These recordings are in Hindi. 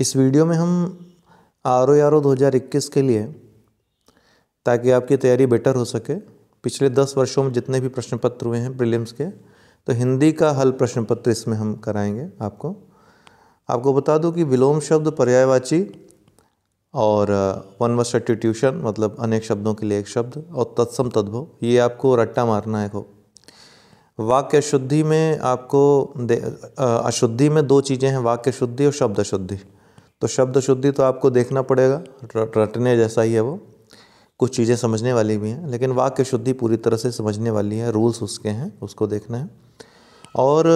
इस वीडियो में हम आर ओ आर ओ दो के लिए ताकि आपकी तैयारी बेटर हो सके पिछले दस वर्षों में जितने भी प्रश्न पत्र हुए हैं प्रीलिम्स के तो हिंदी का हल प्रश्न पत्र इसमें हम कराएंगे आपको आपको बता दूं कि विलोम शब्द पर्यायवाची और वन वर्ष ट्यूशन मतलब अनेक शब्दों के लिए एक शब्द और तत्सम तद्भव ये आपको रट्टा मारना है को वाक्य शुद्धि में आपको अशुद्धि में दो चीज़ें हैं वाक्य शुद्धि और शब्द अशुद्धि तो शब्द शुद्धि तो आपको देखना पड़ेगा रटने जैसा ही है वो कुछ चीज़ें समझने वाली भी हैं लेकिन वाक्य शुद्धि पूरी तरह से समझने वाली है रूल्स उसके हैं उसको देखना है और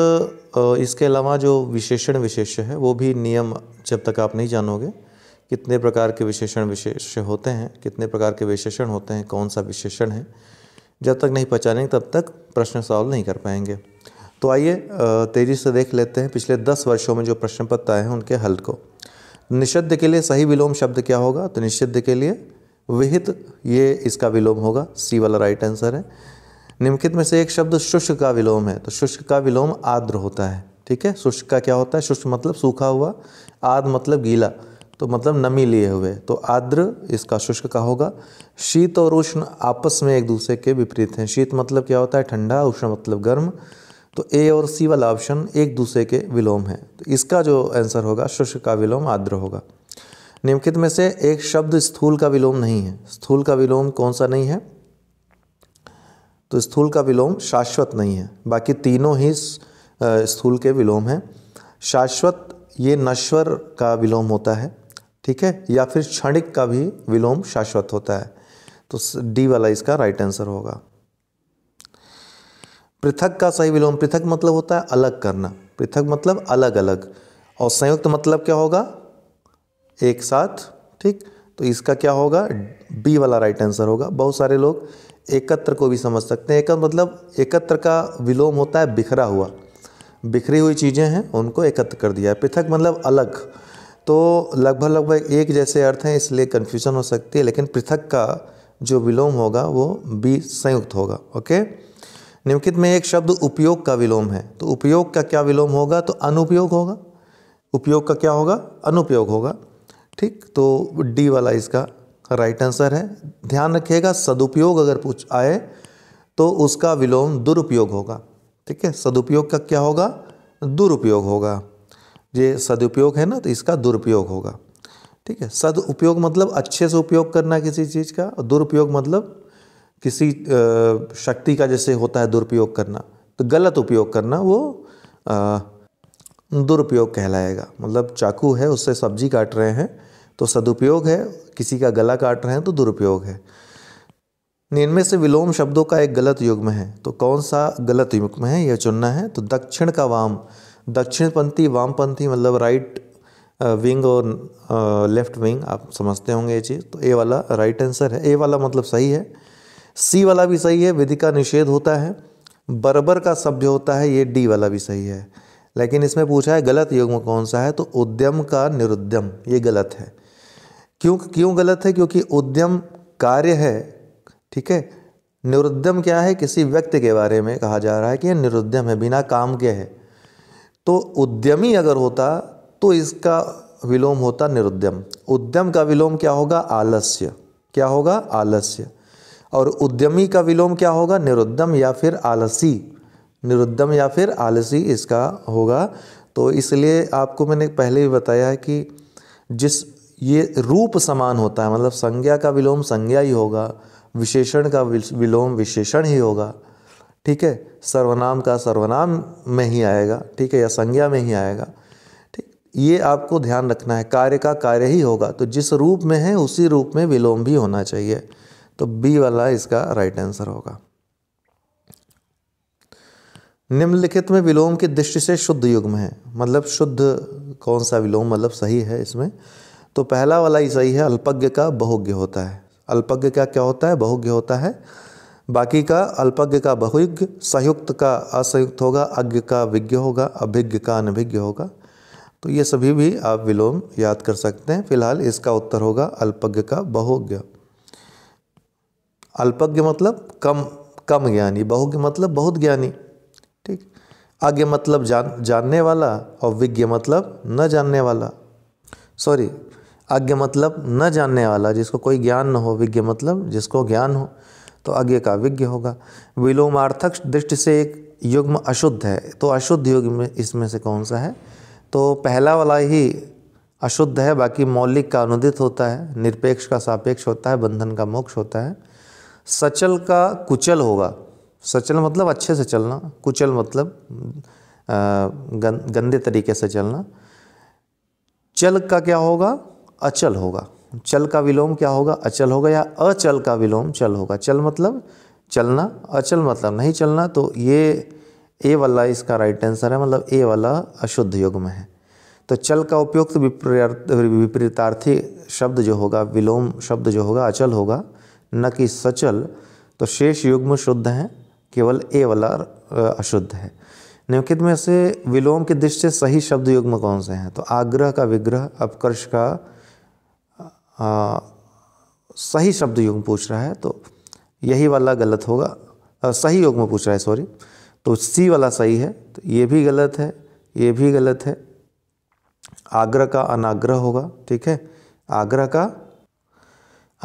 इसके अलावा जो विशेषण विशेष है वो भी नियम जब तक आप नहीं जानोगे कितने प्रकार के विशेषण विशेष होते हैं कितने प्रकार के विशेषण होते हैं कौन सा विशेषण है जब तक नहीं पहचानेंगे तब तक प्रश्न सॉल्व नहीं कर पाएंगे तो आइए तेज़ी से देख लेते हैं पिछले दस वर्षों में जो प्रश्न पत्र आए हैं उनके हल को निषिद्ध के लिए सही विलोम शब्द क्या होगा तो निषिद्ध के लिए विहित ये इसका विलोम होगा सी वाला राइट आंसर है निम्नलिखित में से एक शब्द शुष्क का विलोम है तो शुष्क का विलोम आर्द्र होता है ठीक है शुष्क का क्या होता है शुष्क मतलब सूखा हुआ आद मतलब गीला तो मतलब नमी लिए हुए तो आर्द्र इसका शुष्क का होगा शीत और उष्ण आपस में एक दूसरे के विपरीत हैं शीत मतलब क्या होता है ठंडा उष्ण मतलब गर्म तो ए और सी वाला ऑप्शन एक दूसरे के विलोम है तो इसका जो आंसर होगा शुष्क का विलोम आर्द्र होगा निम्नलिखित में से एक शब्द स्थूल का विलोम नहीं है स्थूल का विलोम कौन सा नहीं है तो स्थूल का विलोम शाश्वत नहीं है बाकी तीनों ही स्थूल के विलोम हैं शाश्वत ये नश्वर का विलोम होता है ठीक है या फिर क्षणिक का भी विलोम शाश्वत होता है तो डी वाला इसका राइट आंसर होगा पृथक का सही विलोम पृथक मतलब होता है अलग करना पृथक मतलब अलग अलग और संयुक्त तो मतलब क्या होगा एक साथ ठीक तो इसका क्या होगा बी वाला राइट आंसर होगा बहुत सारे लोग एकत्र को भी समझ सकते हैं एकत्र मतलब एकत्र का विलोम होता है बिखरा हुआ बिखरी हुई चीज़ें हैं उनको एकत्र कर दिया है पृथक मतलब अलग तो लगभग लगभग एक जैसे अर्थ हैं इसलिए कन्फ्यूजन हो सकती है लेकिन पृथक का जो विलोम होगा वो बी संयुक्त होगा ओके निम्नलिखित में एक शब्द उपयोग का विलोम है तो उपयोग का क्या विलोम होगा तो अनुपयोग होगा उपयोग का क्या होगा अनुपयोग होगा ठीक तो डी वाला इसका राइट आंसर है ध्यान रखिएगा सदुपयोग अगर पूछ आए तो उसका विलोम दुरुपयोग होगा ठीक है सदुपयोग का क्या होगा दुरुपयोग होगा ये सदुपयोग है ना तो इसका दुरुपयोग होगा ठीक है सदुपयोग मतलब अच्छे से उपयोग करना किसी चीज़ का और दुरुपयोग मतलब किसी शक्ति का जैसे होता है दुरुपयोग करना तो गलत उपयोग करना वो दुरुपयोग कहलाएगा मतलब चाकू है उससे सब्जी काट रहे हैं तो सदुपयोग है किसी का गला काट रहे हैं तो दुरुपयोग है तो इनमें से विलोम शब्दों का एक गलत युग्म है तो कौन सा गलत युग्म है यह चुनना है तो दक्षिण का वाम दक्षिणपंथी वामपंथी मतलब राइट विंग और लेफ्ट विंग आप समझते होंगे ये चीज़ तो ए वाला राइट आंसर है ए वाला मतलब सही है सी वाला भी सही है विधि का निषेध होता है बरबर का शब्द जो होता है ये डी वाला भी सही है लेकिन इसमें पूछा है गलत युग्म कौन सा है तो उद्यम का निरुद्यम ये गलत है क्यों क्यों गलत है क्योंकि उद्यम कार्य है ठीक है निरुद्यम क्या है किसी व्यक्ति के बारे में कहा जा रहा है कि यह निरुद्यम है बिना काम के है तो उद्यमी अगर होता तो इसका विलोम होता निरुद्यम उद्यम का विलोम क्या होगा आलस्य क्या होगा आलस्य और उद्यमी का विलोम क्या होगा निरुद्धम या फिर आलसी निरुद्धम या फिर आलसी इसका होगा तो इसलिए आपको मैंने पहले भी बताया है कि जिस ये रूप समान होता है मतलब संज्ञा का विलोम संज्ञा ही होगा विशेषण का विलोम विशेषण ही होगा ठीक है सर्वनाम का सर्वनाम में ही आएगा ठीक है या संज्ञा में ही आएगा ठीक ये आपको ध्यान रखना है कार्य का कार्य ही होगा तो जिस रूप में है उसी रूप में विलोम भी होना चाहिए तो बी वाला इसका राइट आंसर होगा निम्नलिखित में विलोम की दृष्टि से शुद्ध युग्म है मतलब शुद्ध कौन सा विलोम मतलब सही है इसमें तो पहला वाला ही सही है अल्पज्ञ का बहुज्ञ होता है अल्पज्ञ का क्या होता है बहुज्ञ होता है बाकी का अल्पज्ञ का बहुज्ञ संयुक्त का असंयुक्त होगा अज्ञ का विज्ञ होगा अभिज्ञ का अनभिज्ञ होगा तो ये सभी भी आप विलोम याद कर सकते हैं फिलहाल इसका उत्तर होगा अल्पज्ञ का बहुज्ञ अल्पज्ञ मतलब कम कम ज्ञानी बहुज्ञ मतलब बहुत ज्ञानी ठीक अज्ञ मतलब जान जानने वाला और विज्ञ मतलब न जानने वाला सॉरी अज्ञ मतलब न जानने वाला जिसको कोई ज्ञान न हो विज्ञ मतलब जिसको ज्ञान हो तो अज्ञ का विज्ञ होगा विलोमार्थक दृष्टि से एक युग्म अशुद्ध है तो अशुद्ध युग में इसमें से कौन सा है तो पहला वाला ही अशुद्ध है बाकी मौलिक का अनुदित होता है निरपेक्ष का सापेक्ष होता है बंधन का मोक्ष होता है सचल का कुचल होगा सचल मतलब अच्छे से चलना कुचल मतलब गंदे तरीके से चलना चल का क्या होगा अचल होगा चल का विलोम क्या होगा अचल होगा या अचल का विलोम चल होगा चल मतलब चलना अचल मतलब नहीं चलना तो ये ए वाला इसका राइट आंसर है मतलब ए वाला अशुद्ध युग में है तो चल का उपयुक्त विपरीतार्थी शब्द जो होगा विलोम शब्द जो होगा अचल होगा न कि सचल तो शेष युग्म शुद्ध हैं केवल ए वाला अशुद्ध है निम्नलिखित में से विलोम की दृष्टि से सही शब्द युग्म कौन से हैं तो आग्रह का विग्रह अपकर्ष का आ, सही शब्द युग्म पूछ रहा है तो यही वाला गलत होगा आ, सही युग्म पूछ रहा है सॉरी तो सी वाला सही है तो ये भी गलत है ये भी गलत है आग्रह का अनाग्रह होगा ठीक है आग्रह का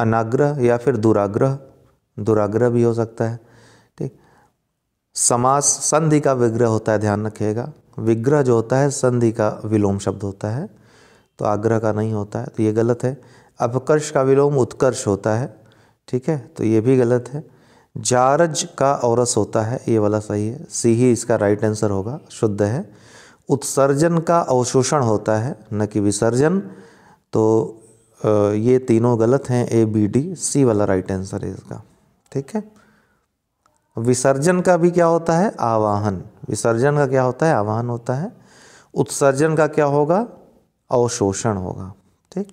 अनाग्रह या फिर दुराग्रह दुराग्रह भी हो सकता है ठीक समास संधि का विग्रह होता है ध्यान रखिएगा विग्रह जो होता है संधि का विलोम शब्द होता है तो आग्रह का नहीं होता है तो ये गलत है अपकर्ष का विलोम उत्कर्ष होता है ठीक है तो ये भी गलत है जारज का औरस होता है ये वाला सही है सी ही इसका राइट आंसर होगा शुद्ध है उत्सर्जन का अवशोषण होता है न कि विसर्जन तो ये तीनों गलत हैं ए बी डी सी वाला राइट आंसर है इसका ठीक है विसर्जन का भी क्या होता है आवाहन विसर्जन का क्या होता है आवाहन होता है उत्सर्जन का क्या होगा अवशोषण होगा ठीक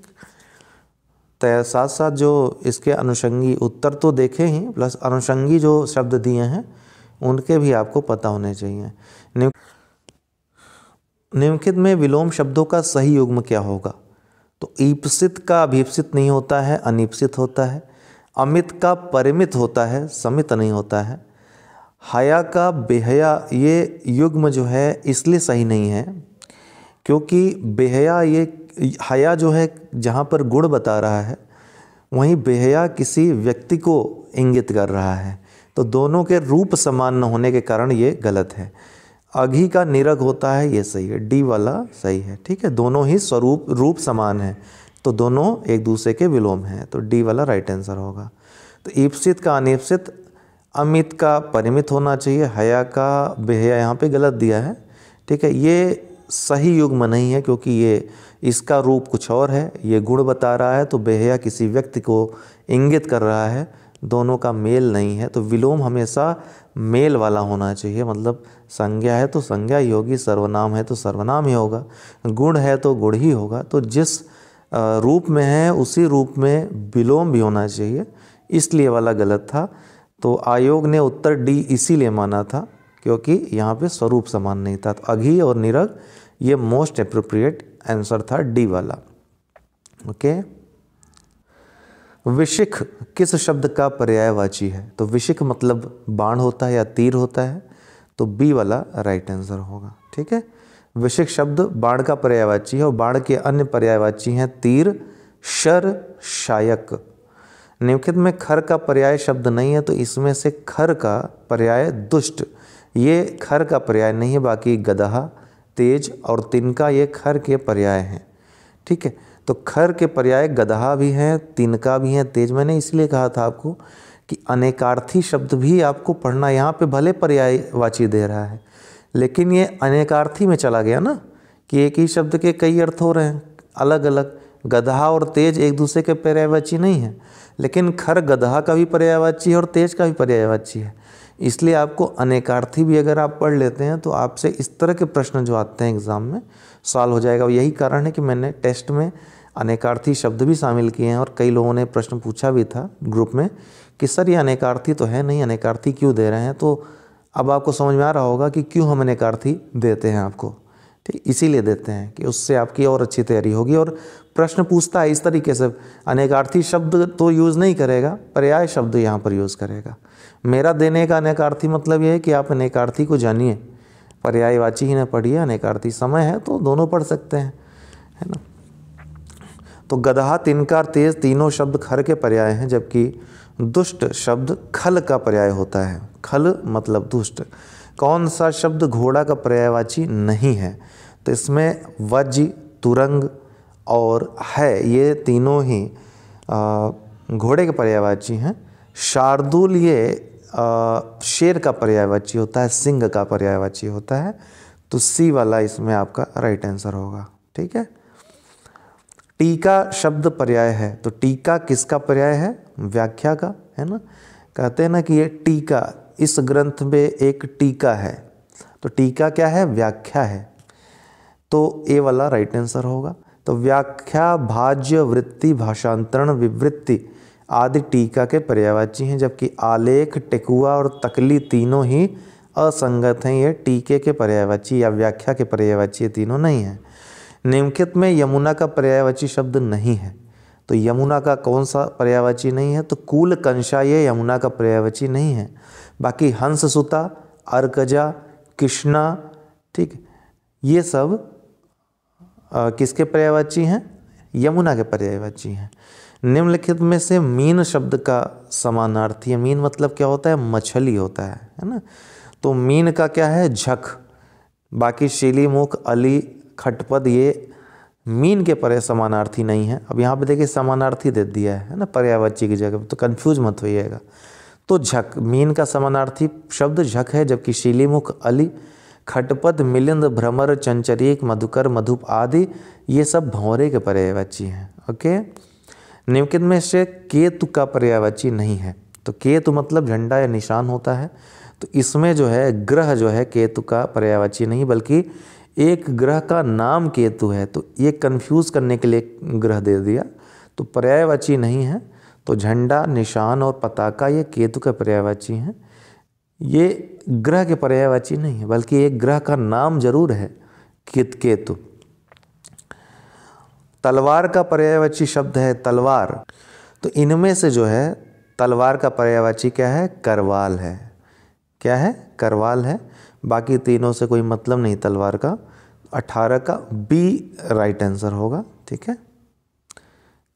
तो साथ साथ जो इसके अनुषंगी उत्तर तो देखे ही प्लस अनुषंगी जो शब्द दिए हैं उनके भी आपको पता होने चाहिए निम्नलिखित में विलोम शब्दों का सही युग्म क्या होगा तो ईप्सित का अभिप्सित नहीं होता है अनिप्सित होता है अमित का परिमित होता है समित नहीं होता है हया का बेहया ये युग्म जो है इसलिए सही नहीं है क्योंकि बेहया ये हया जो है जहाँ पर गुण बता रहा है वहीं बेहया किसी व्यक्ति को इंगित कर रहा है तो दोनों के रूप समान न होने के कारण ये गलत है अघि का निरग होता है ये सही है डी वाला सही है ठीक है दोनों ही स्वरूप रूप समान है तो दोनों एक दूसरे के विलोम हैं तो डी वाला राइट आंसर होगा तो ईप्सित का अनिप्सित अमित का परिमित होना चाहिए हया का बेहया यहाँ पे गलत दिया है ठीक है ये सही युग्म नहीं है क्योंकि ये इसका रूप कुछ और है ये गुण बता रहा है तो बेहया किसी व्यक्ति को इंगित कर रहा है दोनों का मेल नहीं है तो विलोम हमेशा मेल वाला होना चाहिए मतलब संज्ञा है तो संज्ञा ही होगी सर्वनाम है तो सर्वनाम ही होगा गुण है तो गुण ही होगा तो जिस रूप में है उसी रूप में विलोम भी होना चाहिए इसलिए वाला गलत था तो आयोग ने उत्तर डी इसीलिए माना था क्योंकि यहाँ पे स्वरूप समान नहीं था तो अघी और निरग ये मोस्ट अप्रोप्रिएट आंसर था डी वाला ओके okay? विशिख किस शब्द का पर्यायवाची है तो विशिख मतलब बाण होता है या तीर होता है तो बी वाला राइट आंसर होगा ठीक है विशिख शब्द बाण का पर्यायवाची है और बाण के अन्य पर्यायवाची हैं तीर शर शायक निम्नलिखित में खर का पर्याय शब्द नहीं है तो इसमें से खर का पर्याय दुष्ट ये खर का पर्याय नहीं है बाकी गदहा तेज और तिनका ये खर के पर्याय हैं ठीक है तो खर के पर्याय गदहा भी हैं तिनका भी हैं तेज मैंने इसलिए कहा था आपको कि अनेकार्थी शब्द भी आपको पढ़ना यहाँ पे भले पर्याय वाची दे रहा है लेकिन ये अनेकार्थी में चला गया ना कि एक ही शब्द के कई अर्थ हो रहे हैं अलग अलग गदहा और तेज एक दूसरे के पर्यायवाची नहीं है लेकिन खर गदहा का भी पर्यायवाची है और तेज का भी पर्यायवाची है इसलिए आपको अनेकार्थी भी अगर आप पढ़ लेते हैं तो आपसे इस तरह के प्रश्न जो आते हैं एग्ज़ाम में सॉल्व हो जाएगा यही कारण है कि मैंने टेस्ट में अनेकार्थी शब्द भी शामिल किए हैं और कई लोगों ने प्रश्न पूछा भी था ग्रुप में कि सर ये अनेकार्थी तो है नहीं अनेकार्थी क्यों दे रहे हैं तो अब आपको समझ में आ रहा होगा कि क्यों हम अनेकार्थी देते हैं आपको ठीक इसीलिए देते हैं कि उससे आपकी और अच्छी तैयारी होगी और प्रश्न पूछता है इस तरीके से अनेकार्थी शब्द तो यूज़ नहीं करेगा पर्याय शब्द यहाँ पर यूज़ करेगा मेरा देने का अनेकार्थी मतलब यह है कि आप अनेकार्थी को जानिए पर्यायवाची ही ना पढ़िए अनेकार्थी समय है तो दोनों पढ़ सकते हैं है ना तो गधा तिनकार तेज तीनों शब्द खर के पर्याय हैं जबकि दुष्ट शब्द खल का पर्याय होता है खल मतलब दुष्ट कौन सा शब्द घोड़ा का पर्यायवाची नहीं है तो इसमें वज तुरंग और है ये तीनों ही घोड़े के पर्यायवाची हैं शार्दुल ये शेर का पर्यायवाची होता है सिंह का पर्यायवाची होता है तो सी वाला इसमें आपका राइट आंसर होगा ठीक है टीका शब्द पर्याय है तो टीका किसका पर्याय है व्याख्या का है ना कहते हैं ना कि ये टीका इस ग्रंथ में एक टीका है तो टीका क्या है व्याख्या है तो ए वाला राइट आंसर होगा तो व्याख्या भाज्य वृत्ति भाषांतरण विवृत्ति आदि टीका के पर्यायवाची हैं जबकि आलेख टेकुआ और तकली तीनों ही असंगत हैं ये टीके के पर्यायवाची या व्याख्या के पर्यायवाची ये तीनों नहीं हैं निम्नलिखित में यमुना का पर्यायवाची शब्द नहीं है तो यमुना का कौन सा पर्यायवाची नहीं है तो कूल कंशा ये यमुना का पर्यायवाची नहीं है बाकी हंस सुता अर्कजा कृष्णा ठीक ये सब आ, किसके पर्यायवाची हैं यमुना के पर्यायवाची हैं निम्नलिखित में से मीन शब्द का समानार्थी है मीन मतलब क्या होता है मछली होता है है ना तो मीन का क्या है झक बाकी मुख अली खटपद ये मीन के परे समानार्थी नहीं है अब यहाँ पे देखिए समानार्थी दे दिया है ना पर्यावची की जगह तो कंफ्यूज मत होइएगा तो झक मीन का समानार्थी शब्द झक है जबकि शिलीमुख अली खटपद मिलिंद भ्रमर चंचरीक मधुकर मधुप आदि ये सब भौरे के पर्यायवाची हैं ओके निम्नलिखित में से केतु का पर्यायवाची नहीं है तो केतु मतलब झंडा या निशान होता है तो इसमें जो है ग्रह जो है केतु का पर्यायवाची नहीं बल्कि एक ग्रह का नाम केतु है तो ये कन्फ्यूज़ करने के लिए ग्रह दे दिया तो पर्यायवाची नहीं है तो झंडा निशान और पताका ये केतु के पर्यायवाची हैं ये ग्रह के पर्यायवाची नहीं है बल्कि एक ग्रह का नाम जरूर है कित केतु तलवार का पर्यायवाची शब्द है तलवार तो इनमें से जो है तलवार का पर्यायवाची क्या है करवाल है क्या है करवाल है बाकी तीनों से कोई मतलब नहीं तलवार का अठारह का बी राइट आंसर होगा ठीक है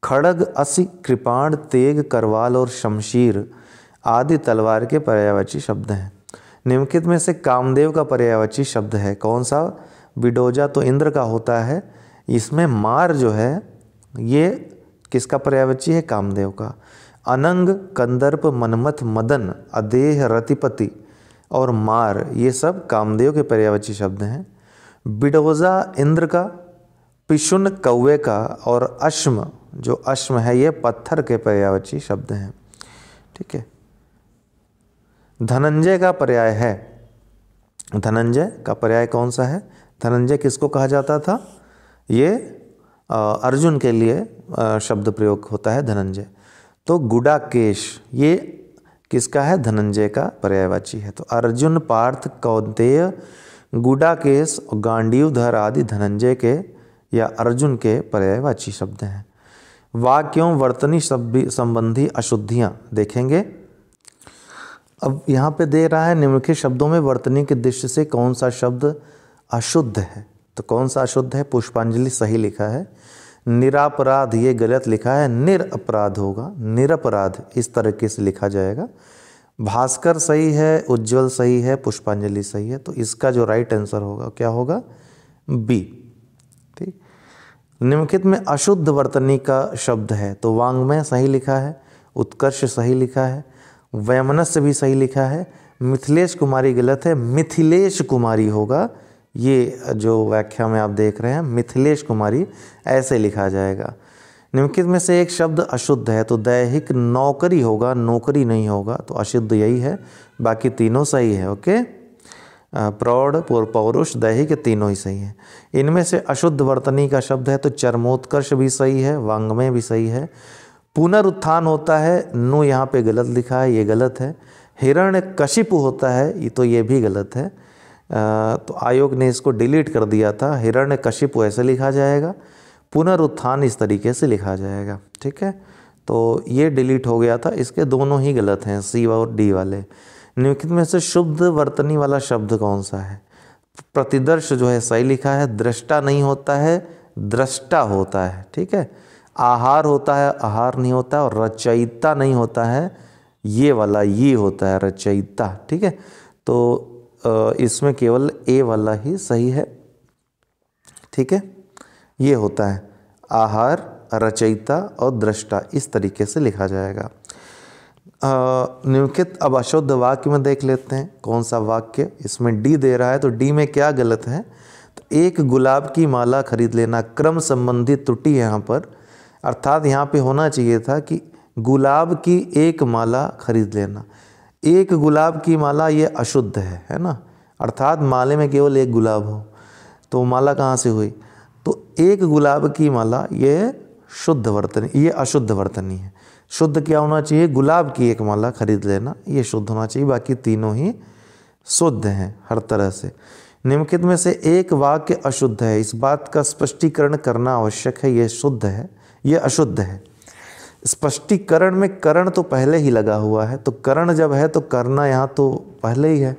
खड़ग असी कृपाण तेग करवाल और शमशीर आदि तलवार के पर्यायवाची शब्द हैं निम्नलिखित में से कामदेव का पर्यायवाची शब्द है कौन सा बिडोजा तो इंद्र का होता है इसमें मार जो है ये किसका पर्यायवाची है कामदेव का अनंग कंदर्प मनमथ मदन अदेह रतिपति और मार ये सब कामदेव के पर्यायवाची शब्द हैं बिडोजा इंद्र का पिशुन कौवे का और अश्म जो अश्म है ये पत्थर के पर्यावची शब्द हैं ठीक है धनंजय का पर्याय है धनंजय का पर्याय कौन सा है धनंजय किसको कहा जाता था ये अर्जुन के लिए शब्द प्रयोग होता है धनंजय तो गुडाकेश ये किसका है धनंजय का पर्यायवाची है तो अर्जुन पार्थ कौंतेय गुडाकेश और गांडीवधर आदि धनंजय के या अर्जुन के पर्यायवाची शब्द हैं वाक्यों वर्तनी शब्द संबंधी अशुद्धियां देखेंगे अब यहाँ पे दे रहा है निम्नलिखित शब्दों में वर्तनी के दृष्टि से कौन सा शब्द अशुद्ध है तो कौन सा अशुद्ध है पुष्पांजलि सही लिखा है निरापराध ये गलत लिखा है निरअपराध होगा निरपराध इस तरीके से लिखा जाएगा भास्कर सही है उज्जवल सही है पुष्पांजलि सही है तो इसका जो राइट आंसर होगा क्या होगा बी ठीक निम्नलिखित में अशुद्ध वर्तनी का शब्द है तो वांग्मय सही लिखा है उत्कर्ष सही लिखा है वैमनस्य भी सही लिखा है मिथिलेश कुमारी गलत है मिथिलेश कुमारी होगा ये जो व्याख्या में आप देख रहे हैं मिथिलेश कुमारी ऐसे लिखा जाएगा निम्नलिखित में से एक शब्द अशुद्ध है तो दैहिक नौकरी होगा नौकरी नहीं होगा तो अशुद्ध यही है बाकी तीनों सही है ओके प्रौढ़ पूर्व पौरुष दैहिक तीनों ही सही हैं इनमें से अशुद्ध वर्तनी का शब्द है तो चर्मोत्कर्ष भी सही है वांग्मय भी सही है पुनरुत्थान होता है नु यहाँ पे गलत लिखा है ये गलत है हिरण्य कशिप होता है ये तो ये भी गलत है तो आयोग ने इसको डिलीट कर दिया था हिरण्य कशिप ऐसे लिखा जाएगा पुनरुत्थान इस तरीके से लिखा जाएगा ठीक है तो ये डिलीट हो गया था इसके दोनों ही गलत हैं सी और डी वाले निम्नलिखित में से शुद्ध वर्तनी वाला शब्द कौन सा है प्रतिदर्श जो है सही लिखा है दृष्टा नहीं होता है दृष्टा होता है ठीक है आहार होता है आहार नहीं होता और रचयिता नहीं होता है ये वाला ये होता है रचयिता ठीक है तो इसमें केवल ए वाला ही सही है ठीक है ये होता है आहार रचयिता और दृष्टा इस तरीके से लिखा जाएगा निम्नलिखित अब अशुद्ध वाक्य में देख लेते हैं कौन सा वाक्य इसमें डी दे रहा है तो डी में क्या गलत है तो एक गुलाब की माला खरीद लेना क्रम संबंधी त्रुटि यहाँ पर अर्थात यहाँ पे होना चाहिए था कि गुलाब की एक माला खरीद लेना एक गुलाब की माला ये अशुद्ध है है ना अर्थात माले में केवल एक गुलाब हो तो माला कहाँ से हुई तो एक गुलाब की माला ये शुद्ध वर्तनी ये अशुद्ध वर्तनी है शुद्ध क्या होना चाहिए गुलाब की एक माला खरीद लेना ये शुद्ध होना चाहिए बाकी तीनों ही शुद्ध हैं हर तरह से निम्नलिखित में से एक वाक्य अशुद्ध है इस बात का स्पष्टीकरण करना आवश्यक है यह शुद्ध है यह अशुद्ध है स्पष्टीकरण में करण तो पहले ही लगा हुआ है तो करण जब है तो करना यहाँ तो पहले ही है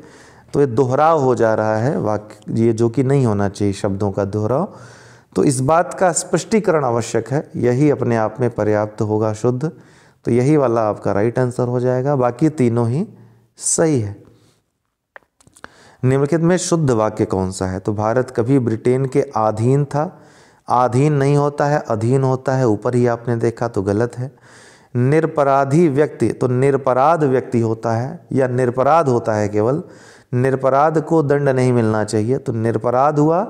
तो ये दोहराव हो जा रहा है वाक्य ये जो कि नहीं होना चाहिए शब्दों का दोहराव तो इस बात का स्पष्टीकरण आवश्यक है यही अपने आप में पर्याप्त होगा शुद्ध तो यही वाला आपका राइट आंसर हो जाएगा बाकी तीनों ही सही है निम्नलिखित में शुद्ध वाक्य कौन सा है तो भारत कभी ब्रिटेन के अधीन था आधीन नहीं होता है अधीन होता है ऊपर ही आपने देखा तो गलत है निरपराधी व्यक्ति तो निरपराध व्यक्ति होता है या निरपराध होता है केवल निरपराध को दंड नहीं मिलना चाहिए तो निरपराध हुआ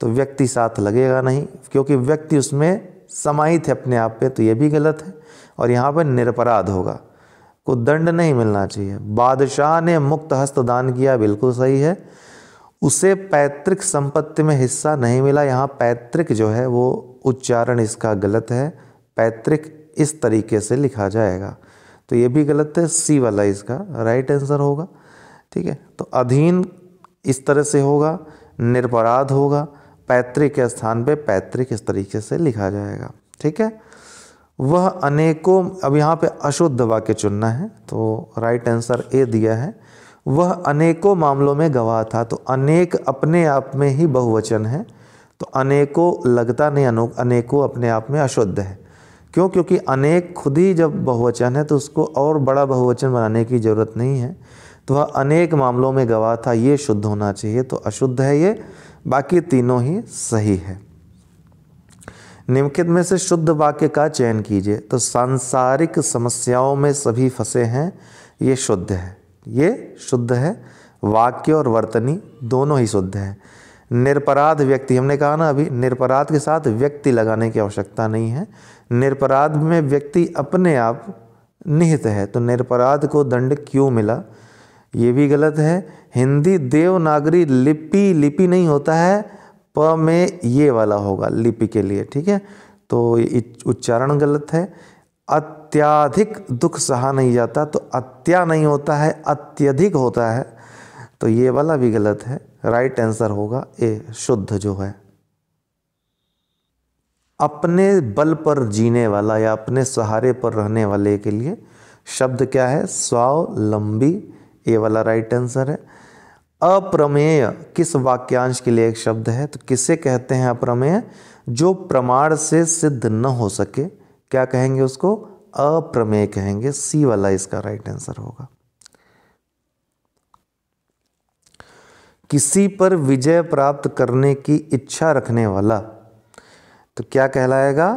तो व्यक्ति साथ लगेगा नहीं क्योंकि व्यक्ति उसमें समाहित है अपने आप पे तो ये भी गलत है और यहाँ पर निरपराध होगा को दंड नहीं मिलना चाहिए बादशाह ने मुक्त हस्त दान किया बिल्कुल सही है उसे पैतृक संपत्ति में हिस्सा नहीं मिला यहाँ पैतृक जो है वो उच्चारण इसका गलत है पैतृक इस तरीके से लिखा जाएगा तो ये भी गलत है सी वाला इसका राइट आंसर होगा ठीक है तो अधीन इस तरह से होगा निरपराध होगा पैतृक के स्थान पे पैतृक इस तरीके से लिखा जाएगा ठीक है वह अनेकों अब यहाँ पे अशुद्ध वाक्य चुनना है तो राइट आंसर ए दिया है वह अनेकों मामलों में गवाह था तो अनेक अपने आप में ही बहुवचन है तो अनेकों लगता नहीं अनु अनेकों अपने आप में अशुद्ध है क्यों क्योंकि अनेक खुद ही जब बहुवचन है तो उसको और बड़ा बहुवचन बनाने की ज़रूरत नहीं है तो वह अनेक मामलों में गवाह था ये शुद्ध होना चाहिए तो अशुद्ध है ये बाकी तीनों ही सही है निम्नलिखित में से शुद्ध वाक्य का चयन कीजिए तो सांसारिक समस्याओं में सभी फंसे हैं ये शुद्ध है ये शुद्ध है वाक्य और वर्तनी दोनों ही शुद्ध है निरपराध व्यक्ति हमने कहा ना अभी निरपराध के साथ व्यक्ति लगाने की आवश्यकता नहीं है निरपराध में व्यक्ति अपने आप निहित है तो निरपराध को दंड क्यों मिला ये भी गलत है हिंदी देवनागरी लिपि लिपि नहीं होता है प में ये वाला होगा लिपि के लिए ठीक है तो उच्चारण गलत है अत्याधिक दुख सहा नहीं जाता तो अत्या नहीं होता है अत्यधिक होता है तो ये वाला भी गलत है राइट आंसर होगा ए शुद्ध जो है अपने बल पर जीने वाला या अपने सहारे पर रहने वाले के लिए शब्द क्या है स्वावलंबी ये वाला राइट आंसर है अप्रमेय किस वाक्यांश के लिए एक शब्द है तो किसे कहते हैं अप्रमेय जो प्रमाण से सिद्ध न हो सके क्या कहेंगे उसको अप्रमेय कहेंगे सी वाला इसका राइट आंसर होगा किसी पर विजय प्राप्त करने की इच्छा रखने वाला तो क्या कहलाएगा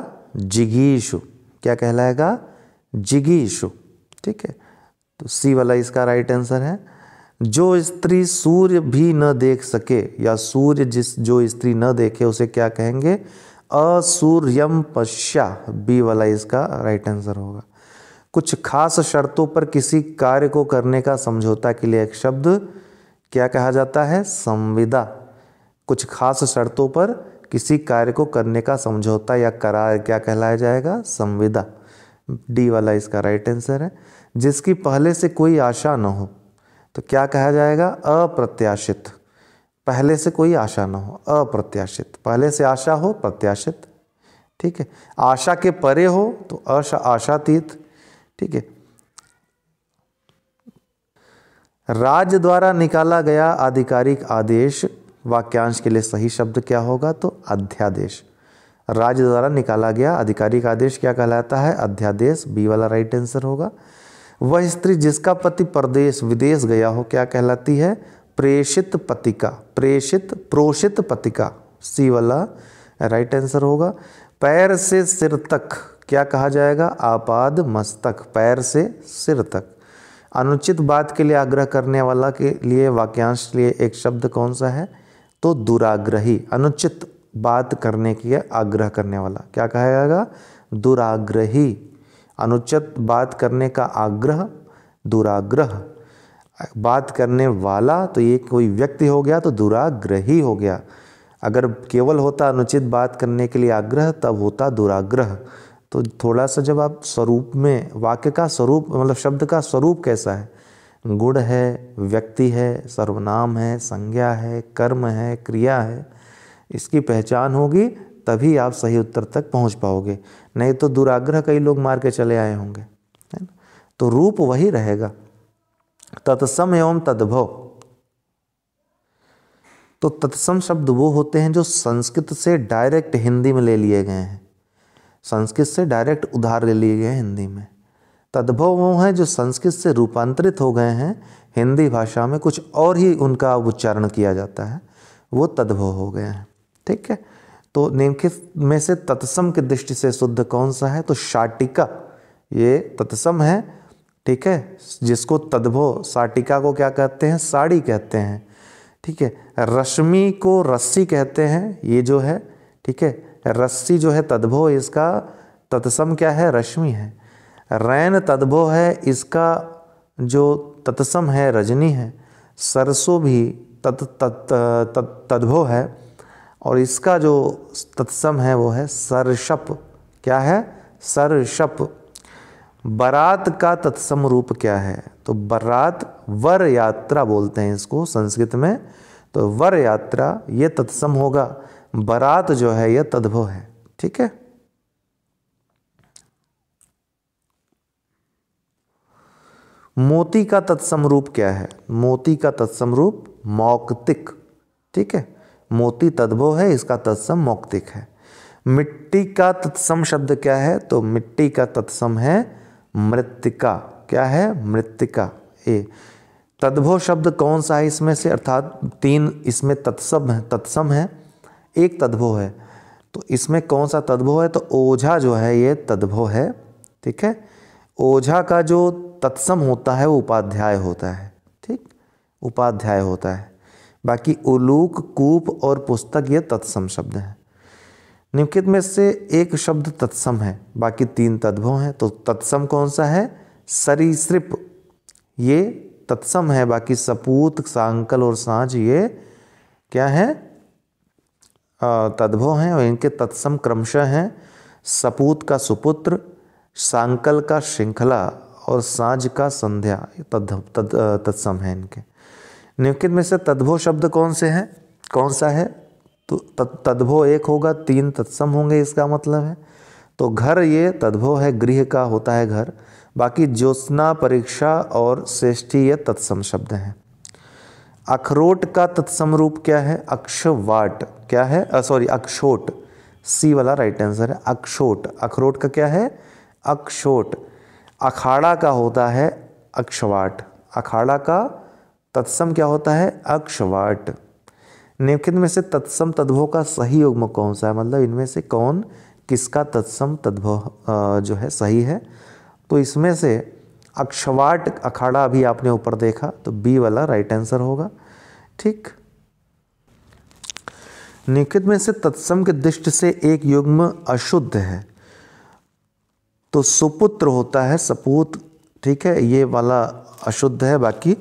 जिगीशु क्या कहलाएगा जिगीशु ठीक है तो सी वाला इसका राइट आंसर है जो स्त्री सूर्य भी न देख सके या सूर्य जिस जो स्त्री न देखे उसे क्या कहेंगे असूर्यम पश्या बी वाला इसका राइट आंसर होगा कुछ खास शर्तों पर किसी कार्य को करने का समझौता के लिए एक शब्द क्या कहा जाता है संविदा कुछ खास शर्तों पर किसी कार्य को करने का समझौता या करार क्या कहलाया जाएगा संविदा डी वाला इसका राइट आंसर है जिसकी पहले से कोई आशा न हो तो क्या कहा जाएगा अप्रत्याशित पहले से कोई आशा ना हो अप्रत्याशित पहले से आशा हो प्रत्याशित ठीक है आशा के परे हो तो आशा आशातीत ठीक है राज्य द्वारा निकाला गया आधिकारिक आदेश वाक्यांश के लिए सही शब्द क्या होगा तो अध्यादेश राज्य द्वारा निकाला गया आधिकारिक आदेश क्या कहलाता है अध्यादेश बी वाला राइट आंसर होगा वह स्त्री जिसका पति परदेश विदेश गया हो क्या कहलाती है प्रेषित पतिका प्रेषित प्रोषित पतिका सी वाला राइट आंसर होगा पैर से सिर तक क्या कहा जाएगा आपाद मस्तक पैर से सिर तक अनुचित बात के लिए आग्रह करने वाला के लिए वाक्यांश लिए एक शब्द कौन सा है तो दुराग्रही अनुचित बात करने के लिए आग्रह करने वाला क्या कहा जाएगा दुराग्रही अनुचित बात करने का आग्रह दुराग्रह बात करने वाला तो ये कोई व्यक्ति हो गया तो दुराग्रही हो गया अगर केवल होता अनुचित बात करने के लिए आग्रह तब होता दुराग्रह तो थोड़ा सा जब आप स्वरूप में वाक्य का स्वरूप मतलब शब्द का स्वरूप कैसा है गुण है व्यक्ति है सर्वनाम है संज्ञा है कर्म है क्रिया है इसकी पहचान होगी तभी आप सही उत्तर तक पहुंच पाओगे नहीं तो दुराग्रह कई लोग मार के चले आए होंगे है ना तो रूप वही रहेगा तत्सम एवं तद्भव तो तत्सम शब्द वो होते हैं जो संस्कृत से डायरेक्ट हिंदी में ले लिए गए हैं संस्कृत से डायरेक्ट उधार ले लिए गए हैं हिंदी में तद्भव वो हैं जो संस्कृत से रूपांतरित हो गए हैं हिंदी भाषा में कुछ और ही उनका उच्चारण किया जाता है वो तद्भव हो गए हैं ठीक है तो निम्नलिखित में से तत्सम की दृष्टि से शुद्ध कौन सा है तो शाटिका ये तत्सम है ठीक है जिसको तद्भो साटिका को क्या कहते हैं साड़ी कहते हैं ठीक है रश्मि को रस्सी कहते हैं ये जो है ठीक है रस्सी जो है तद्भो इसका तत्सम क्या है रश्मि है रैन तद्भो है इसका जो तत्सम है रजनी है सरसों भी तत् तत् तद्भो है और इसका जो तत्सम है वो है सरशप क्या है सरशप बरात का तत्सम रूप क्या है तो बरात वर यात्रा बोलते हैं इसको संस्कृत में तो वर यात्रा ये तत्सम होगा बरात जो है यह तद्भव है ठीक है मोती का तत्सम रूप क्या है मोती का तत्सम रूप मौक्तिक ठीक है मोती तद्भो है इसका तत्सम मौक्तिक है मिट्टी का तत्सम शब्द क्या है तो मिट्टी का तत्सम है मृतिका क्या है मृतिका ए तद्भो शब्द कौन सा है इसमें से अर्थात तीन इसमें तत्सम है तत्सम है एक तद्भो है तो इसमें कौन सा तद्भो है तो ओझा जो है ये तद्भो है ठीक है ओझा का जो तत्सम होता है वो उपाध्याय होता है ठीक उपाध्याय होता है बाकी उलूक कूप और पुस्तक ये तत्सम शब्द हैं निम्नलिखित में से एक शब्द तत्सम है बाकी तीन तद्भव हैं तो तत्सम कौन सा है सरीसृप ये तत्सम है बाकी सपूत सांकल और सांझ ये क्या है तद्भव हैं और इनके तत्सम क्रमशः हैं सपूत का सुपुत्र सांकल का श्रृंखला और सांझ का संध्या तद्भव तत्सम है इनके निम्नलिखित में से तद्भो शब्द कौन से हैं कौन सा है तो तद्भो एक होगा तीन तत्सम होंगे इसका मतलब है तो घर ये तद्भो है गृह का होता है घर बाकी ज्योत्सना परीक्षा और श्रेष्ठी ये तत्सम शब्द हैं अखरोट का तत्सम रूप क्या है अक्षवाट क्या है सॉरी अक्षोट सी वाला राइट आंसर है अक्षोट अखरोट का क्या है अक्षोट अखाड़ा का होता है अक्षवाट अखाड़ा का तत्सम क्या होता है अक्षवाट निम्नलिखित में से तत्सम तद्भव का सही युग्म कौन सा है मतलब इनमें से कौन किसका तत्सम तद्भव जो है सही है तो इसमें से अक्षवाट अखाड़ा अभी आपने ऊपर देखा तो बी वाला राइट आंसर होगा ठीक निम्नलिखित में से तत्सम के दृष्टि से एक युग्म अशुद्ध है तो सुपुत्र होता है सपूत ठीक है ये वाला अशुद्ध है बाकी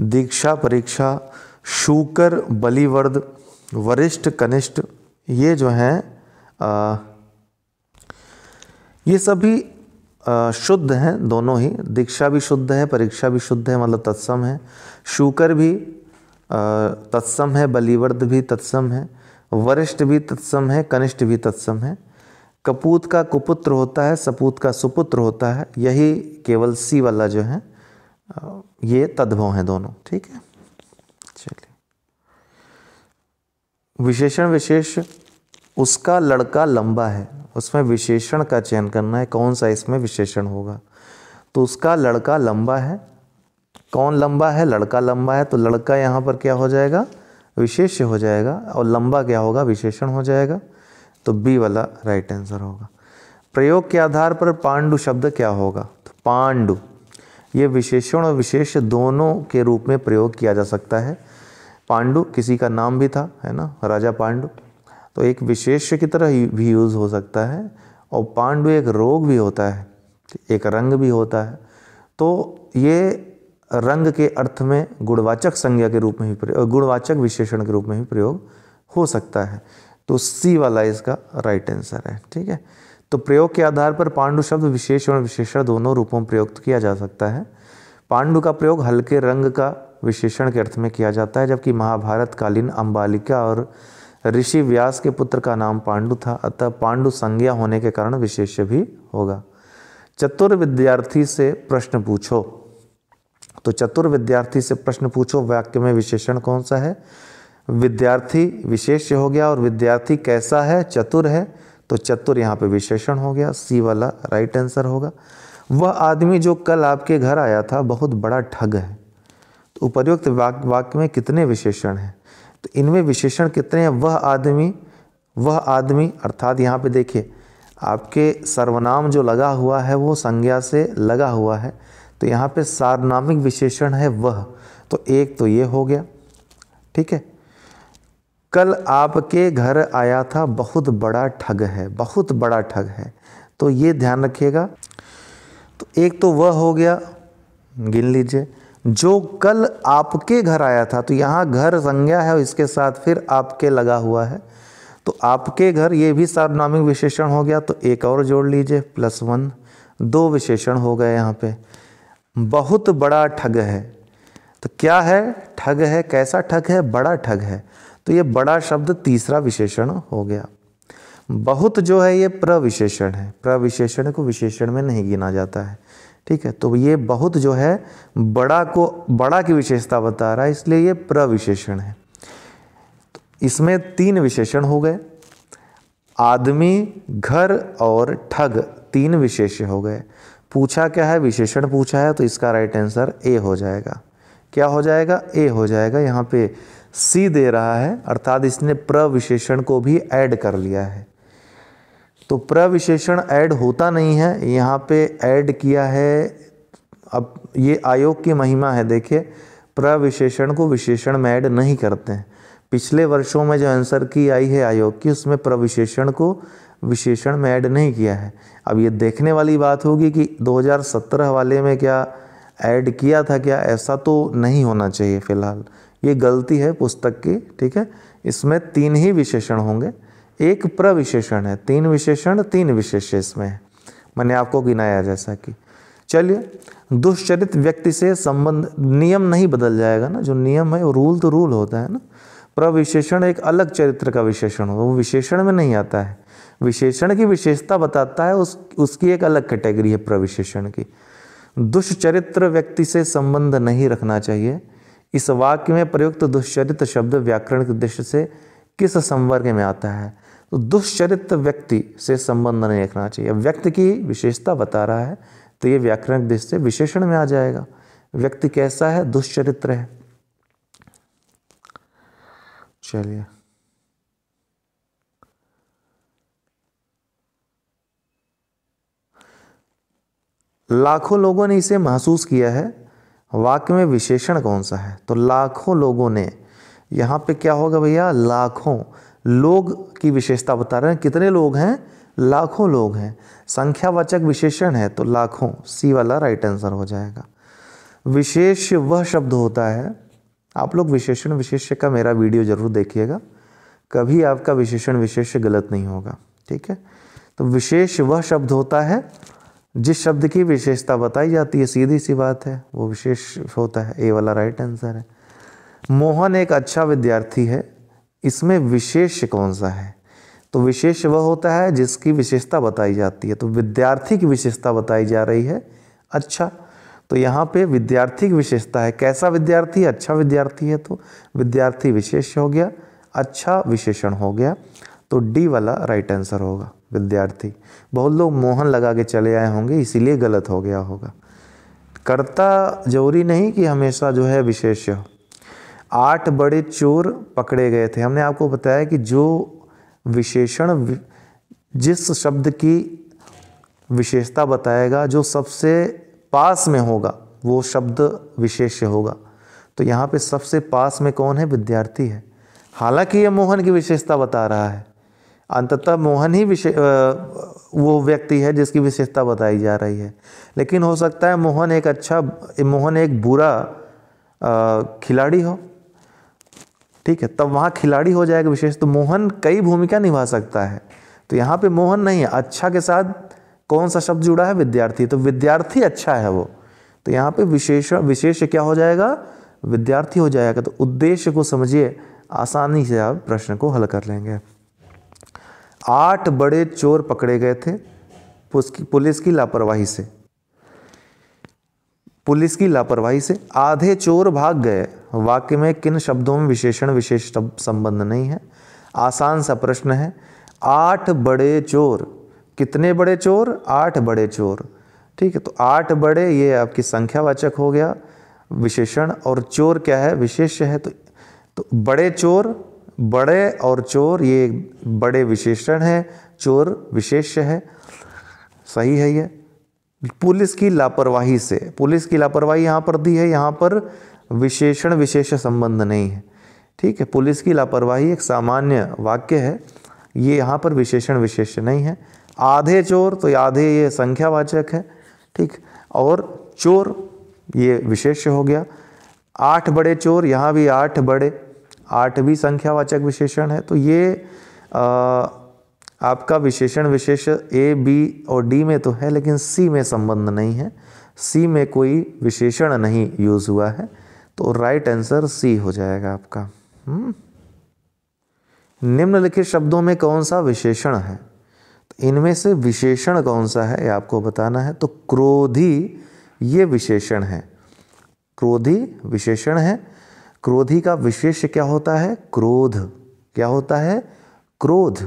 दीक्षा परीक्षा शूकर बलिवर्द वरिष्ठ कनिष्ठ ये जो हैं ये सभी शुद्ध हैं दोनों ही दीक्षा भी शुद्ध है परीक्षा भी शुद्ध है मतलब तत्सम है शूकर भी तत्सम है बलिवर्द भी तत्सम है वरिष्ठ भी तत्सम है कनिष्ठ भी तत्सम है कपूत का कुपुत्र होता है सपूत का सुपुत्र होता है यही केवल सी वाला जो है ये तद्भव हैं दोनों ठीक है चलिए विशेषण विशेष उसका लड़का लंबा है उसमें विशेषण का चयन करना है कौन सा इसमें विशेषण होगा तो उसका लड़का लंबा है कौन लंबा है लड़का लंबा है तो लड़का यहाँ पर क्या हो जाएगा विशेष्य हो जाएगा और लंबा क्या होगा विशेषण हो जाएगा तो बी वाला राइट आंसर होगा प्रयोग के आधार पर पांडु शब्द क्या होगा तो पांडु ये विशेषण और विशेष दोनों के रूप में प्रयोग किया जा सकता है पांडु किसी का नाम भी था है ना राजा पांडु तो एक विशेष की तरह भी यूज़ हो सकता है और पांडु एक रोग भी होता है एक रंग भी होता है तो ये रंग के अर्थ में गुणवाचक संज्ञा के रूप में ही प्रयोग गुणवाचक विशेषण के रूप में ही प्रयोग हो सकता है तो सी वाला इसका राइट आंसर है ठीक है तो प्रयोग के आधार पर पांडु शब्द विशेष और विशेषण दोनों रूपों में प्रयुक्त किया जा सकता है पांडु का प्रयोग हल्के रंग का विशेषण के अर्थ में किया जाता है जबकि महाभारत कालीन अम्बालिका और ऋषि व्यास के पुत्र का नाम पांडु था अतः पांडु संज्ञा होने के कारण विशेष भी होगा चतुर विद्यार्थी से प्रश्न पूछो तो चतुर विद्यार्थी से प्रश्न पूछो वाक्य में विशेषण कौन सा है विद्यार्थी विशेष हो गया और विद्यार्थी कैसा है चतुर है तो चतुर यहाँ पे विशेषण हो गया सी वाला राइट आंसर होगा वह आदमी जो कल आपके घर आया था बहुत बड़ा ठग है तो उपर्युक्त वाक्य वाक में कितने विशेषण हैं तो इनमें विशेषण कितने हैं वह आदमी वह आदमी अर्थात यहाँ पे देखिए आपके सर्वनाम जो लगा हुआ है वो संज्ञा से लगा हुआ है तो यहाँ पे सार्वनामिक विशेषण है वह तो एक तो ये हो गया ठीक है कल आपके घर आया था बहुत बड़ा ठग है बहुत बड़ा ठग है तो ये ध्यान रखिएगा तो एक तो वह हो गया गिन लीजिए जो कल आपके घर आया था तो यहाँ घर संज्ञा है और इसके साथ फिर आपके लगा हुआ है तो आपके घर ये भी सार्वनामिक विशेषण हो गया तो एक और जोड़ लीजिए प्लस वन दो विशेषण हो गए यहाँ पे बहुत बड़ा ठग है तो क्या है ठग है कैसा ठग है बड़ा ठग है तो ये बड़ा शब्द तीसरा विशेषण हो गया बहुत जो है ये प्रविशेषण है प्रविशेषण को विशेषण में नहीं गिना जाता है ठीक है तो ये बहुत जो है बड़ा को बड़ा की विशेषता बता रहा है इसलिए ये प्रविशेषण है तो इसमें तीन विशेषण हो गए आदमी घर और ठग तीन विशेष हो गए पूछा क्या है विशेषण पूछा है तो इसका राइट आंसर ए हो जाएगा क्या हो जाएगा ए हो जाएगा यहाँ पे सी दे रहा है अर्थात इसने प्रविशेषण को भी ऐड कर लिया है तो प्रविशेषण ऐड होता नहीं है यहाँ पे ऐड किया है अब ये आयोग की महिमा है देखिए प्रविशेषण को विशेषण में ऐड नहीं करते हैं पिछले वर्षों में जो आंसर की आई है आयोग की उसमें प्रविशेषण को विशेषण में ऐड नहीं किया है अब ये देखने वाली बात होगी कि 2017 वाले में क्या ऐड किया था क्या ऐसा तो नहीं होना चाहिए फिलहाल ये गलती है पुस्तक की ठीक है इसमें तीन ही विशेषण होंगे एक प्रविशेषण है तीन विशेषण तीन विशेष इसमें है मैंने आपको गिनाया जैसा कि चलिए दुष्चरित व्यक्ति से संबंध नियम नहीं बदल जाएगा ना जो नियम है वो रूल तो रूल होता है ना प्रविशेषण एक अलग चरित्र का विशेषण हो वो विशेषण में नहीं आता है विशेषण की विशेषता बताता है उस उसकी एक अलग कैटेगरी है प्रविशेषण की दुष्चरित्र व्यक्ति से संबंध नहीं रखना चाहिए इस वाक्य में प्रयुक्त दुष्चरित्र शब्द व्याकरण की दृष्टि से किस संवर्ग में आता है तो दुश्चरित्र व्यक्ति से संबंध नहीं रखना चाहिए व्यक्ति की विशेषता बता रहा है तो ये व्याकरण दृष्टि से विशेषण में आ जाएगा व्यक्ति कैसा है दुश्चरित्र है चलिए लाखों लोगों ने इसे महसूस किया है वाक्य में विशेषण कौन सा है तो लाखों लोगों ने यहाँ पे क्या होगा भैया लाखों लोग की विशेषता बता रहे हैं कितने लोग हैं लाखों लोग हैं संख्यावाचक विशेषण है तो लाखों सी वाला राइट आंसर हो जाएगा विशेष वह शब्द होता है आप लोग विशेषण विशेष्य का मेरा वीडियो ज़रूर देखिएगा कभी आपका विशेषण विशेष्य गलत नहीं होगा ठीक है तो विशेष वह शब्द होता है जिस शब्द की विशेषता बताई जाती है सीधी सी बात है वो विशेष होता है ए वाला राइट आंसर है मोहन एक अच्छा विद्यार्थी है इसमें विशेष कौन सा है तो विशेष वह होता है जिसकी विशेषता बताई जाती है तो विद्यार्थी की विशेषता बताई जा रही है अच्छा तो यहाँ पे विद्यार्थी की विशेषता है कैसा विद्यार्थी अच्छा विद्यार्थी है तो विद्यार्थी विशेष हो गया अच्छा विशेषण हो गया तो डी वाला राइट आंसर होगा विद्यार्थी बहुत लोग मोहन लगा के चले आए होंगे इसीलिए गलत हो गया होगा कर्ता जरूरी नहीं कि हमेशा जो है विशेष आठ बड़े चोर पकड़े गए थे हमने आपको बताया कि जो विशेषण जिस शब्द की विशेषता बताएगा जो सबसे पास में होगा वो शब्द विशेष होगा तो यहाँ पे सबसे पास में कौन है विद्यार्थी है हालांकि ये मोहन की विशेषता बता रहा है अंततः मोहन ही विशे वो व्यक्ति है जिसकी विशेषता बताई जा रही है लेकिन हो सकता है मोहन एक अच्छा मोहन एक बुरा खिलाड़ी हो ठीक है तब वहाँ खिलाड़ी हो जाएगा विशेष तो मोहन कई भूमिका निभा सकता है तो यहाँ पे मोहन नहीं है अच्छा के साथ कौन सा शब्द जुड़ा है विद्यार्थी तो विद्यार्थी अच्छा है वो तो यहाँ पे विशेष विशेष क्या हो जाएगा विद्यार्थी हो जाएगा तो उद्देश्य को समझिए आसानी से आप प्रश्न को हल कर लेंगे आठ बड़े चोर पकड़े गए थे पुलिस की लापरवाही से पुलिस की लापरवाही से आधे चोर भाग गए वाक्य में किन शब्दों में विशेषण विशेष संबंध नहीं है आसान सा प्रश्न है आठ बड़े चोर कितने बड़े चोर आठ बड़े चोर ठीक है तो आठ बड़े ये आपकी संख्यावाचक हो गया विशेषण और चोर क्या है विशेष है तो, तो बड़े चोर बड़े और चोर ये बड़े विशेषण हैं चोर विशेष्य है सही है ये पुलिस की लापरवाही से पुलिस की लापरवाही यहाँ पर दी है यहाँ पर विशेषण विशेष संबंध नहीं है ठीक है पुलिस की लापरवाही एक सामान्य वाक्य है ये यहाँ पर विशेषण विशेष नहीं है आधे चोर तो आधे ये संख्यावाचक है ठीक और चोर ये विशेष हो गया आठ बड़े चोर यहाँ भी आठ बड़े आठ भी संख्यावाचक विशेषण है तो ये आ, आपका विशेषण विशेष ए बी और डी में तो है लेकिन सी में संबंध नहीं है सी में कोई विशेषण नहीं यूज़ हुआ है तो राइट आंसर सी हो जाएगा आपका हम्म। निम्नलिखित शब्दों में कौन सा विशेषण है तो इनमें से विशेषण कौन सा है ये आपको बताना है तो क्रोधी ये विशेषण है क्रोधी विशेषण है क्रोधी का विशेष क्या होता है क्रोध क्या होता है क्रोध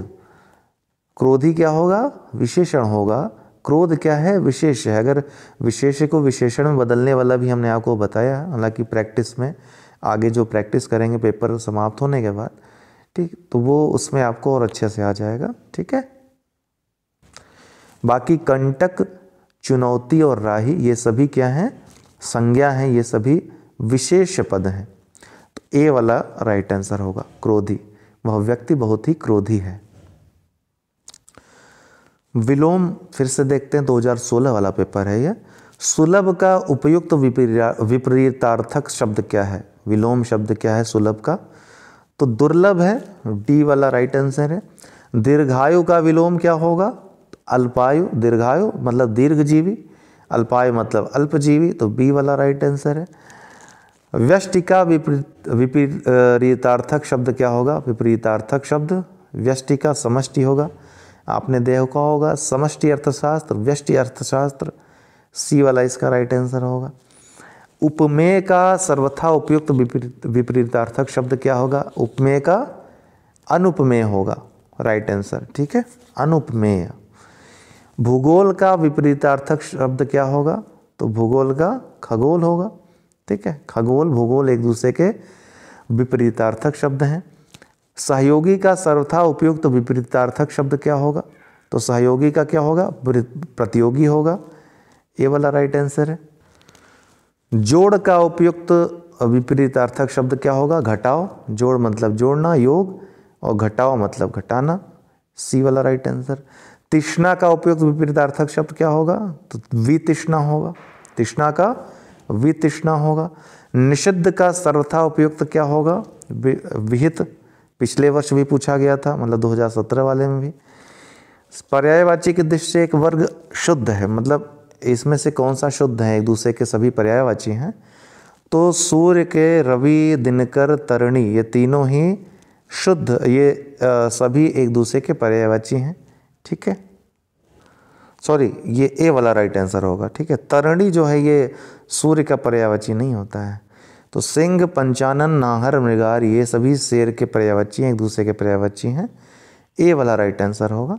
क्रोधी क्या होगा विशेषण होगा क्रोध क्या है विशेष है अगर विशेष को विशेषण में बदलने वाला भी हमने आपको बताया हालांकि प्रैक्टिस में आगे जो प्रैक्टिस करेंगे पेपर समाप्त होने के बाद ठीक तो वो उसमें आपको और अच्छे से आ जाएगा ठीक है बाकी कंटक चुनौती और राही ये सभी क्या हैं संज्ञा हैं ये सभी विशेष पद हैं ए वाला राइट आंसर होगा क्रोधी वह व्यक्ति बहुत ही क्रोधी है विलोम फिर से देखते हैं 2016 वाला पेपर है यह सुलभ का उपयुक्त विपरीतार्थक शब्द क्या है विलोम शब्द क्या है सुलभ का तो दुर्लभ है डी वाला राइट आंसर है दीर्घायु का विलोम क्या होगा अल्पायु दीर्घायु मतलब दीर्घजीवी अल्पायु मतलब अल्पजीवी तो बी वाला राइट आंसर है व्यष्टि का विपरीत विपरीतार्थक शब्द क्या होगा विपरीतार्थक शब्द व्यष्टि का समष्टि होगा आपने देखा होगा समष्टि अर्थशास्त्र व्यष्टि अर्थशास्त्र सी वाला इसका राइट आंसर होगा उपमेय का सर्वथा उपयुक्त विपरीतार्थक शब्द क्या होगा उपमेय का अनुपमेय होगा राइट आंसर ठीक है अनुपमेय भूगोल का विपरीतार्थक शब्द क्या होगा तो भूगोल का खगोल होगा ठीक है खगोल भूगोल एक दूसरे के विपरीतार्थक शब्द हैं सहयोगी का सर्वथा उपयुक्त तो विपरीतार्थक शब्द क्या होगा तो सहयोगी का क्या होगा प्रतियोगी होगा ये वाला राइट आंसर है जोड़ का उपयुक्त तो विपरीतार्थक शब्द क्या होगा घटाओ जोड़ मतलब जोड़ना योग और घटाओ मतलब घटाना सी वाला राइट आंसर तिष्णा का उपयुक्त विपरीतार्थक शब्द क्या होगा तो वितिष्णा होगा तिष्णा का वितृष्णा होगा निषिद्ध का सर्वथा उपयुक्त क्या होगा विहित पिछले वर्ष भी पूछा गया था मतलब 2017 वाले में भी पर्यायवाची की दृष्टि से एक वर्ग शुद्ध है मतलब इसमें से कौन सा शुद्ध है एक दूसरे के सभी पर्यायवाची हैं तो सूर्य के रवि दिनकर तरणी ये तीनों ही शुद्ध ये आ, सभी एक दूसरे के पर्यायवाची हैं ठीक है सॉरी ये ए वाला राइट आंसर होगा ठीक है तरणी जो है ये सूर्य का पर्यावची नहीं होता है तो सिंह पंचानन नाहर मृगार ये सभी शेर के हैं एक दूसरे के पर्यावची हैं ए वाला राइट आंसर होगा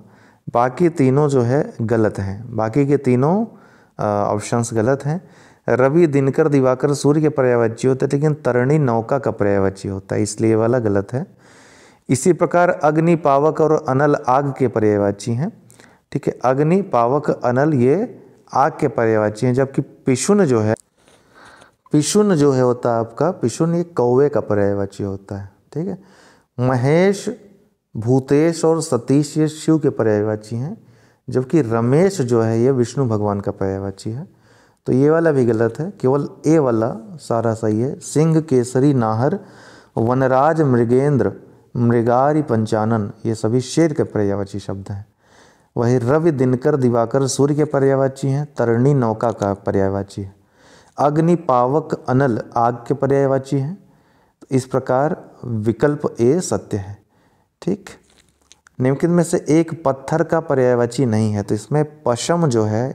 बाकी तीनों जो है गलत हैं बाकी के तीनों ऑप्शंस गलत हैं रवि दिनकर दिवाकर सूर्य के पर्यावची होते हैं लेकिन तरणी नौका का पर्यावची होता है इसलिए वाला गलत है इसी प्रकार अग्नि पावक और अनल आग के पर्यावाची हैं ठीक है अग्नि पावक अनल ये आग के पर्यावाची हैं जबकि पिशुन जो है पिशुन जो है होता है आपका पिशुन ये कौवे का पर्यायवाची होता है ठीक है महेश भूतेश और सतीश ये शिव के पर्यायवाची हैं जबकि रमेश जो है ये विष्णु भगवान का पर्यायवाची है तो ये वाला भी गलत है केवल ए वाला सारा सही है सिंह केसरी नाहर वनराज मृगेंद्र मृगारी पंचानन ये सभी शेर के पर्यायवाची शब्द हैं वही रवि दिनकर दिवाकर सूर्य के पर्यायवाची हैं तरणी नौका का पर्यायवाची है अग्निपावक अनल आग के पर्यायवाची हैं तो इस प्रकार विकल्प ए सत्य है ठीक निम्नलिखित में से एक पत्थर का पर्यायवाची नहीं है तो इसमें पशम जो है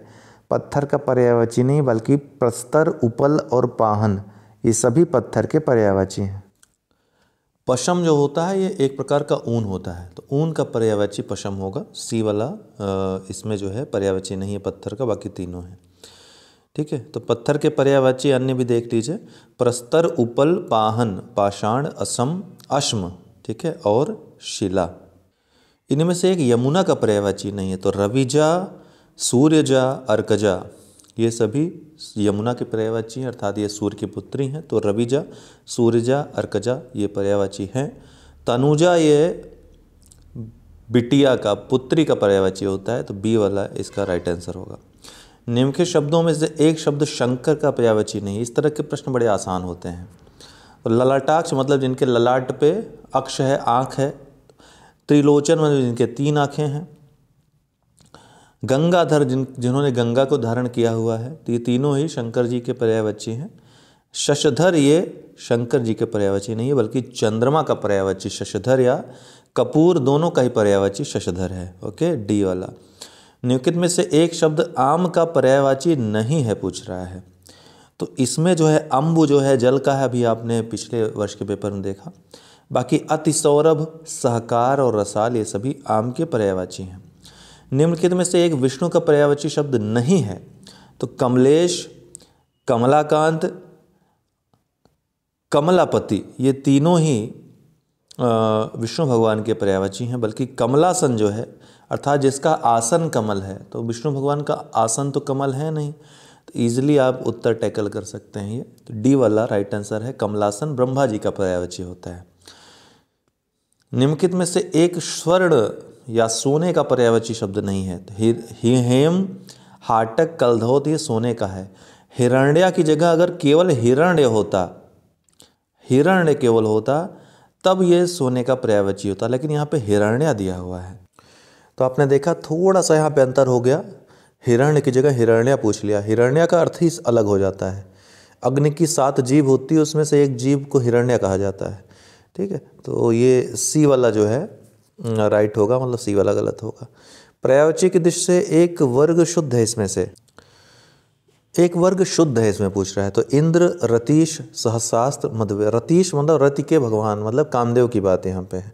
पत्थर का पर्यायवाची नहीं बल्कि प्रस्तर उपल और पाहन ये सभी पत्थर के पर्यायवाची हैं पशम जो होता है ये एक प्रकार का ऊन होता है तो ऊन का पर्यायवाची पशम होगा सी वाला इसमें जो है पर्यायवाची नहीं है पत्थर का बाकी तीनों है ठीक है तो पत्थर के पर्यावाची अन्य भी देख लीजिए प्रस्तर उपल पाहन पाषाण असम अश्म ठीक है और शिला इनमें से एक यमुना का पर्यावाची नहीं है तो रविजा सूर्यजा अर्कजा ये सभी यमुना के पर्यावाची हैं अर्थात ये सूर्य की पुत्री हैं तो रविजा सूर्यजा अर्कजा ये पर्यावाची हैं तनुजा ये बिटिया का पुत्री का पर्यावाची होता है तो बी वाला इसका राइट आंसर होगा निम्नलिखित शब्दों में से एक शब्द शंकर का पर्यावची नहीं इस तरह के प्रश्न बड़े आसान होते हैं तो ललाटाक्ष मतलब जिनके ललाट पे अक्ष है आँख है त्रिलोचन मतलब जिनके तीन आँखें हैं गंगाधर जिन जिन्होंने गंगा को धारण किया हुआ है तो ये तीनों ही शंकर जी के पर्यावची हैं शशधर ये शंकर जी के पर्यावची नहीं है बल्कि चंद्रमा का पर्यावची शशधर या कपूर दोनों का ही पर्यावची शशधर है ओके डी वाला निम्नलिखित में से एक शब्द आम का पर्यायवाची नहीं है पूछ रहा है तो इसमें जो है अम्बु जो है जल का है अभी आपने पिछले वर्ष के पेपर में देखा बाकी अति सौरभ सहकार और रसाल ये सभी आम के पर्यायवाची हैं निम्नलिखित में से एक विष्णु का पर्यायवाची शब्द नहीं है तो कमलेश कमलाकांत कमलापति ये तीनों ही विष्णु भगवान के पर्यायवाची हैं बल्कि कमलासन जो है अर्थात जिसका आसन कमल है तो विष्णु भगवान का आसन तो कमल है नहीं तो ईजिली आप उत्तर टैकल कर सकते हैं ये तो डी वाला राइट आंसर है कमलासन ब्रह्मा जी का पर्यावची होता है निम्नलिखित में से एक स्वर्ण या सोने का पर्यावची शब्द नहीं है तो ही हेम हाटक कलधोत ये सोने का है हिरण्या की जगह अगर केवल हिरण्य होता हिरण्य केवल होता तब ये सोने का पर्यावची होता लेकिन यहाँ पे हिरण्या दिया हुआ है तो आपने देखा थोड़ा सा यहाँ पे अंतर हो गया हिरण्य की जगह हिरण्य पूछ लिया हिरण्य का अर्थ ही अलग हो जाता है अग्नि की सात जीव होती है उसमें से एक जीव को हिरण्य कहा जाता है ठीक है तो ये सी वाला जो है राइट होगा मतलब सी वाला गलत होगा प्रायोचिक की दृष्टि से एक वर्ग शुद्ध है इसमें से एक वर्ग शुद्ध है इसमें पूछ रहा है तो इंद्र रतीश सहसास्त्र मध्य रतीश मतलब रति के भगवान मतलब कामदेव की बात यहाँ पे है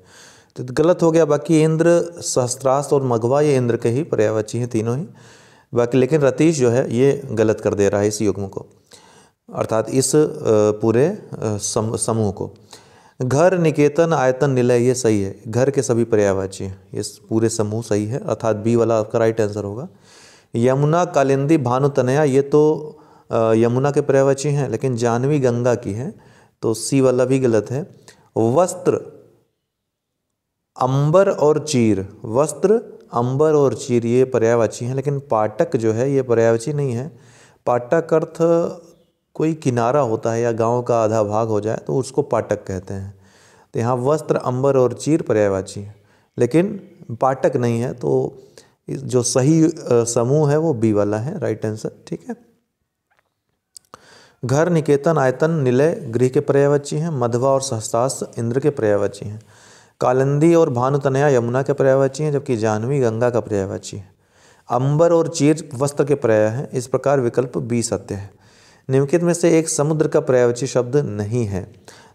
तो गलत हो गया बाकी इंद्र सहस्त्रास्त्र और मघवा ये इंद्र के ही पर्यावाची हैं तीनों ही बाकी लेकिन रतीश जो है ये गलत कर दे रहा है इस युग्म को अर्थात इस पूरे समूह को घर निकेतन आयतन निलय ये सही है घर के सभी पर्यावाची हैं ये पूरे समूह सही है अर्थात बी वाला आपका राइट आंसर होगा यमुना कालिंदी भानुतनया ये तो यमुना के पर्यावाची हैं लेकिन जानवी गंगा की है तो सी वाला भी गलत है वस्त्र अंबर और चीर वस्त्र अंबर और चीर ये पर्यायवाची हैं लेकिन पाटक जो है ये पर्यायवाची नहीं है पाटक अर्थ कोई किनारा होता है या गांव का आधा भाग हो जाए तो उसको पाटक कहते हैं तो यहाँ वस्त्र अंबर और चीर पर्यायवाची है लेकिन पाटक नहीं है तो जो सही समूह है वो बी वाला है राइट आंसर ठीक है घर निकेतन आयतन निलय गृह के पर्यायवाची हैं मधवा और सहस्तास्त्र इंद्र के पर्यायवाची हैं कालंदी और भानुतनया यमुना के पर्यायवाची हैं जबकि जाह्नवी गंगा का पर्यायवाची है अंबर और चीर वस्त्र के पर्याय हैं इस प्रकार विकल्प बी सत्य है निम्नलिखित में से एक समुद्र का पर्यायवाची शब्द नहीं है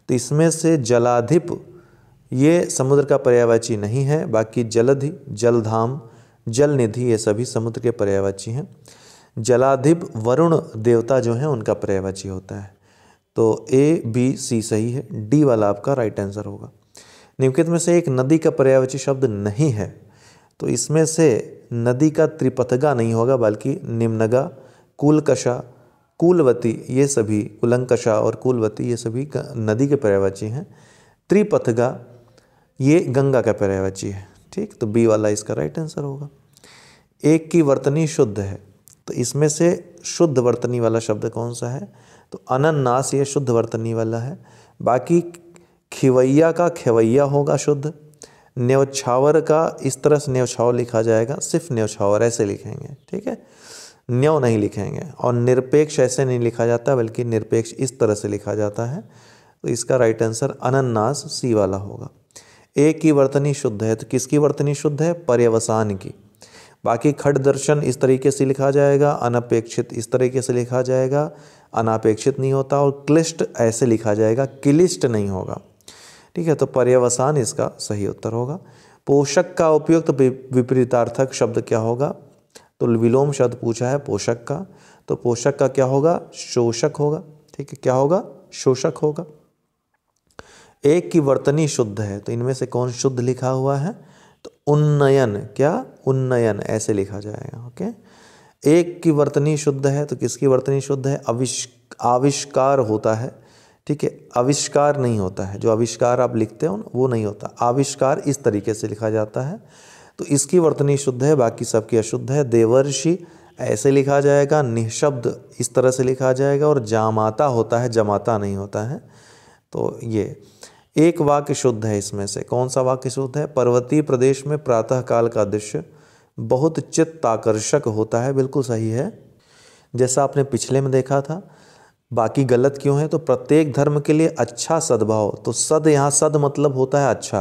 तो इसमें से जलाधिप ये समुद्र का पर्यायवाची नहीं है बाकी जलधि जलधाम जल निधि ये सभी समुद्र के पर्यायवाची हैं जलाधिप वरुण देवता जो हैं उनका पर्यायवाची होता है तो ए बी सी सही है डी वाला आपका राइट आंसर होगा निम्नलिखित में से एक नदी का पर्यायवाची शब्द नहीं है तो इसमें से नदी का त्रिपथगा नहीं होगा बल्कि निम्नगा कुलकशा कुलवती ये सभी कुलंकशा और कुलवती ये सभी नदी के पर्यायवाची हैं त्रिपथगा ये गंगा का पर्यायवाची है ठीक तो बी वाला इसका राइट आंसर होगा एक की वर्तनी शुद्ध है तो इसमें से शुद्ध वर्तनी वाला शब्द कौन सा है तो अनन्नास ये शुद्ध वर्तनी वाला है बाकी खिवैया का खिवैया होगा शुद्ध न्योछावर का इस तरह से न्योछावर लिखा जाएगा सिर्फ न्योछावर ऐसे लिखेंगे ठीक है न्यो नहीं लिखेंगे और निरपेक्ष ऐसे नहीं लिखा जाता बल्कि निरपेक्ष इस तरह से लिखा जाता है तो इसका राइट आंसर अनन्नास सी वाला होगा ए की वर्तनी शुद्ध है तो किसकी वर्तनी शुद्ध है पर्यवसान की बाकी खड दर्शन इस तरीके से लिखा जाएगा अनपेक्षित इस तरीके से लिखा जाएगा अनापेक्षित नहीं होता और क्लिष्ट ऐसे लिखा जाएगा क्लिष्ट नहीं होगा ठीक है तो पर्यवसान इसका सही उत्तर होगा पोषक का उपयुक्त तो विपरीतार्थक शब्द क्या होगा तो विलोम शब्द पूछा है पोषक का तो पोषक का क्या होगा शोषक होगा ठीक है क्या होगा शोषक होगा एक की वर्तनी शुद्ध है तो इनमें से कौन शुद्ध लिखा हुआ है तो उन्नयन क्या उन्नयन ऐसे लिखा जाएगा ओके एक की वर्तनी शुद्ध है तो किसकी वर्तनी शुद्ध है अविष्क आविष्कार होता है ठीक है आविष्कार नहीं होता है जो आविष्कार आप लिखते हो ना वो नहीं होता आविष्कार इस तरीके से लिखा जाता है तो इसकी वर्तनी शुद्ध है बाकी सबकी अशुद्ध है देवर्षि ऐसे लिखा जाएगा निःशब्द इस तरह से लिखा जाएगा और जामाता होता है जमाता नहीं होता है तो ये एक वाक्य शुद्ध है इसमें से कौन सा वाक्य शुद्ध है पर्वतीय प्रदेश में प्रातःकाल का दृश्य बहुत चित्ताकर्षक होता है बिल्कुल सही है जैसा आपने पिछले में देखा था बाकी गलत क्यों है तो प्रत्येक धर्म के लिए अच्छा सद्भाव तो सद यहाँ सद मतलब होता है अच्छा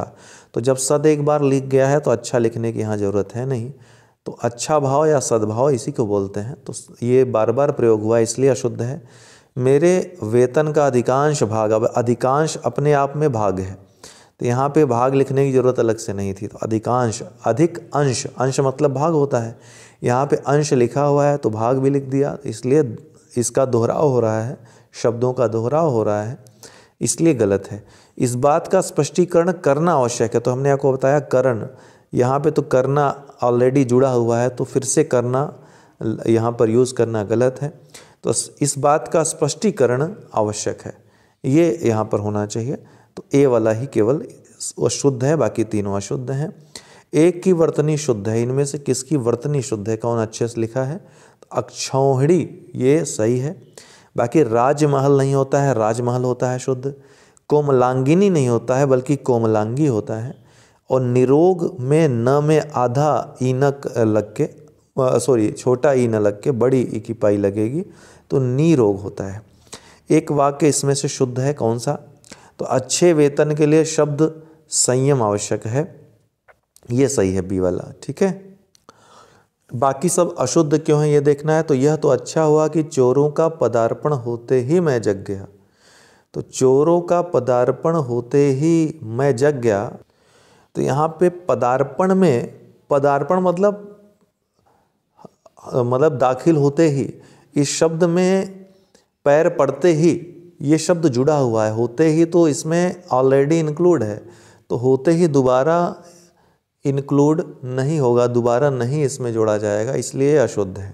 तो जब सद एक बार लिख गया है तो अच्छा लिखने की यहाँ ज़रूरत है नहीं तो अच्छा भाव या सद्भाव इसी को बोलते हैं तो ये बार बार प्रयोग हुआ इसलिए अशुद्ध है मेरे वेतन का अधिकांश भाग अब अधिकांश अपने आप में भाग है तो यहाँ पे भाग लिखने की ज़रूरत अलग से नहीं थी तो अधिकांश अधिक अंश अंश मतलब भाग होता है यहाँ पे अंश लिखा हुआ है तो भाग भी लिख दिया इसलिए इसका दोहराव हो रहा है शब्दों का दोहराव हो रहा है इसलिए गलत है इस बात का स्पष्टीकरण करना आवश्यक है तो हमने आपको बताया करण यहाँ पे तो करना ऑलरेडी जुड़ा हुआ है तो फिर से करना यहाँ पर यूज़ करना गलत है तो इस बात का स्पष्टीकरण आवश्यक है ये यहाँ पर होना चाहिए तो ए वाला ही केवल अशुद्ध है बाकी तीनों अशुद्ध हैं एक की वर्तनी शुद्ध है इनमें से किसकी वर्तनी शुद्ध है कौन अच्छे से लिखा है अक्षौहिणी ये सही है बाकी राजमहल नहीं होता है राजमहल होता है शुद्ध कोमलांगिनी नहीं होता है बल्कि कोमलांगी होता है और निरोग में न में आधा ईनक लग के सॉरी छोटा ई न लग के बड़ी ई की पाई लगेगी तो नीरोग होता है एक वाक्य इसमें से शुद्ध है कौन सा तो अच्छे वेतन के लिए शब्द संयम आवश्यक है ये सही है बी वाला ठीक है बाकी सब अशुद्ध क्यों है ये देखना है तो यह तो अच्छा हुआ कि चोरों का पदार्पण होते ही मैं जग गया तो चोरों का पदार्पण होते ही मैं जग गया तो यहाँ पे पदार्पण में पदार्पण मतलब मतलब दाखिल होते ही इस शब्द में पैर पड़ते ही ये शब्द जुड़ा हुआ है होते ही तो इसमें ऑलरेडी इंक्लूड है तो होते ही दोबारा इंक्लूड नहीं होगा दोबारा नहीं इसमें जोड़ा जाएगा इसलिए अशुद्ध है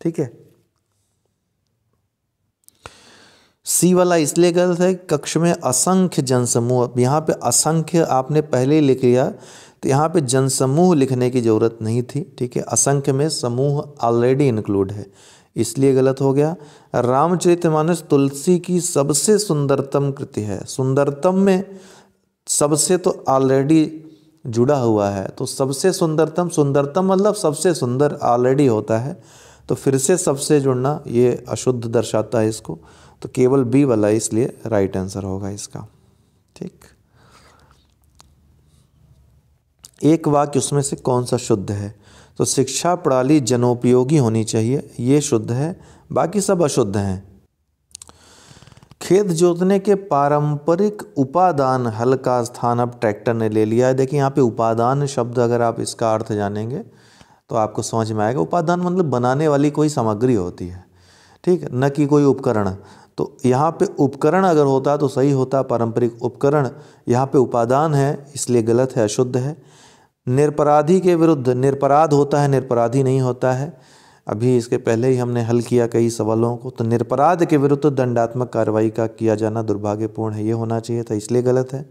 ठीक है सी वाला इसलिए गलत है कक्ष में असंख्य जनसमूह यहां पे असंख्य आपने पहले ही लिख लिया तो यहां पे जनसमूह लिखने की ज़रूरत नहीं थी ठीक है असंख्य में समूह ऑलरेडी इंक्लूड है इसलिए गलत हो गया रामचरितमानस तुलसी की सबसे सुंदरतम कृति है सुंदरतम में सबसे तो ऑलरेडी जुड़ा हुआ है तो सबसे सुंदरतम सुंदरतम मतलब सबसे सुंदर ऑलरेडी होता है तो फिर से सबसे जुड़ना ये अशुद्ध दर्शाता है इसको तो केवल बी वाला इसलिए राइट आंसर होगा इसका ठीक एक वाक्य उसमें से कौन सा शुद्ध है तो शिक्षा प्रणाली जनोपयोगी होनी चाहिए ये शुद्ध है बाकी सब अशुद्ध हैं खेत जोतने के पारंपरिक उपादान हल का स्थान अब ट्रैक्टर ने ले लिया है देखिए यहाँ पे उपादान शब्द अगर आप इसका अर्थ जानेंगे तो आपको समझ में आएगा उपादान मतलब बनाने वाली कोई सामग्री होती है ठीक है न कि कोई उपकरण तो यहाँ पे उपकरण अगर होता तो सही होता पारंपरिक उपकरण यहाँ पे उपादान है इसलिए गलत है अशुद्ध है निरपराधी के विरुद्ध निरपराध होता है निरपराधी नहीं होता है अभी इसके पहले ही हमने हल किया कई सवालों को तो निरपराध के विरुद्ध दंडात्मक कार्रवाई का किया जाना दुर्भाग्यपूर्ण है ये होना चाहिए था इसलिए गलत है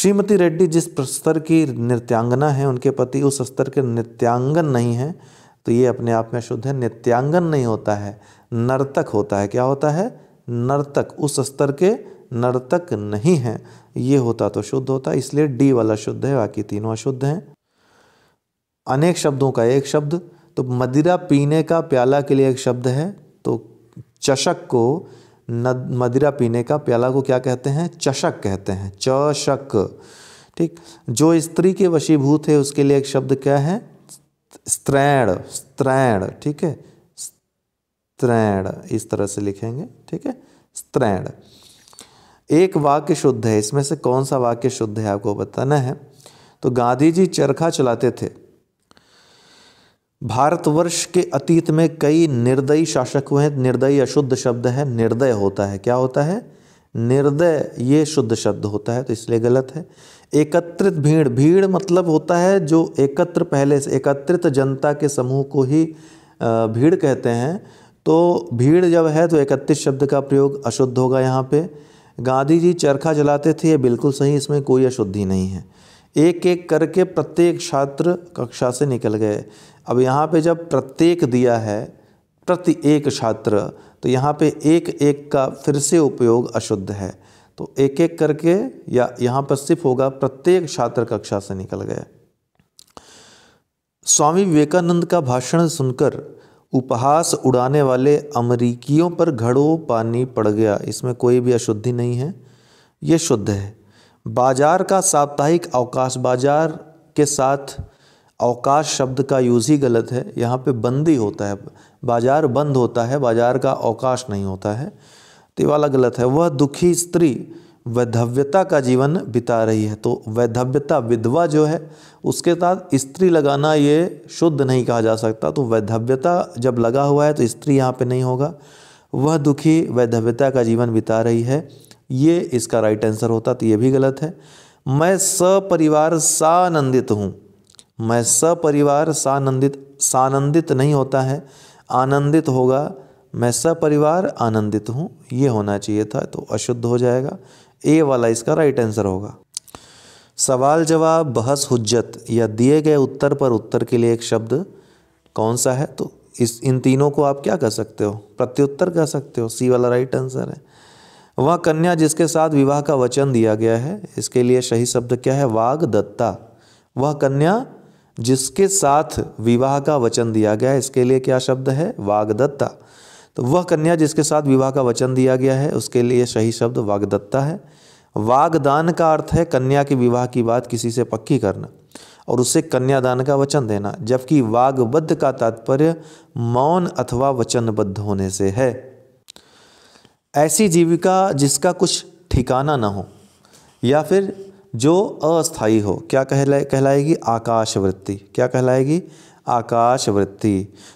श्रीमती रेड्डी जिस स्तर की नृत्यांगना है उनके पति उस स्तर के नृत्यांगन नहीं है तो ये अपने आप में शुद्ध है नृत्यांगन नहीं होता है नर्तक होता है क्या होता है नर्तक उस स्तर के नर्तक नहीं है ये होता तो शुद्ध होता इसलिए डी वाला शुद्ध है बाकी तीनों अशुद्ध हैं अनेक शब्दों का एक शब्द तो मदिरा पीने का प्याला के लिए एक शब्द है तो चषक को नद मदिरा पीने का प्याला को क्या कहते हैं चषक कहते हैं चषक ठीक जो स्त्री के वशीभूत है उसके लिए एक शब्द क्या है स्त्रैण स्त्रैण ठीक है स्त्रैण इस तरह से लिखेंगे ठीक है स्त्रैण एक वाक्य शुद्ध है इसमें से कौन सा वाक्य शुद्ध है आपको बताना है तो गांधी जी चरखा चलाते थे भारतवर्ष के अतीत में कई निर्दयी शासक हुए हैं निर्दयी अशुद्ध शब्द है निर्दय होता है क्या होता है निर्दय ये शुद्ध शब्द होता है तो इसलिए गलत है एकत्रित भीड़ भीड़ मतलब होता है जो एकत्र पहले से एकत्रित जनता के समूह को ही भीड़ कहते हैं तो भीड़ जब है तो एकत्रित शब्द का प्रयोग अशुद्ध होगा यहाँ पे गांधी जी चरखा चलाते थे ये बिल्कुल सही इसमें कोई अशुद्धि नहीं है एक एक करके प्रत्येक छात्र कक्षा से निकल गए अब यहाँ पे जब प्रत्येक दिया है प्रति एक छात्र तो यहाँ पे एक एक का फिर से उपयोग अशुद्ध है तो एक एक करके या यहाँ पर सिर्फ होगा प्रत्येक छात्र कक्षा से निकल गए स्वामी विवेकानंद का भाषण सुनकर उपहास उड़ाने वाले अमरीकियों पर घड़ों पानी पड़ गया इसमें कोई भी अशुद्धि नहीं है ये शुद्ध है बाजार का साप्ताहिक अवकाश बाजार के साथ अवकाश शब्द का यूज़ ही गलत है यहाँ पे बंदी होता है बाज़ार बंद होता है बाज़ार का अवकाश नहीं होता है तो वाला गलत है वह दुखी स्त्री वैधव्यता का जीवन बिता रही है तो वैधव्यता विधवा जो है उसके साथ स्त्री लगाना ये शुद्ध नहीं कहा जा सकता तो वैधव्यता जब लगा हुआ है तो स्त्री यहाँ पे नहीं होगा वह दुखी वैधव्यता का जीवन बिता रही है ये इसका राइट आंसर होता तो ये भी गलत है मैं सपरिवार सानंदित हूँ मैं सपरिवार सानंदित सानंदित नहीं होता है आनंदित होगा मैं सपरिवार आनंदित हूँ ये होना चाहिए था तो अशुद्ध हो जाएगा ए वाला इसका राइट आंसर होगा सवाल जवाब बहस हुज्जत या दिए गए उत्तर पर उत्तर के लिए एक शब्द कौन सा है तो इस इन तीनों को आप क्या कह सकते हो प्रत्युत्तर कह सकते हो सी वाला राइट आंसर है वह कन्या जिसके साथ विवाह का वचन दिया गया है इसके लिए सही शब्द क्या है वाग दत्ता वह कन्या जिसके साथ विवाह का वचन दिया गया है इसके लिए क्या शब्द है वागदत्ता तो वह कन्या जिसके साथ विवाह का वचन दिया गया है उसके लिए सही शब्द वागदत्ता है वागदान का अर्थ है कन्या के विवाह की बात किसी से पक्की करना और उससे कन्यादान का वचन देना जबकि वागबद्ध का तात्पर्य मौन अथवा वचनबद्ध होने से है ऐसी जीविका जिसका कुछ ठिकाना ना हो या फिर जो अस्थाई हो क्या कहलाए कहलाएगी आकाश वृत्ति क्या कहलाएगी आकाश वृत्ति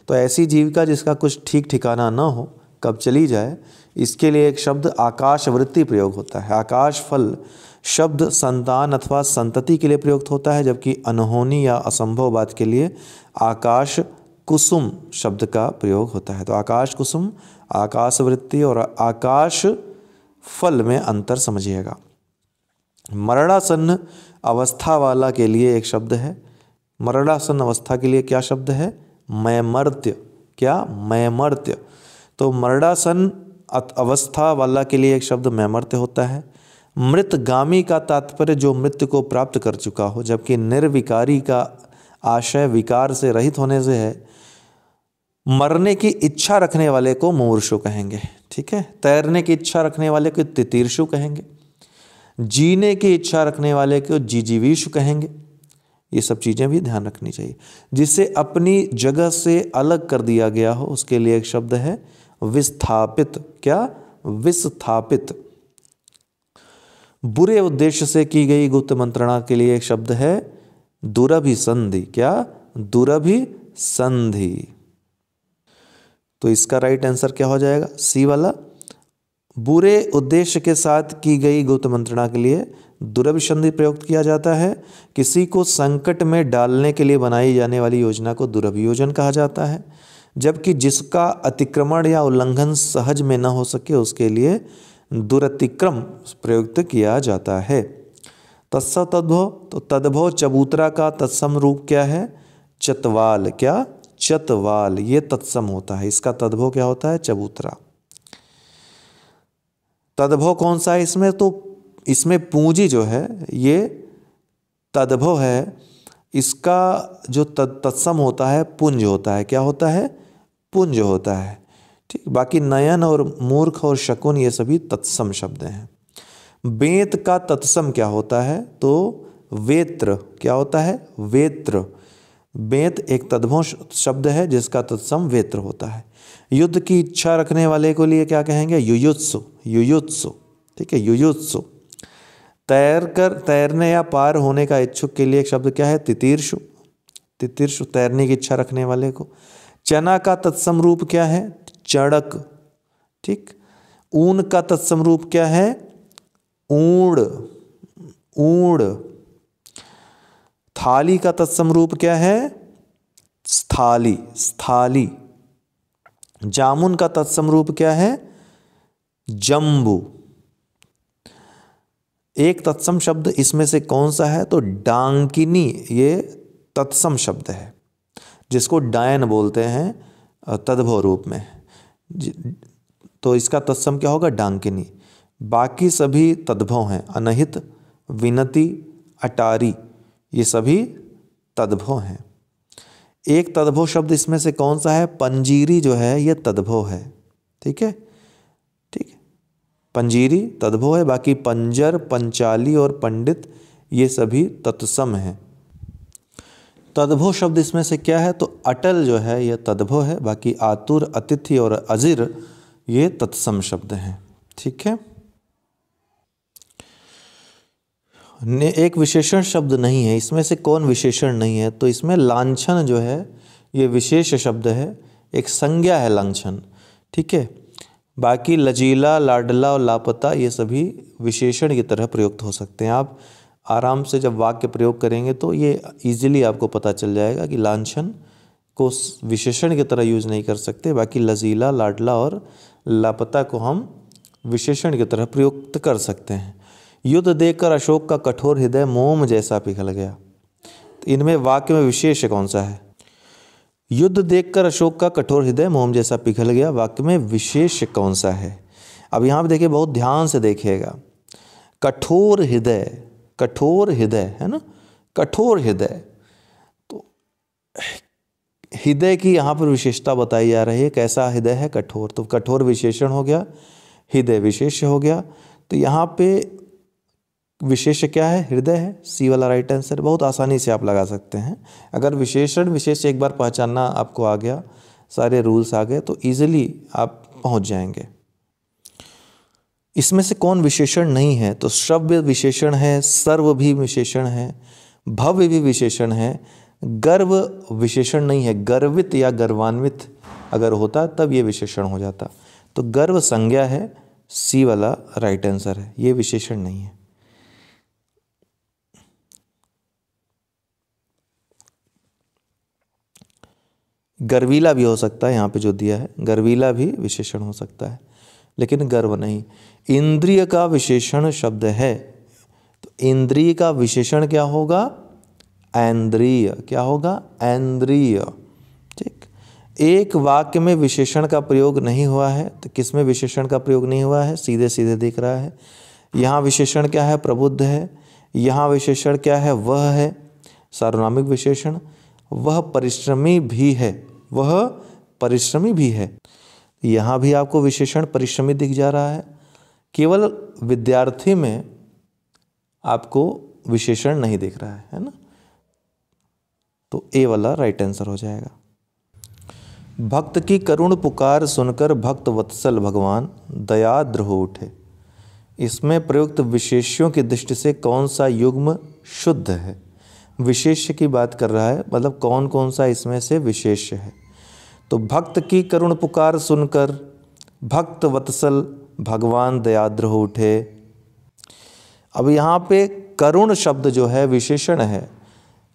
तो ऐसी जीविका जिसका कुछ ठीक ठिकाना ना हो कब चली जाए इसके लिए एक शब्द आकाश वृत्ति प्रयोग होता है आकाश फल शब्द संतान अथवा संतति के लिए प्रयुक्त होता है जबकि अनहोनी या असंभव बात के लिए आकाश कुसुम शब्द का प्रयोग होता है तो आकाश कुसुम आकाश वृत्ति और आकाश फल में अंतर समझिएगा मरणासन्न अवस्था वाला के लिए एक शब्द है मरणासन अवस्था के लिए क्या शब्द है मैमर्त्य क्या मैमर्त्य तो मरणासन अवस्था वाला के लिए एक शब्द मैमर्त्य होता है मृतगामी का तात्पर्य जो मृत्यु को प्राप्त कर चुका हो जबकि निर्विकारी का आशय विकार से रहित होने से है मरने की इच्छा रखने वाले को मूर्षु कहेंगे ठीक है तैरने की इच्छा रखने वाले को तितीर्षु कहेंगे जीने की इच्छा रखने वाले को जी विश्व कहेंगे ये सब चीज़ें भी ध्यान रखनी चाहिए जिसे अपनी जगह से अलग कर दिया गया हो उसके लिए एक शब्द है विस्थापित क्या विस्थापित बुरे उद्देश्य से की गई गुप्त मंत्रणा के लिए एक शब्द है दुरभि संधि क्या दुरभि संधि तो इसका राइट आंसर क्या हो जाएगा सी वाला बुरे उद्देश्य के साथ की गई गुप्त मंत्रणा के लिए संधि प्रयुक्त किया जाता है किसी को संकट में डालने के लिए बनाई जाने वाली योजना को दुरभियोजन कहा जाता है जबकि जिसका अतिक्रमण या उल्लंघन सहज में न हो सके उसके लिए दुरतिक्रम प्रयुक्त किया जाता है तत्सव तद्भव तो तद्भव चबूतरा का तत्सम रूप क्या है चतवाल क्या चतवाल ये तत्सम होता है इसका तद्भव क्या होता है चबूतरा तद्भव कौन सा है इसमें तो इसमें पूंजी जो है ये तद्भव है इसका जो तत्सम होता है पुंज होता है क्या होता है पुंज होता है ठीक बाकी नयन और मूर्ख और शकुन ये सभी तत्सम शब्द हैं वेत का तत्सम क्या होता है तो वेत्र क्या होता है वेत्र वेत एक तद्भव शब्द है जिसका तत्सम वेत्र होता है युद्ध की इच्छा रखने वाले को लिए क्या कहेंगे युयुत्सु युयुत्सु ठीक है युयुत्सु तैर कर तैरने या पार होने का इच्छुक के लिए एक शब्द क्या है तितीर्षु तितीर्षु तैरने की इच्छा रखने वाले को चना का तत्सम रूप क्या है चड़क ठीक ऊन का तत्सम रूप क्या है ऊड़ ऊड़ थाली का तत्सम रूप क्या है स्थाली स्थाली जामुन का तत्सम रूप क्या है जम्बू एक तत्सम शब्द इसमें से कौन सा है तो डांकिनी ये तत्सम शब्द है जिसको डायन बोलते हैं तद्भव रूप में तो इसका तत्सम क्या होगा डांकिनी बाकी सभी तद्भव हैं अनहित विनति अटारी ये सभी तद्भव हैं एक तद्भव शब्द इसमें से कौन सा है पंजीरी जो है ये तद्भव है ठीक है ठीक है पंजीरी तद्भव है बाकी पंजर पंचाली और पंडित ये सभी तत्सम हैं तद्भव शब्द इसमें से क्या है तो अटल जो है यह तद्भव है बाकी आतुर अतिथि और अजिर ये तत्सम शब्द हैं ठीक है ने एक विशेषण शब्द नहीं है इसमें से कौन विशेषण नहीं है तो इसमें लांछन जो है ये विशेष शब्द है एक संज्ञा है लांछन ठीक है बाकी लजीला लाडला और लापता ये सभी विशेषण की तरह प्रयुक्त हो सकते हैं आप आराम से जब वाक्य प्रयोग करेंगे तो ये इजीली आपको पता चल जाएगा कि लांछन को विशेषण की तरह यूज नहीं कर सकते बाकी लजीला लाडला और लापता को हम विशेषण की तरह प्रयुक्त कर सकते हैं युद्ध देखकर अशोक का कठोर हृदय मोम जैसा पिघल गया तो इनमें वाक्य में विशेष कौन सा है युद्ध देखकर अशोक का कठोर हृदय मोम जैसा पिघल गया वाक्य में विशेष कौन सा है अब यहाँ पर देखिए बहुत ध्यान से देखिएगा कठोर हृदय कठोर हृदय है ना कठोर हृदय तो हृदय की यहाँ पर विशेषता बताई जा रही है कैसा हृदय है कठोर तो कठोर विशेषण हो गया हृदय विशेष हो गया तो यहाँ पे विशेष्य क्या है हृदय है सी वाला राइट आंसर बहुत आसानी से आप लगा सकते हैं अगर विशेषण विशेष एक बार पहचानना आपको आ गया सारे रूल्स आ गए तो ईजिली आप पहुंच जाएंगे इसमें से कौन विशेषण नहीं है तो श्रव्य विशेषण है सर्व भी विशेषण है भव्य भी विशेषण है गर्व विशेषण नहीं है गर्वित या गर्वान्वित अगर होता तब ये विशेषण हो जाता तो गर्व संज्ञा है सी वाला राइट आंसर है ये विशेषण नहीं है गर्वीला भी हो सकता है यहाँ पे जो दिया है गर्वीला भी विशेषण हो सकता है लेकिन गर्व नहीं इंद्रिय का विशेषण शब्द है तो इंद्रिय का विशेषण क्या होगा ऐन्द्रिय क्या होगा ऐन्द्रिय ठीक एक वाक्य में विशेषण का प्रयोग नहीं हुआ है तो किस में विशेषण का प्रयोग नहीं हुआ है सीधे सीधे दिख रहा है यहाँ विशेषण क्या है प्रबुद्ध है यहाँ विशेषण क्या है वह है सार्वनामिक विशेषण वह परिश्रमी भी है वह परिश्रमी भी है यहाँ भी आपको विशेषण परिश्रमी दिख जा रहा है केवल विद्यार्थी में आपको विशेषण नहीं दिख रहा है है ना तो ए वाला राइट आंसर हो जाएगा भक्त की करुण पुकार सुनकर भक्त वत्सल भगवान दयाद्र हो उठे इसमें प्रयुक्त विशेष्यों की दृष्टि से कौन सा युग्म शुद्ध है विशेष्य की बात कर रहा है मतलब कौन कौन सा इसमें से विशेष्य है तो भक्त की करुण पुकार सुनकर भक्त वत्सल भगवान दयाद्र हो उठे अब यहाँ पे करुण शब्द जो है विशेषण है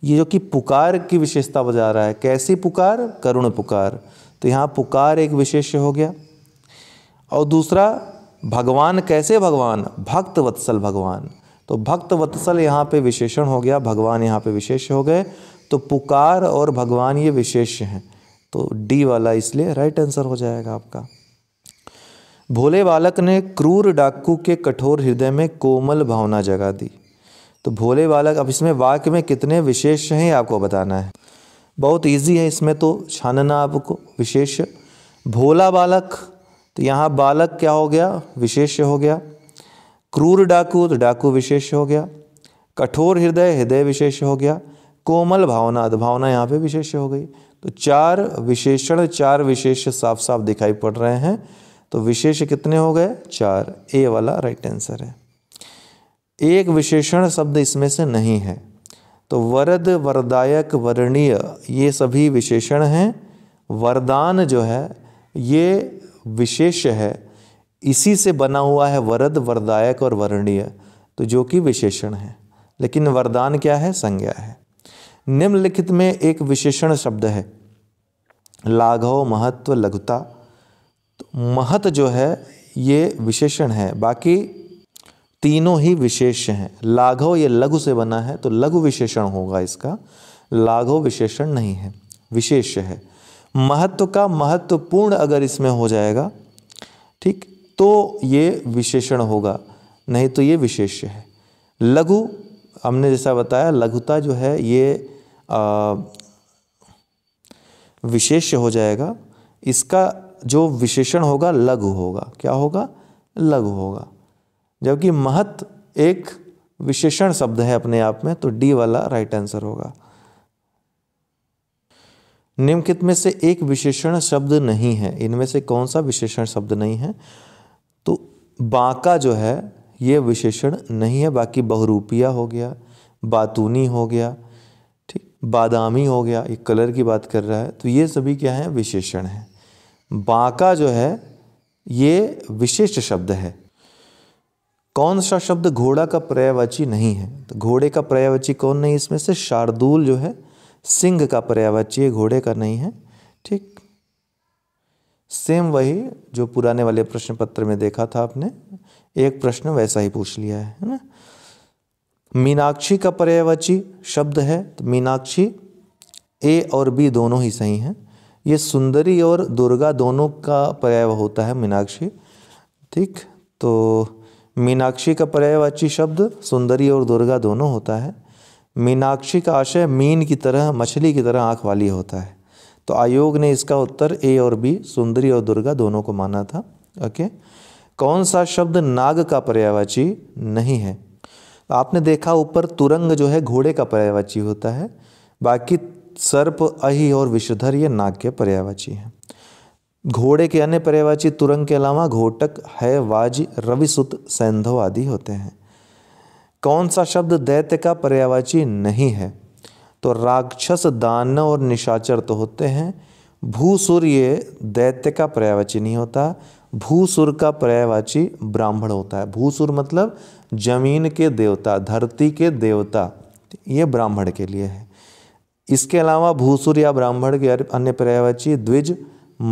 ये जो कि पुकार की विशेषता बजा रहा है कैसी पुकार करुण पुकार तो यहाँ पुकार एक विशेष्य हो गया और दूसरा भगवान कैसे भगवान भक्त वत्सल भगवान तो भक्त वत्सल यहाँ पे विशेषण हो गया भगवान यहाँ पे विशेष हो गए तो पुकार और भगवान ये विशेष हैं तो डी वाला इसलिए राइट आंसर हो जाएगा आपका भोले बालक ने क्रूर डाकू के कठोर हृदय में कोमल भावना जगा दी तो भोले बालक अब इसमें वाक्य में कितने विशेष हैं आपको बताना है बहुत ईजी है इसमें तो छानना आपको विशेष भोला बालक तो यहाँ बालक क्या हो गया विशेष हो गया क्रूर डाकू तो डाकू विशेष हो गया कठोर हृदय हृदय विशेष हो गया कोमल भावना तो भावना यहाँ पे विशेष हो गई तो चार विशेषण चार विशेष साफ साफ दिखाई पड़ रहे हैं तो विशेष कितने हो गए चार ए वाला राइट आंसर है एक विशेषण शब्द इसमें से नहीं है तो वरद वरदायक वर्णीय ये सभी विशेषण हैं वरदान जो है ये विशेष है इसी से बना हुआ है वरद वरदायक और वर्णीय तो जो कि विशेषण है लेकिन वरदान क्या है संज्ञा है निम्नलिखित में एक विशेषण शब्द है लाघव महत्व लघुता तो महत जो है ये विशेषण है बाकी तीनों ही विशेष हैं लाघव ये लघु से बना है तो लघु विशेषण होगा इसका लाघव विशेषण नहीं है विशेष है महत्व का महत्वपूर्ण अगर इसमें हो जाएगा ठीक तो ये विशेषण होगा नहीं तो ये विशेष्य है लघु हमने जैसा बताया लघुता जो है ये विशेष्य हो जाएगा इसका जो विशेषण होगा लघु होगा क्या होगा लघु होगा जबकि महत एक विशेषण शब्द है अपने आप में तो डी वाला राइट आंसर होगा निम्नलिखित में से एक विशेषण शब्द नहीं है इनमें से कौन सा विशेषण शब्द नहीं है बाँका जो है ये विशेषण नहीं है बाकी बहुरूपिया हो गया बातूनी हो गया ठीक बादामी हो गया ये कलर की बात कर रहा है तो ये सभी क्या है विशेषण है बाँका जो है ये विशिष्ट शब्द है कौन सा शब्द घोड़ा का पर्यावाची नहीं है तो घोड़े का पर्यावाची कौन नहीं इसमें से शार्दूल जो है सिंह का पर्यावाची है घोड़े का नहीं है ठीक सेम वही जो पुराने वाले प्रश्न पत्र में देखा था आपने एक प्रश्न वैसा ही पूछ लिया है ना मीनाक्षी का पर्यायवाची शब्द है तो मीनाक्षी ए और बी दोनों ही सही हैं ये सुंदरी और दुर्गा दोनों का पर्याय होता है मीनाक्षी ठीक तो मीनाक्षी का पर्यायवाची शब्द सुंदरी और दुर्गा दोनों होता है मीनाक्षी का आशय मीन की तरह मछली की तरह आँख वाली होता है तो आयोग ने इसका उत्तर ए और बी सुंदरी और दुर्गा दोनों को माना था ओके कौन सा शब्द नाग का पर्यावाची नहीं है तो आपने देखा ऊपर तुरंग जो है घोड़े का पर्यावाची होता है बाकी सर्प अहि और विषधर ये नाग के पर्यावाची हैं घोड़े के अन्य पर्यावाची तुरंग के अलावा घोटक है वाज रविसुत सैंधव आदि होते हैं कौन सा शब्द दैत्य का पर्यावाची नहीं है तो राक्षस दान और निशाचर तो होते हैं भूसुर ये दैत्य का पर्यावाची नहीं होता भूसुर का पर्यावाची ब्राह्मण होता है भूसुर मतलब जमीन के देवता धरती के देवता ये ब्राह्मण के लिए है इसके अलावा भूसुर या ब्राह्मण के अन्य पर्यावाची द्विज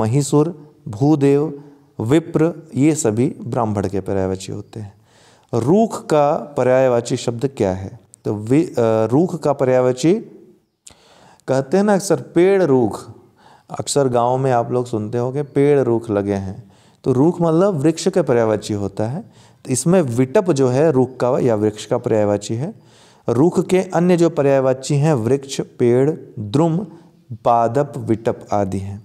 महिसुर भूदेव विप्र ये सभी ब्राह्मण के पर्यायवाची होते हैं रूख का पर्यायवाची शब्द क्या है तो रूख का पर्यायवाची कहते हैं ना अक्सर पेड़ रूख अक्सर गांव में आप लोग सुनते होंगे पेड़ रूख लगे हैं तो रूख मतलब वृक्ष के पर्यायवाची होता है तो इसमें विटप जो है रूख का या वृक्ष का पर्यायवाची है रूख के अन्य जो पर्यायवाची हैं वृक्ष पेड़ द्रुम पादप विटप आदि हैं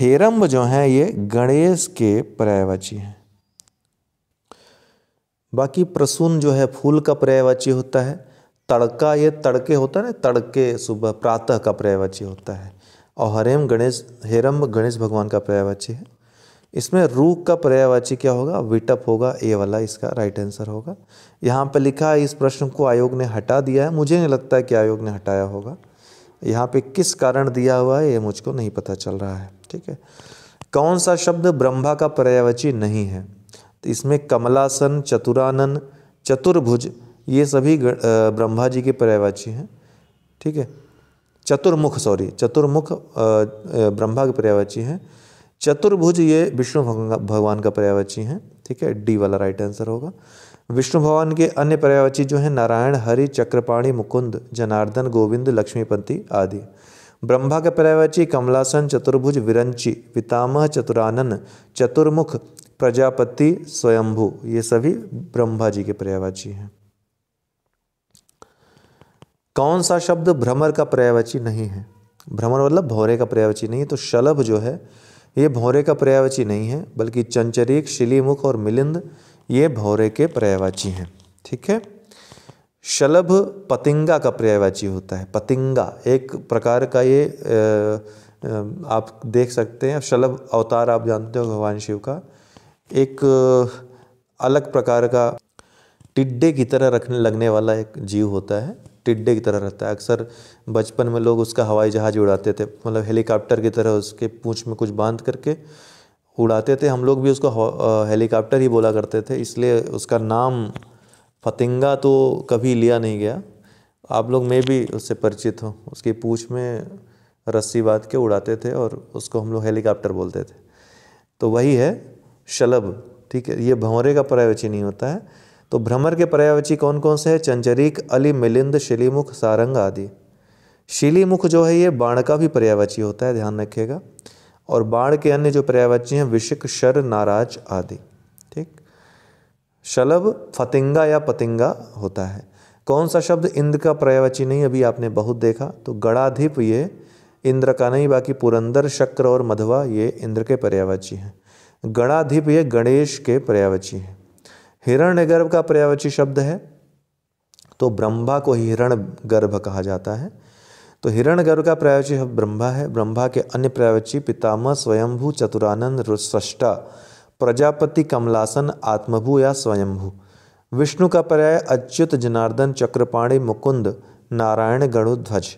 हेरम्ब जो हैं ये गणेश के पर्यायवाची हैं बाकी प्रसून जो है फूल का पर्यायवाची होता है तड़का ये तड़के होता है ना तड़के सुबह प्रातः का पर्यायवाची होता है और हरेम गणेश हेरम गणेश भगवान का पर्यायवाची है इसमें रूक का पर्यायवाची क्या होगा विटअप होगा ए वाला इसका राइट आंसर होगा यहाँ पर लिखा है इस प्रश्न को आयोग ने हटा दिया है मुझे नहीं लगता कि आयोग ने हटाया होगा यहाँ पे किस कारण दिया हुआ है ये मुझको नहीं पता चल रहा है ठीक है कौन सा शब्द ब्रह्मा का पर्यायवाची नहीं है तो इसमें कमलासन चतुरानन चतुर्भुज ये सभी ब्रह्मा जी के पर्यायवाची हैं ठीक है चतुर्मुख सॉरी चतुर्मुख ब्रह्मा के पर्यायवाची हैं चतुर्भुज ये विष्णु भगवान का पर्यायवाची हैं ठीक है डी वाला राइट आंसर होगा विष्णु भगवान के अन्य पर्यायवाची जो हैं नारायण हरि चक्रपाणी मुकुंद जनार्दन गोविंद लक्ष्मीपति आदि ब्रह्मा के पर्यायवाची कमलासन चतुर्भुज विरंची पितामह चतुरानन चतुर्मुख प्रजापति स्वयंभू ये सभी ब्रह्मा जी के पर्यायवाची हैं कौन सा शब्द भ्रमर का पर्यायवाची नहीं है भ्रमर मतलब भौरे का पर्यायवाची नहीं है तो शलभ जो है ये भौरे का पर्यायवाची नहीं है बल्कि चंचरीक शिलीमुख और मिलिंद ये भौरे के पर्यायवाची हैं ठीक है शलभ पतिंगा का पर्यायवाची होता है पतिंगा एक प्रकार का ये आप देख सकते हैं शलभ अवतार आप जानते हो भगवान शिव का एक अलग प्रकार का टिड्डे की तरह रखने लगने वाला एक जीव होता है टिड्डे की तरह रहता है अक्सर बचपन में लोग उसका हवाई जहाज़ उड़ाते थे मतलब हेलीकॉप्टर की तरह उसके पूँछ में कुछ बांध करके उड़ाते थे हम लोग भी उसको हेलीकॉप्टर ही बोला करते थे इसलिए उसका नाम फतिंगा तो कभी लिया नहीं गया आप लोग मैं भी उससे परिचित हूँ उसकी पूँछ में रस्सी बांध के उड़ाते थे और उसको हम लोग हेलीकॉप्टर बोलते थे तो वही है शलभ ठीक है ये भंवरे का पर्यायवचनी होता है तो भ्रमर के पर्यायवाची कौन कौन से हैं चंचरीक अली मिलिंद शिलीमुख सारंग आदि शिलीमुख जो है ये बाण का भी पर्यायवाची होता है ध्यान रखिएगा और बाण के अन्य जो पर्यायवाची हैं विशिक शर नाराज आदि ठीक शलभ फतिंगा या पतिंगा होता है कौन सा शब्द इंद्र का पर्यायवाची नहीं अभी आपने बहुत देखा तो गणाधिप ये इंद्र का नहीं बाकी पुरंदर शक्र और मधवा ये इंद्र के पर्यायवाची हैं गणाधिप ये गणेश के पर्यायवाची हैं हिरण्य गर्भ का पर्यावची शब्द है तो ब्रह्मा को हिरण गर्भ कहा जाता है तो हिरण गर्भ का पर्यावची शब्द ब्रह्मा है ब्रह्मा के अन्य पर्यावची पितामह स्वयंभू चतुरानंद सृष्टा प्रजापति कमलासन आत्मभू या स्वयंभू विष्णु का पर्याय अच्युत जनार्दन चक्रपाणी मुकुंद नारायण गणुध्वज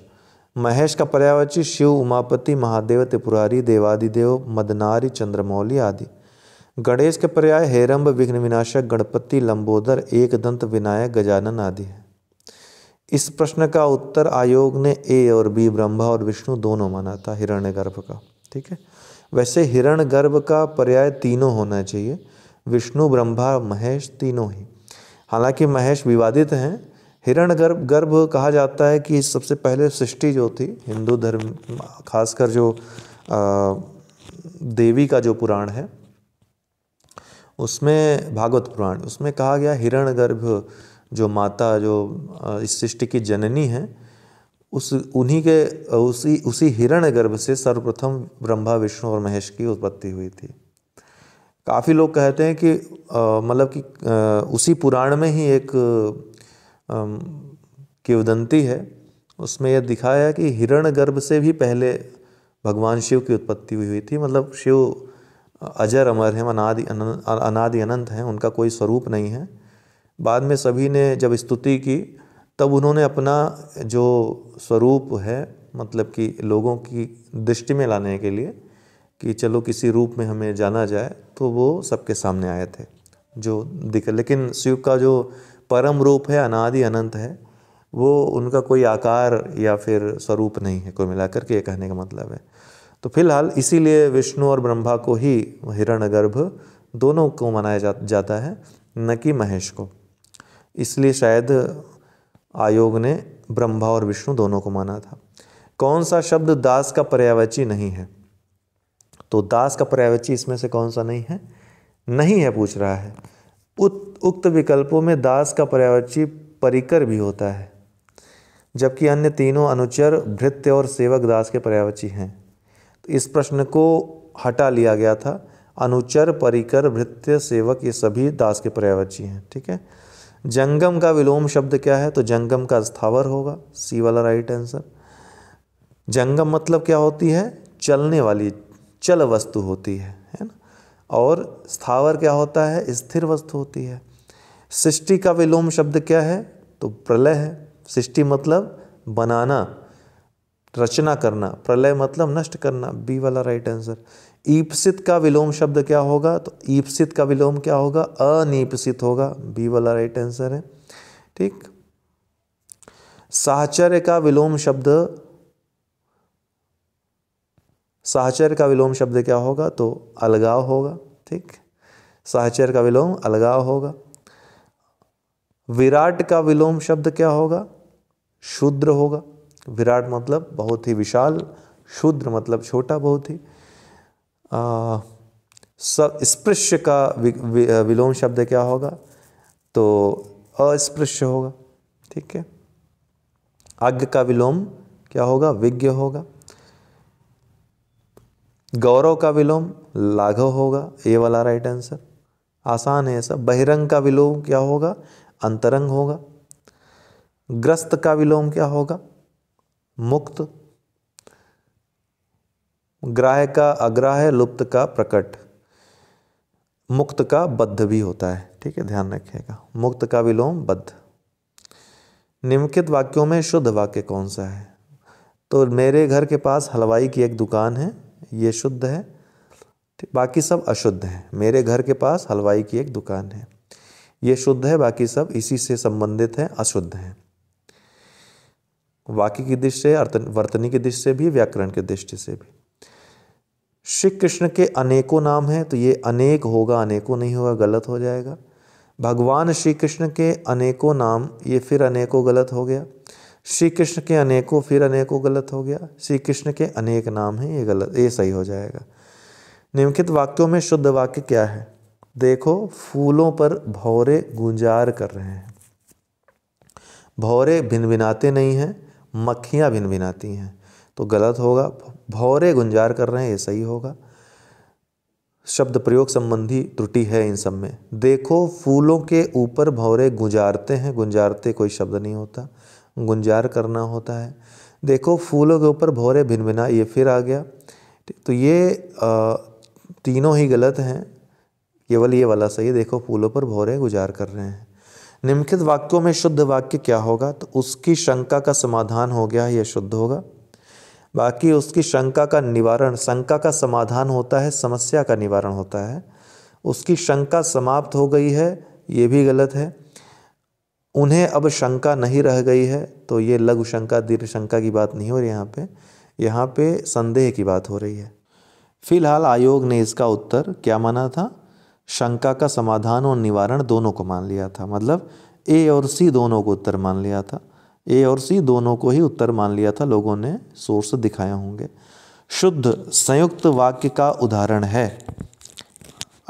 महेश का पर्यावची शिव उमापति महादेव त्रिपुरारी देवादिदेव मदनारी चंद्रमौली आदि गणेश के पर्याय हेरम्ब विघ्न विनाशक गणपति लंबोदर एक दंत विनायक गजानन आदि है इस प्रश्न का उत्तर आयोग ने ए और बी ब्रह्मा और विष्णु दोनों माना था हिरण्य गर्भ का ठीक है वैसे हिरण गर्भ का पर्याय तीनों होना चाहिए विष्णु ब्रह्मा महेश तीनों ही हालांकि महेश विवादित हैं हिरण गर्भ गर्भ कहा जाता है कि सबसे पहले सृष्टि जो थी हिंदू धर्म खासकर जो आ, देवी का जो पुराण है उसमें भागवत पुराण उसमें कहा गया हिरण गर्भ जो माता जो इस सृष्टि की जननी है उस उन्हीं के उसी उसी हिरण गर्भ से सर्वप्रथम ब्रह्मा विष्णु और महेश की उत्पत्ति हुई थी काफ़ी लोग कहते हैं कि मतलब कि उसी पुराण में ही एक किवदंती है उसमें यह दिखाया कि हिरण गर्भ से भी पहले भगवान शिव की उत्पत्ति हुई हुई थी मतलब शिव अजर अमर हैं अनादि अनादि अनंत हैं उनका कोई स्वरूप नहीं है बाद में सभी ने जब स्तुति की तब उन्होंने अपना जो स्वरूप है मतलब कि लोगों की दृष्टि में लाने के लिए कि चलो किसी रूप में हमें जाना जाए तो वो सबके सामने आए थे जो दिख लेकिन शिव का जो परम रूप है अनादि अनंत है वो उनका कोई आकार या फिर स्वरूप नहीं है कोई मिलाकर के ये कहने का मतलब है तो फिलहाल इसीलिए विष्णु और ब्रह्मा को ही हिरणगर्भ दोनों को मनाया जा, जाता है न कि महेश को इसलिए शायद आयोग ने ब्रह्मा और विष्णु दोनों को माना था कौन सा शब्द दास का पर्यावची नहीं है तो दास का पर्यावची इसमें से कौन सा नहीं है नहीं है पूछ रहा है उक्त विकल्पों में दास का पर्यावची परिकर भी होता है जबकि अन्य तीनों अनुचर भृत्य और सेवक दास के पर्यावची हैं इस प्रश्न को हटा लिया गया था अनुचर परिकर भृत्य सेवक ये सभी दास के पर्यावची हैं ठीक है जंगम का विलोम शब्द क्या है तो जंगम का स्थावर होगा सी वाला राइट आंसर जंगम मतलब क्या होती है चलने वाली चल वस्तु होती है है ना और स्थावर क्या होता है स्थिर वस्तु होती है सृष्टि का विलोम शब्द क्या है तो प्रलय है सृष्टि मतलब बनाना रचना करना प्रलय मतलब नष्ट करना बी वाला राइट आंसर ईप्सित का विलोम शब्द क्या होगा तो ईप्सित का विलोम क्या होगा अनिपसित होगा बी वाला राइट आंसर है ठीक साहचर्य का विलोम शब्द साहचर्य का विलोम शब्द क्या होगा तो अलगाव होगा ठीक साहचर्य का विलोम अलगाव होगा विराट का विलोम शब्द क्या होगा शूद्र होगा विराट मतलब बहुत ही विशाल शूद्र मतलब छोटा बहुत ही स्पृश्य का वि, वि, विलोम शब्द क्या होगा तो अस्पृश्य होगा ठीक है अज्ञ का विलोम क्या होगा विज्ञ होगा गौरव का विलोम लाघव होगा ये वाला राइट आंसर आसान है ऐसा बहिरंग का विलोम क्या होगा अंतरंग होगा ग्रस्त का विलोम क्या होगा मुक्त ग्राह्य का अग्राह्य लुप्त का प्रकट मुक्त का बद्ध भी होता है ठीक है ध्यान रखिएगा मुक्त का विलोम बद्ध निम्नलिखित वाक्यों में शुद्ध वाक्य कौन सा है तो मेरे घर के पास हलवाई की एक दुकान है ये शुद्ध है बाकी सब अशुद्ध है मेरे घर के पास हलवाई की एक दुकान है ये शुद्ध है बाकी सब इसी से संबंधित है अशुद्ध है वाक्य की दृष्टि से वर्तनी की दृष्टि से भी व्याकरण की दृष्टि से भी श्री कृष्ण के अनेकों नाम हैं तो ये अनेक होगा अनेकों नहीं होगा गलत हो जाएगा भगवान श्री कृष्ण के अनेकों नाम ये फिर अनेकों गलत हो गया श्री कृष्ण के अनेकों फिर अनेकों गलत हो गया श्री कृष्ण के अनेक नाम हैं ये गलत ये सही हो जाएगा निम्नलिखित वाक्यों में शुद्ध वाक्य क्या है देखो फूलों पर भौरे गुंजार कर रहे हैं भौरे भिन भिनाते नहीं हैं मक्खियाँ भिन भिनाती हैं तो गलत होगा भौरे गुंजार कर रहे हैं ये सही होगा शब्द प्रयोग संबंधी त्रुटि है इन सब में देखो फूलों के ऊपर भौरे गुंजारते हैं गुंजारते कोई शब्द नहीं होता गुंजार करना होता है देखो फूलों के ऊपर भौरे भिन भिना ये फिर आ गया तो ये आ, तीनों ही गलत हैं केवल ये वाला सही देखो फूलों पर भौरे गुजार कर रहे हैं निम्नलिखित वाक्यों में शुद्ध वाक्य क्या होगा तो उसकी शंका का समाधान हो गया यह शुद्ध होगा बाकी उसकी शंका का निवारण शंका का समाधान होता है समस्या का निवारण होता है उसकी शंका समाप्त हो गई है ये भी गलत है उन्हें अब शंका नहीं रह गई है तो ये लघु शंका दीर्घ शंका की बात नहीं हो रही यहाँ पे यहाँ पे संदेह की बात हो रही है फिलहाल आयोग ने इसका उत्तर क्या माना था शंका का समाधान और निवारण दोनों को मान लिया था मतलब ए और सी दोनों को उत्तर मान लिया था ए और सी दोनों को ही उत्तर मान लिया था लोगों ने सोर्स दिखाए होंगे शुद्ध संयुक्त वाक्य का उदाहरण है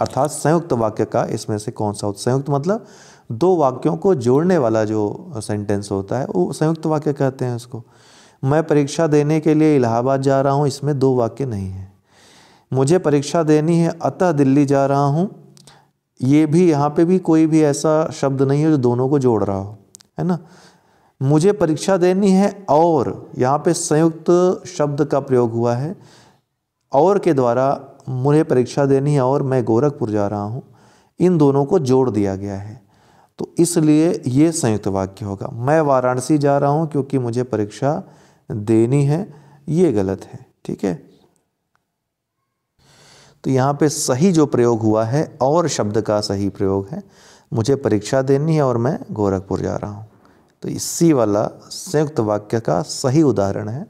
अर्थात संयुक्त वाक्य का इसमें से कौन सा संयुक्त मतलब दो वाक्यों को जोड़ने वाला जो सेंटेंस होता है वो संयुक्त वाक्य कहते हैं उसको मैं परीक्षा देने के लिए इलाहाबाद जा रहा हूँ इसमें दो वाक्य नहीं है मुझे परीक्षा देनी है अतः दिल्ली जा रहा हूँ ये भी यहाँ पे भी कोई भी ऐसा शब्द नहीं है जो दोनों को जोड़ रहा हो है ना मुझे परीक्षा देनी है और यहाँ पे संयुक्त शब्द का प्रयोग हुआ है और के द्वारा मुझे परीक्षा देनी है और मैं गोरखपुर जा रहा हूँ इन दोनों को जोड़ दिया गया है तो इसलिए ये संयुक्त वाक्य होगा मैं वाराणसी जा रहा हूँ क्योंकि मुझे परीक्षा देनी है ये गलत है ठीक है तो यहाँ पे सही जो प्रयोग हुआ है और शब्द का सही प्रयोग है मुझे परीक्षा देनी है और मैं गोरखपुर जा रहा हूँ तो इसी वाला संयुक्त वाक्य का सही उदाहरण है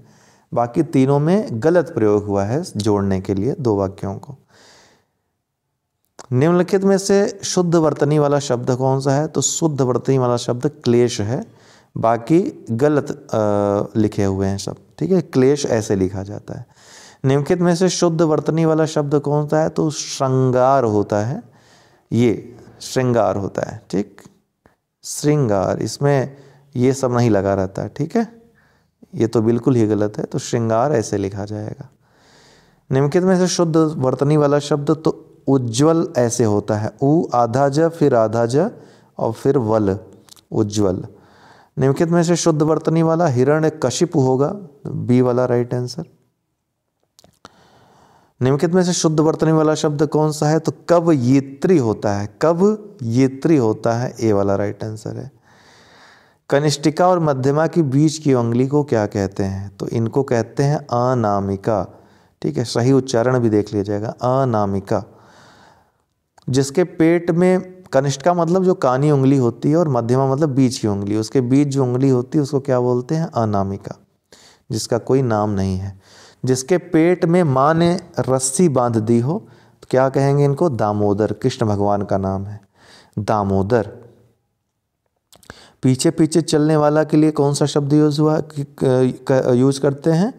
बाकी तीनों में गलत प्रयोग हुआ है जोड़ने के लिए दो वाक्यों को निम्नलिखित में से शुद्ध वर्तनी वाला शब्द कौन सा है तो शुद्ध वर्तनी वाला शब्द क्लेश है बाकी गलत आ, लिखे हुए हैं सब ठीक है क्लेश ऐसे लिखा जाता है निम्नलिखित में से शुद्ध वर्तनी वाला शब्द कौन सा है तो श्रृंगार होता है ये श्रृंगार होता है ठीक श्रृंगार इसमें ये सब नहीं लगा रहता है ठीक है ये तो बिल्कुल ही गलत है तो श्रृंगार ऐसे लिखा जाएगा निम्नलिखित में से शुद्ध वर्तनी वाला शब्द तो उज्जवल ऐसे होता है ऊ आधा ज फिर आधा ज और फिर वल उज्जवल निम्नलिखित में से शुद्ध वर्तनी वाला हिरण्य कशिप होगा बी वाला राइट आंसर निम्नलिखित में से शुद्ध वर्तनी वाला शब्द कौन सा है तो कब येत्री होता है कब येत्री होता है ए वाला राइट आंसर है कनिष्ठिका और मध्यमा के बीच की उंगली को क्या कहते हैं तो इनको कहते हैं अनामिका ठीक है सही उच्चारण भी देख लिया जाएगा अनामिका जिसके पेट में कनिष्ठिका मतलब जो कानी उंगली होती है और मध्यमा मतलब बीच की उंगली उसके बीच जो उंगली होती है उसको क्या बोलते हैं अनामिका जिसका कोई नाम नहीं है जिसके पेट में माँ ने रस्सी बांध दी हो तो क्या कहेंगे इनको दामोदर कृष्ण भगवान का नाम है दामोदर पीछे पीछे चलने वाला के लिए कौन सा शब्द यूज हुआ यूज करते हैं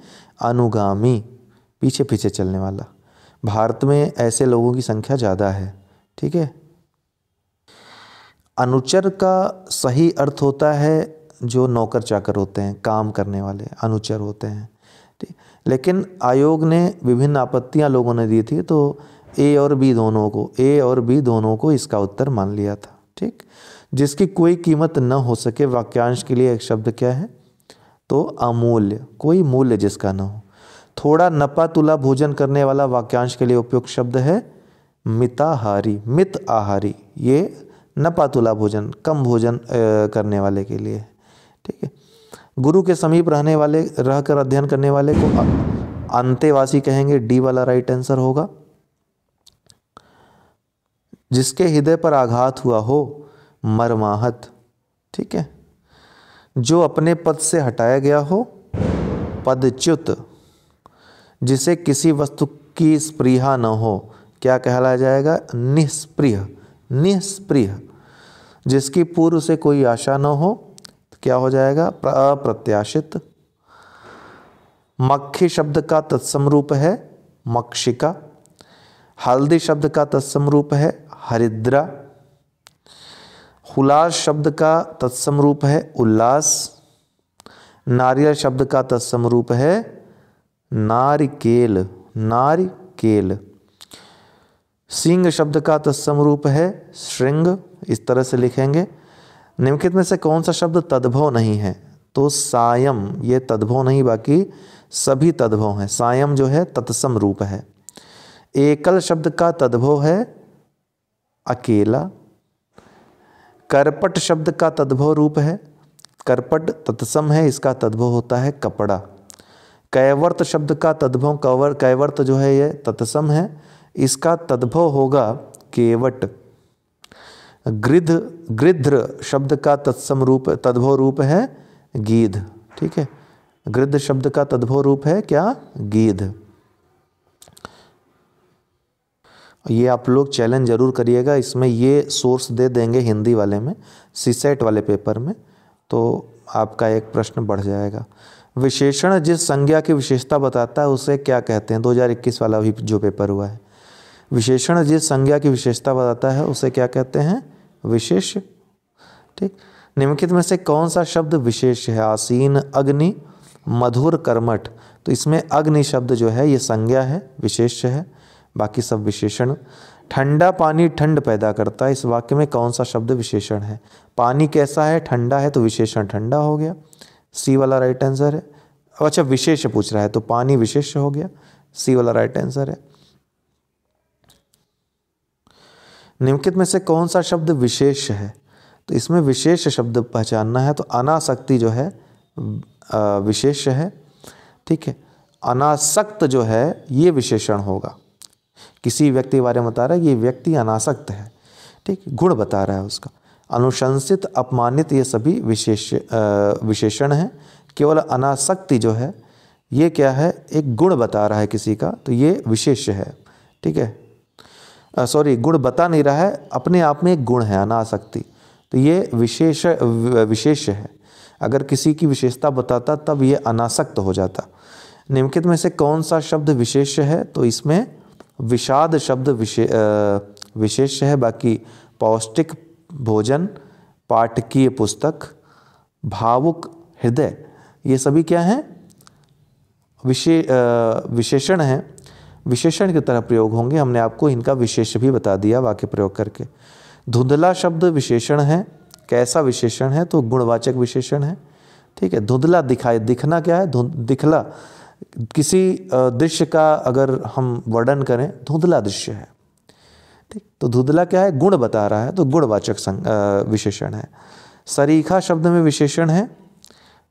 अनुगामी पीछे पीछे चलने वाला भारत में ऐसे लोगों की संख्या ज़्यादा है ठीक है अनुचर का सही अर्थ होता है जो नौकर चाकर होते हैं काम करने वाले अनुचर होते हैं लेकिन आयोग ने विभिन्न आपत्तियां लोगों ने दी थी तो ए और बी दोनों को ए और बी दोनों को इसका उत्तर मान लिया था ठीक जिसकी कोई कीमत न हो सके वाक्यांश के लिए एक शब्द क्या है तो अमूल्य कोई मूल्य जिसका न हो थोड़ा नपा तुला भोजन करने वाला वाक्यांश के लिए उपयुक्त शब्द है मिताहारी मित आहारी ये नपातुला भोजन कम भोजन करने वाले के लिए ठीक है गुरु के समीप रहने वाले रहकर अध्ययन करने वाले को अंतेवासी कहेंगे डी वाला राइट आंसर होगा जिसके हृदय पर आघात हुआ हो मरमाहत ठीक है जो अपने पद से हटाया गया हो पदच्युत जिसे किसी वस्तु की स्प्रिया न हो क्या कहलाया जाएगा निस्प्रिय निस्प्रिय जिसकी पूर्व से कोई आशा न हो क्या हो जाएगा अप्रत्याशित मक्खी शब्द का तत्सम रूप है मक्षिका हल्दी शब्द का तत्सम रूप है हरिद्रा हुलास शब्द का तत्सम रूप है उल्लास नारियल शब्द का तत्सम रूप है नारिकेल नारिकेल सिंह शब्द का तत्सम रूप है श्रृंग इस तरह से लिखेंगे निम्नलिखित में से कौन सा शब्द तद्भव नहीं है तो सायम ये तद्भव नहीं बाकी सभी तद्भव हैं सायम जो है तत्सम रूप है एकल शब्द का तद्भव है अकेला करपट शब्द का तद्भव रूप है करपट तत्सम है इसका तद्भव होता है कपड़ा कैवर्त शब्द का तद्भव कवर कैवर्त जो है ये तत्सम है इसका तद्भव होगा केवट गृध गृध्र शब्द का तत्सम रूप तद्भव रूप है गीध ठीक है गृध शब्द का तद्भव रूप है क्या गीध ये आप लोग चैलेंज जरूर करिएगा इसमें ये सोर्स दे देंगे हिंदी वाले में सीसेट वाले पेपर में तो आपका एक प्रश्न बढ़ जाएगा विशेषण जिस संज्ञा की विशेषता बताता है उसे क्या कहते हैं 2021 वाला भी जो पेपर हुआ है विशेषण जिस संज्ञा की विशेषता बताता है उसे क्या कहते हैं विशेष ठीक निम्नलिखित में से कौन सा शब्द विशेष है आसीन अग्नि मधुर कर्मठ तो इसमें अग्नि शब्द जो है ये संज्ञा है विशेष है बाकी सब विशेषण ठंडा पानी ठंड पैदा करता है इस वाक्य में कौन सा शब्द विशेषण है पानी कैसा है ठंडा है तो विशेषण ठंडा हो गया सी वाला राइट आंसर है अच्छा विशेष पूछ रहा है तो पानी विशेष हो गया सी वाला राइट आंसर है निम्नलिखित में से कौन सा शब्द विशेष है तो इसमें विशेष शब्द पहचानना है तो अनासक्ति जो है विशेष है ठीक है अनासक्त जो है ये विशेषण होगा किसी व्यक्ति के बारे में बता रहा है ये व्यक्ति अनासक्त है ठीक गुण बता रहा है उसका अनुशंसित अपमानित ये सभी विशेष विशेषण हैं केवल अनासक्ति जो है ये क्या है एक गुण बता रहा है किसी का तो ये विशेष है ठीक है सॉरी गुण बता नहीं रहा है अपने आप में एक गुण है अनासक्ति तो ये विशेष विशेष है अगर किसी की विशेषता बताता तब ये अनासक्त हो जाता निम्नलिखित में से कौन सा शब्द विशेष है तो इसमें विषाद शब्द विशेष है बाकी पौष्टिक भोजन पाठकीय पुस्तक भावुक हृदय ये सभी क्या हैं विशेष विशेषण हैं विशेषण की तरह प्रयोग होंगे हमने आपको इनका विशेष भी बता दिया वाक्य प्रयोग करके धुंधला शब्द विशेषण है कैसा विशेषण है तो गुणवाचक विशेषण है ठीक है धुंधला दिखाई दिखना क्या है दिखला किसी दृश्य का अगर हम वर्णन करें धुंधला दृश्य है ठीक तो धुंधला क्या है गुण बता रहा है तो गुणवाचक विशेषण है सरीखा शब्द में विशेषण है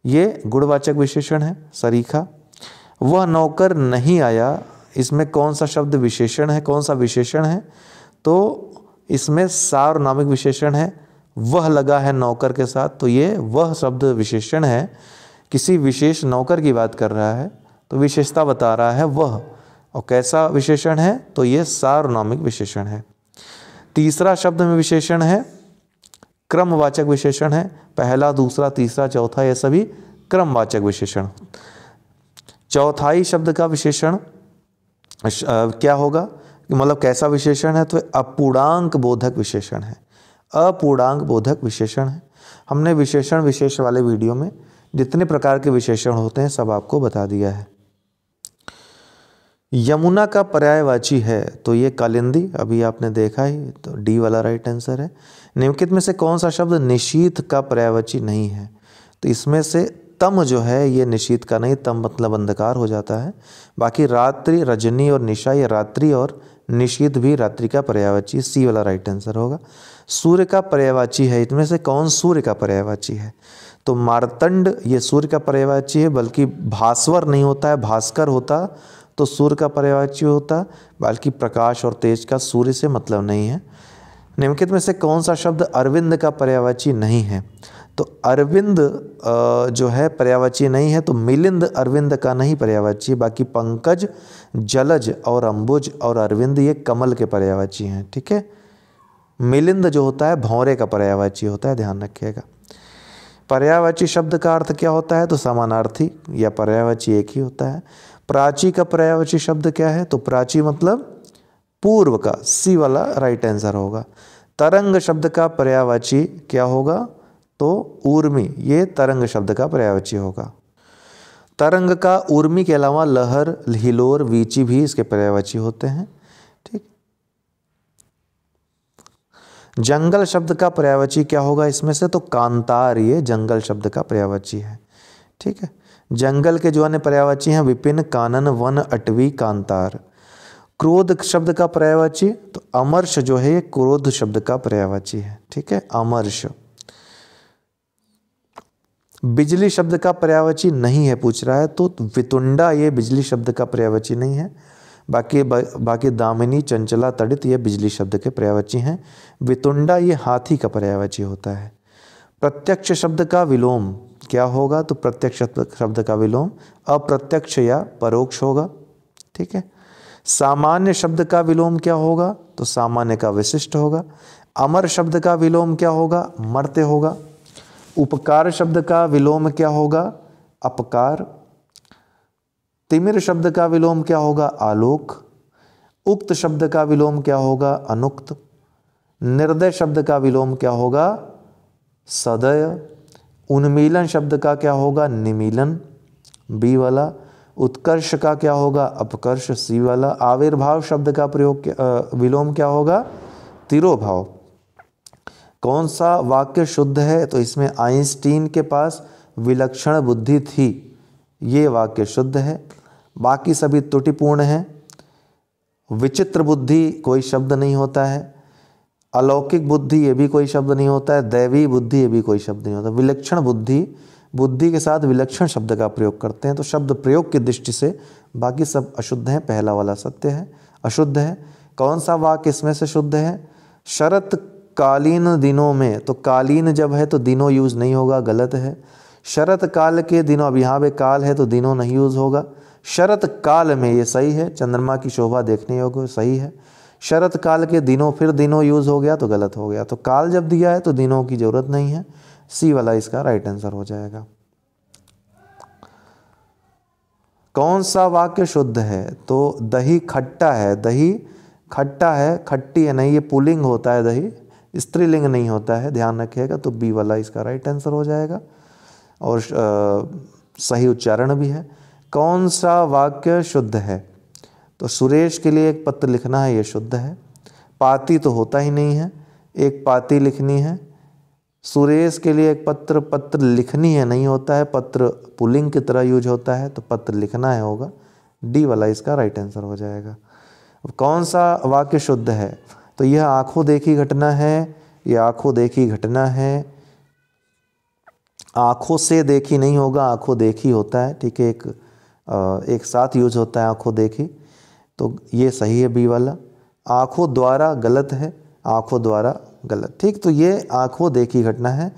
ये गुणवाचक विशेषण है सरीखा वह नौकर नहीं आया इसमें कौन सा शब्द विशेषण है कौन सा विशेषण है तो इसमें सार्वनामिक विशेषण है वह लगा है नौकर के साथ तो ये वह शब्द विशेषण है किसी विशेष नौकर की बात कर रहा है तो विशेषता बता रहा है वह और कैसा विशेषण है तो ये सार्वनामिक विशेषण है तीसरा शब्द में विशेषण है क्रमवाचक विशेषण है पहला दूसरा तीसरा चौथा ये सभी क्रमवाचक विशेषण चौथाई शब्द का विशेषण क्या होगा मतलब कैसा विशेषण है तो अपूर्णांक बोधक विशेषण है अपूर्णांक बोधक विशेषण है हमने विशेषण विशेष वाले वीडियो में जितने प्रकार के विशेषण होते हैं सब आपको बता दिया है यमुना का पर्यायवाची है तो ये कालिंदी अभी आपने देखा ही तो डी वाला राइट आंसर है निम्नलिखित में से कौन सा शब्द निशीत का पर्यायवाची नहीं है तो इसमें से तम जो है ये निशीत का नहीं तम मतलब अंधकार हो जाता है बाकी रात्रि रजनी और निशा ये रात्रि और निशीत भी रात्रि का पर्यावाची सी वाला राइट आंसर होगा सूर्य का पर्यावाची है इसमें से कौन सूर्य का पर्यावाची है तो मारतंड ये सूर्य का पर्यावाची है बल्कि भास्वर नहीं होता है भास्कर होता तो सूर्य का पर्यावाची होता बल्कि प्रकाश और तेज का सूर्य से मतलब नहीं है निम्नलिखित में से कौन सा शब्द अरविंद का पर्यावाची नहीं है तो अरविंद जो है पर्यावाची नहीं है तो मिलिंद अरविंद का नहीं पर्यावाची बाकी पंकज जलज और अंबुज और अरविंद ये कमल के पर्यावाची हैं ठीक है मिलिंद जो होता है भौरे का पर्यावाची होता है ध्यान रखिएगा पर्यावाची शब्द का अर्थ क्या होता है तो समानार्थी या पर्यावाची एक ही होता है प्राची का पर्यावाची शब्द क्या है तो प्राची मतलब पूर्व का सी वाला राइट आंसर होगा तरंग शब्द का पर्यावाची क्या होगा तो उर्मी ये तरंग शब्द का पर्यायवाची होगा तरंग का उर्मी के अलावा लहर हिलोर वीची भी इसके पर्यायवाची होते हैं ठीक जंगल शब्द का पर्यायवाची क्या होगा इसमें से तो कांतार ये जंगल शब्द का पर्यायवाची है ठीक है जंगल के जो अन्य पर्यायवाची हैं विपिन कानन वन अटवी कांतार क्रोध शब्द का पर्यायवाची तो अमर्ष जो है ये क्रोध शब्द का पर्यायवाची है ठीक है अमर्ष बिजली शब्द का पर्यावची नहीं है पूछ रहा है तो वितुंडा ये बिजली शब्द का पर्यावची नहीं है बाकी बा, बाकी दामिनी चंचला तड़ित ये बिजली शब्द के पर्यावची हैं वितुंडा ये हाथी का पर्यावची होता है प्रत्यक्ष शब्द का विलोम क्या होगा तो प्रत्यक्ष शब्द का विलोम अप्रत्यक्ष या परोक्ष होगा ठीक है सामान्य शब्द का विलोम क्या होगा तो सामान्य का विशिष्ट होगा अमर शब्द का विलोम क्या होगा मर्त्य होगा उपकार शब्द का विलोम क्या होगा अपकार तिमिर शब्द का विलोम क्या होगा आलोक उक्त शब्द का विलोम क्या होगा अनुक्त निर्दय शब्द का विलोम क्या होगा सदय उन्मीलन शब्द का क्या होगा निमीलन बी वाला उत्कर्ष का क्या होगा अपकर्ष सी वाला आविर्भाव शब्द का प्रयोग विलोम क्या होगा तिरोभाव कौन सा वाक्य शुद्ध है तो इसमें आइंस्टीन के पास विलक्षण बुद्धि थी ये वाक्य शुद्ध है बाकी सभी त्रुटिपूर्ण हैं विचित्र बुद्धि कोई शब्द नहीं होता है अलौकिक बुद्धि ये भी कोई शब्द नहीं होता है दैवी बुद्धि ये भी कोई शब्द नहीं होता विलक्षण बुद्धि बुद्धि के साथ विलक्षण शब्द का प्रयोग करते हैं तो शब्द प्रयोग की दृष्टि से बाकी सब अशुद्ध हैं पहला वाला सत्य है अशुद्ध है कौन सा वाक्य इसमें से शुद्ध है शरत कालीन दिनों में तो कालीन जब है तो दिनों यूज़ नहीं होगा गलत है शरत काल के दिनों अब यहाँ पे काल है तो दिनों नहीं यूज़ होगा शरत काल में ये सही है चंद्रमा की शोभा देखने योग्य सही है शरत काल के दिनों फिर दिनों यूज़ हो गया तो गलत हो गया तो काल जब दिया है तो दिनों की ज़रूरत नहीं है सी वाला इसका राइट आंसर हो जाएगा कौन सा वाक्य शुद्ध है तो दही खट्टा है दही खट्टा है खट्टी है नहीं ये पुलिंग होता है दही स्त्रीलिंग नहीं होता है ध्यान रखिएगा तो बी वाला इसका राइट आंसर हो जाएगा और सही उच्चारण भी है कौन सा वाक्य शुद्ध है तो सुरेश के लिए एक पत्र लिखना है ये शुद्ध है पाती तो होता ही नहीं है एक पाती लिखनी है सुरेश के लिए एक पत्र पत्र लिखनी है नहीं होता है पत्र पुलिंग की तरह यूज होता है तो पत्र लिखना है होगा डी वाला इसका राइट आंसर हो जाएगा कौन सा वाक्य शुद्ध है तो यह आंखों देखी घटना है यह आंखों देखी घटना है आँखों से देखी नहीं होगा आंखों देखी होता है ठीक है एक एक साथ यूज होता है आंखों देखी तो ये सही है बी वाला आँखों द्वारा गलत है आँखों द्वारा गलत ठीक तो ये आंखों देखी घटना है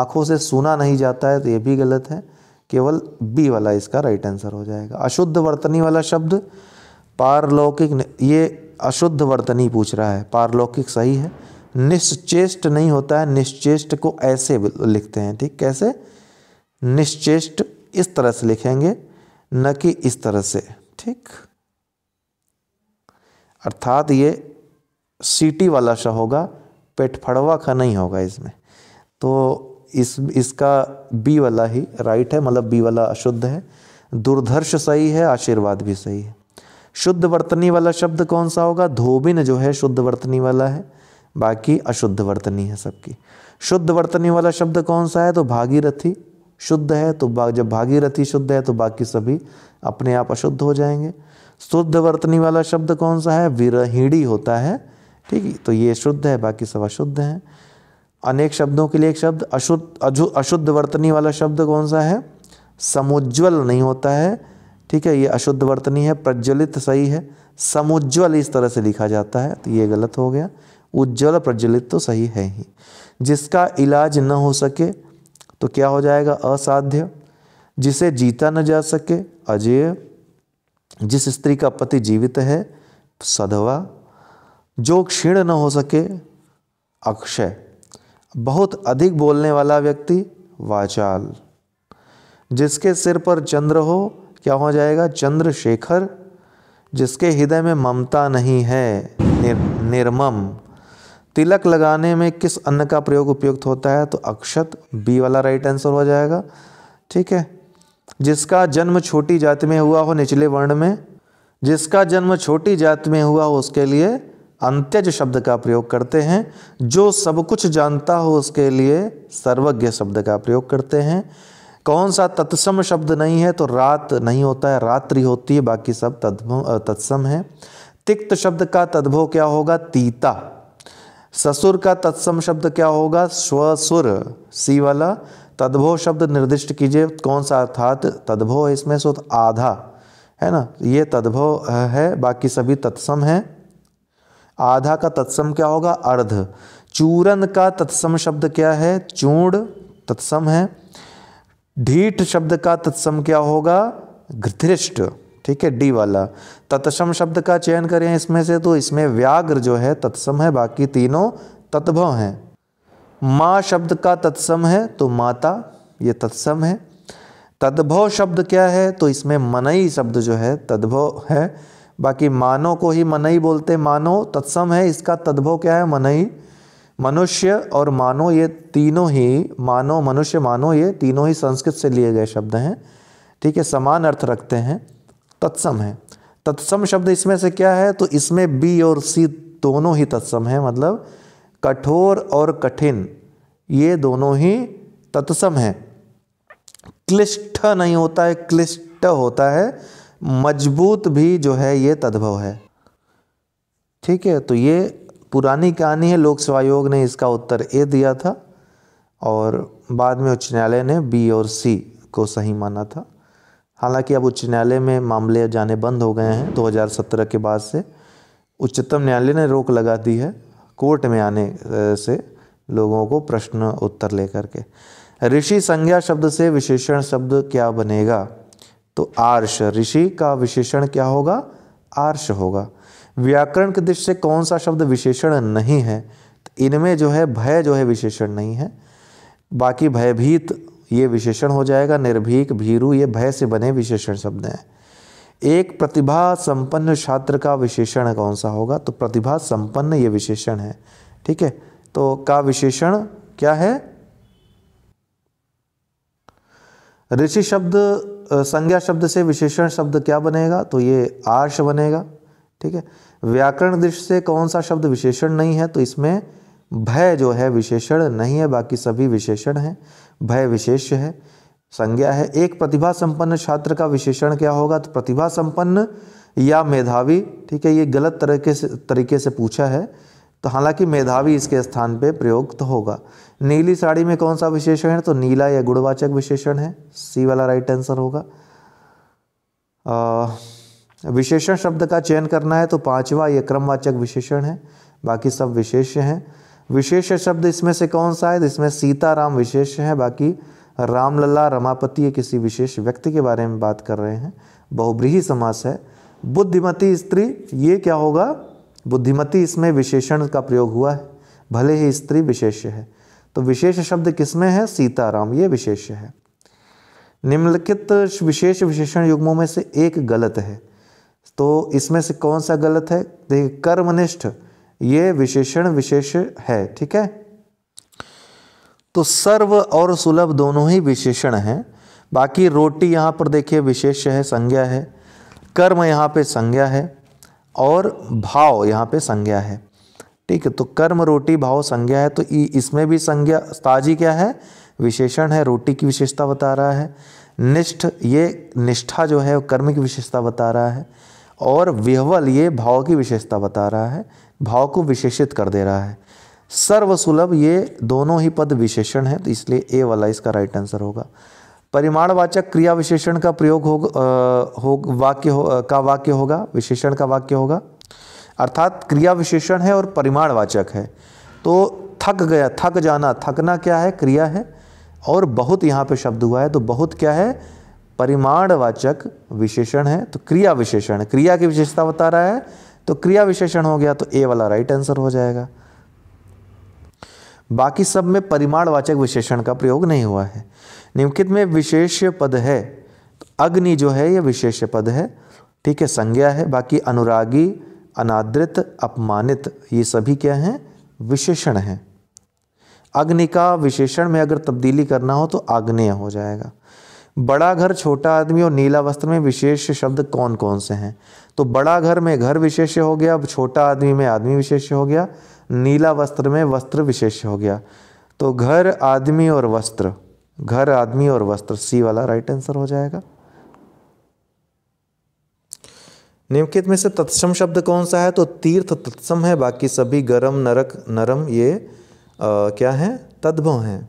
आँखों से सुना नहीं जाता है तो ये भी गलत है केवल बी वाला इसका राइट आंसर हो जाएगा अशुद्ध वर्तनी वाला शब्द पारलौकिक ये अशुद्ध वर्तनी पूछ रहा है पारलौकिक सही है निश्चेष्ट नहीं होता है निश्चेष्ट को ऐसे लिखते हैं ठीक कैसे निश्चेष्ट इस तरह से लिखेंगे न कि इस तरह से ठीक अर्थात ये सीटी वाला श होगा पेट फड़वा का नहीं होगा इसमें तो इस इसका बी वाला ही राइट है मतलब बी वाला अशुद्ध है दुर्धर्ष सही है आशीर्वाद भी सही है शुद्ध वर्तनी वाला शब्द कौन सा होगा धोबिन जो है शुद्ध वर्तनी वाला है बाकी अशुद्ध वर्तनी है सबकी शुद्ध वर्तनी वाला शब्द कौन सा है तो भागीरथी शुद्ध है तो जब भागीरथी शुद्ध है तो बाकी सभी अपने आप अशुद्ध हो जाएंगे शुद्ध वर्तनी वाला शब्द कौन सा है विरहिणी होता है ठीक है तो ये शुद्ध है बाकी सब अशुद्ध हैं अनेक शब्दों के लिए एक शब्द अशुद्ध अशुद्ध वर्तनी वाला शब्द कौन सा है समुज्वल नहीं होता है ठीक है ये अशुद्ध वर्तनी है प्रज्वलित सही है समुज्ज्वल इस तरह से लिखा जाता है तो ये गलत हो गया उज्ज्वल प्रज्वलित तो सही है ही जिसका इलाज न हो सके तो क्या हो जाएगा असाध्य जिसे जीता न जा सके अजय जिस स्त्री का पति जीवित है सधवा जो क्षीण न हो सके अक्षय बहुत अधिक बोलने वाला व्यक्ति वाचाल जिसके सिर पर चंद्र हो क्या हो जाएगा चंद्रशेखर जिसके हृदय में ममता नहीं है निर, निर्मम तिलक लगाने में किस अन्न का प्रयोग उपयुक्त होता है तो अक्षत बी वाला राइट आंसर हो जाएगा ठीक है जिसका जन्म छोटी जाति में हुआ हो निचले वर्ण में जिसका जन्म छोटी जाति में हुआ हो उसके लिए अंत्यज शब्द का प्रयोग करते हैं जो सब कुछ जानता हो उसके लिए सर्वज्ञ शब्द का प्रयोग करते हैं कौन सा तत्सम शब्द नहीं है तो रात नहीं होता है रात्रि होती है बाकी सब तद्भव तत्सम है तिक्त शब्द का तद्भव क्या होगा तीता ससुर का तत्सम शब्द क्या होगा स्वसुर सी वाला तद्भव शब्द निर्दिष्ट कीजिए कौन सा अर्थात तद्भव है इसमें सो तो आधा है ना ये तद्भव है बाकी सभी तत्सम है आधा का तत्सम क्या होगा अर्ध चूरन का तत्सम शब्द क्या है चूड़ तत्सम है ढीठ शब्द का तत्सम क्या होगा धृष्ट ठीक है डी वाला तत्सम शब्द का चयन करें इसमें से तो इसमें व्याग्र जो है तत्सम है बाकी तीनों तत्भव हैं माँ शब्द का तत्सम है तो माता ये तत्सम है तद्भव शब्द क्या है तो इसमें मनई शब्द जो है तद्भव है बाकी मानो को ही मनई बोलते मानो तत्सम है इसका तद्भव क्या है मनई मनुष्य और मानो ये तीनों ही मानो मनुष्य मानो ये तीनों ही संस्कृत से लिए गए शब्द हैं ठीक है समान अर्थ रखते हैं तत्सम है तत्सम शब्द इसमें से क्या है तो इसमें बी और सी दोनों ही तत्सम है मतलब कठोर और कठिन ये दोनों ही तत्सम है क्लिष्ट नहीं होता है क्लिष्ट होता है मजबूत भी जो है ये तद्भव है ठीक है तो ये पुरानी कहानी है लोक सेवा आयोग ने इसका उत्तर ए दिया था और बाद में उच्च न्यायालय ने बी और सी को सही माना था हालांकि अब उच्च न्यायालय में मामले जाने बंद हो गए हैं 2017 के बाद से उच्चतम न्यायालय ने रोक लगा दी है कोर्ट में आने से लोगों को प्रश्न उत्तर लेकर के ऋषि संज्ञा शब्द से विशेषण शब्द क्या बनेगा तो आर्ष ऋषि का विशेषण क्या होगा आर्ष होगा व्याकरण की दृष्टि से कौन सा शब्द विशेषण नहीं है तो इनमें जो है भय जो है विशेषण नहीं है बाकी भयभीत ये विशेषण हो जाएगा निर्भीक भीरु ये भय से बने विशेषण शब्द हैं एक प्रतिभा संपन्न छात्र का विशेषण कौन सा होगा तो प्रतिभा संपन्न ये विशेषण है ठीक है तो का विशेषण क्या है ऋषि शब्द संज्ञा शब्द से विशेषण शब्द क्या बनेगा तो ये आर्ष बनेगा ठीक है व्याकरण दृष्टि से कौन सा शब्द विशेषण नहीं है तो इसमें भय जो है विशेषण नहीं है बाकी सभी विशेषण हैं भय विशेष है संज्ञा है एक प्रतिभा संपन्न छात्र का विशेषण क्या होगा तो प्रतिभा संपन्न या मेधावी ठीक है ये गलत तरीके से तरीके से पूछा है तो हालांकि मेधावी इसके स्थान पे प्रयुक्त तो होगा नीली साड़ी में कौन सा विशेषण है तो नीला या गुणवाचक विशेषण है सी वाला राइट आंसर होगा आ, विशेषण शब्द का चयन करना है तो पांचवा यह क्रमवाचक विशेषण है बाकी सब विशेष हैं विशेष शब्द इसमें से कौन सा है इसमें सीताराम विशेष है बाकी रामलला रमापति ये किसी विशेष व्यक्ति के बारे में बात कर रहे हैं बहुब्रीही समास है बुद्धिमती स्त्री ये क्या होगा बुद्धिमती इसमें विशेषण का प्रयोग हुआ है भले ही स्त्री विशेष है तो विशेष शब्द किसमें है सीताराम ये विशेष है निम्नलिखित विशेष विशेषण युग्मों में से एक गलत है तो इसमें से कौन सा गलत है देखिए कर्मनिष्ठ ये विशेषण विशेष है ठीक है तो सर्व और सुलभ दोनों ही विशेषण हैं बाकी रोटी यहाँ पर देखिए विशेष है संज्ञा है कर्म यहाँ पे संज्ञा है और भाव यहाँ पे संज्ञा है ठीक है तो कर्म रोटी भाव संज्ञा है तो इसमें भी संज्ञा ताजी क्या है विशेषण है रोटी की विशेषता बता रहा है निष्ठ ये निष्ठा जो है वो कर्म की विशेषता बता रहा है और विहवल ये भाव की विशेषता बता रहा है भाव को विशेषित कर दे रहा है सर्वसुलभ ये दोनों ही पद विशेषण है तो इसलिए ए वाला इसका राइट आंसर होगा परिमाणवाचक क्रिया विशेषण का प्रयोग हो, हो वाक्य हो का वाक्य होगा विशेषण का वाक्य होगा अर्थात क्रिया विशेषण है और परिमाणवाचक है तो थक गया थक जाना थकना क्या है क्रिया है और बहुत यहाँ पे शब्द हुआ है तो बहुत क्या है परिमाणवाचक विशेषण है तो क्रिया विशेषण क्रिया की विशेषता बता रहा है तो क्रिया विशेषण हो गया तो ए वाला राइट आंसर हो जाएगा बाकी सब में परिमाणवाचक विशेषण का प्रयोग नहीं हुआ है निम्नलिखित में विशेष पद है तो अग्नि जो है यह विशेष पद है ठीक है संज्ञा है बाकी अनुरागी अनादृत अपमानित ये सभी क्या हैं विशेषण हैं अग्नि का विशेषण में अगर तब्दीली करना हो तो आग्नेय हो जाएगा बड़ा घर छोटा आदमी और नीला वस्त्र में विशेष शब्द कौन कौन से हैं तो बड़ा घर में घर विशेष हो गया अब छोटा आदमी में आदमी विशेष हो गया नीला वस्त्र में वस्त्र विशेष हो गया तो घर आदमी और वस्त्र घर आदमी और वस्त्र सी वाला राइट आंसर हो जाएगा निम्नलिखित में से तत्सम शब्द कौन सा है तो तीर्थ तत्सम है बाकी सभी गरम नरक नरम ये आ, क्या है तद्भव हैं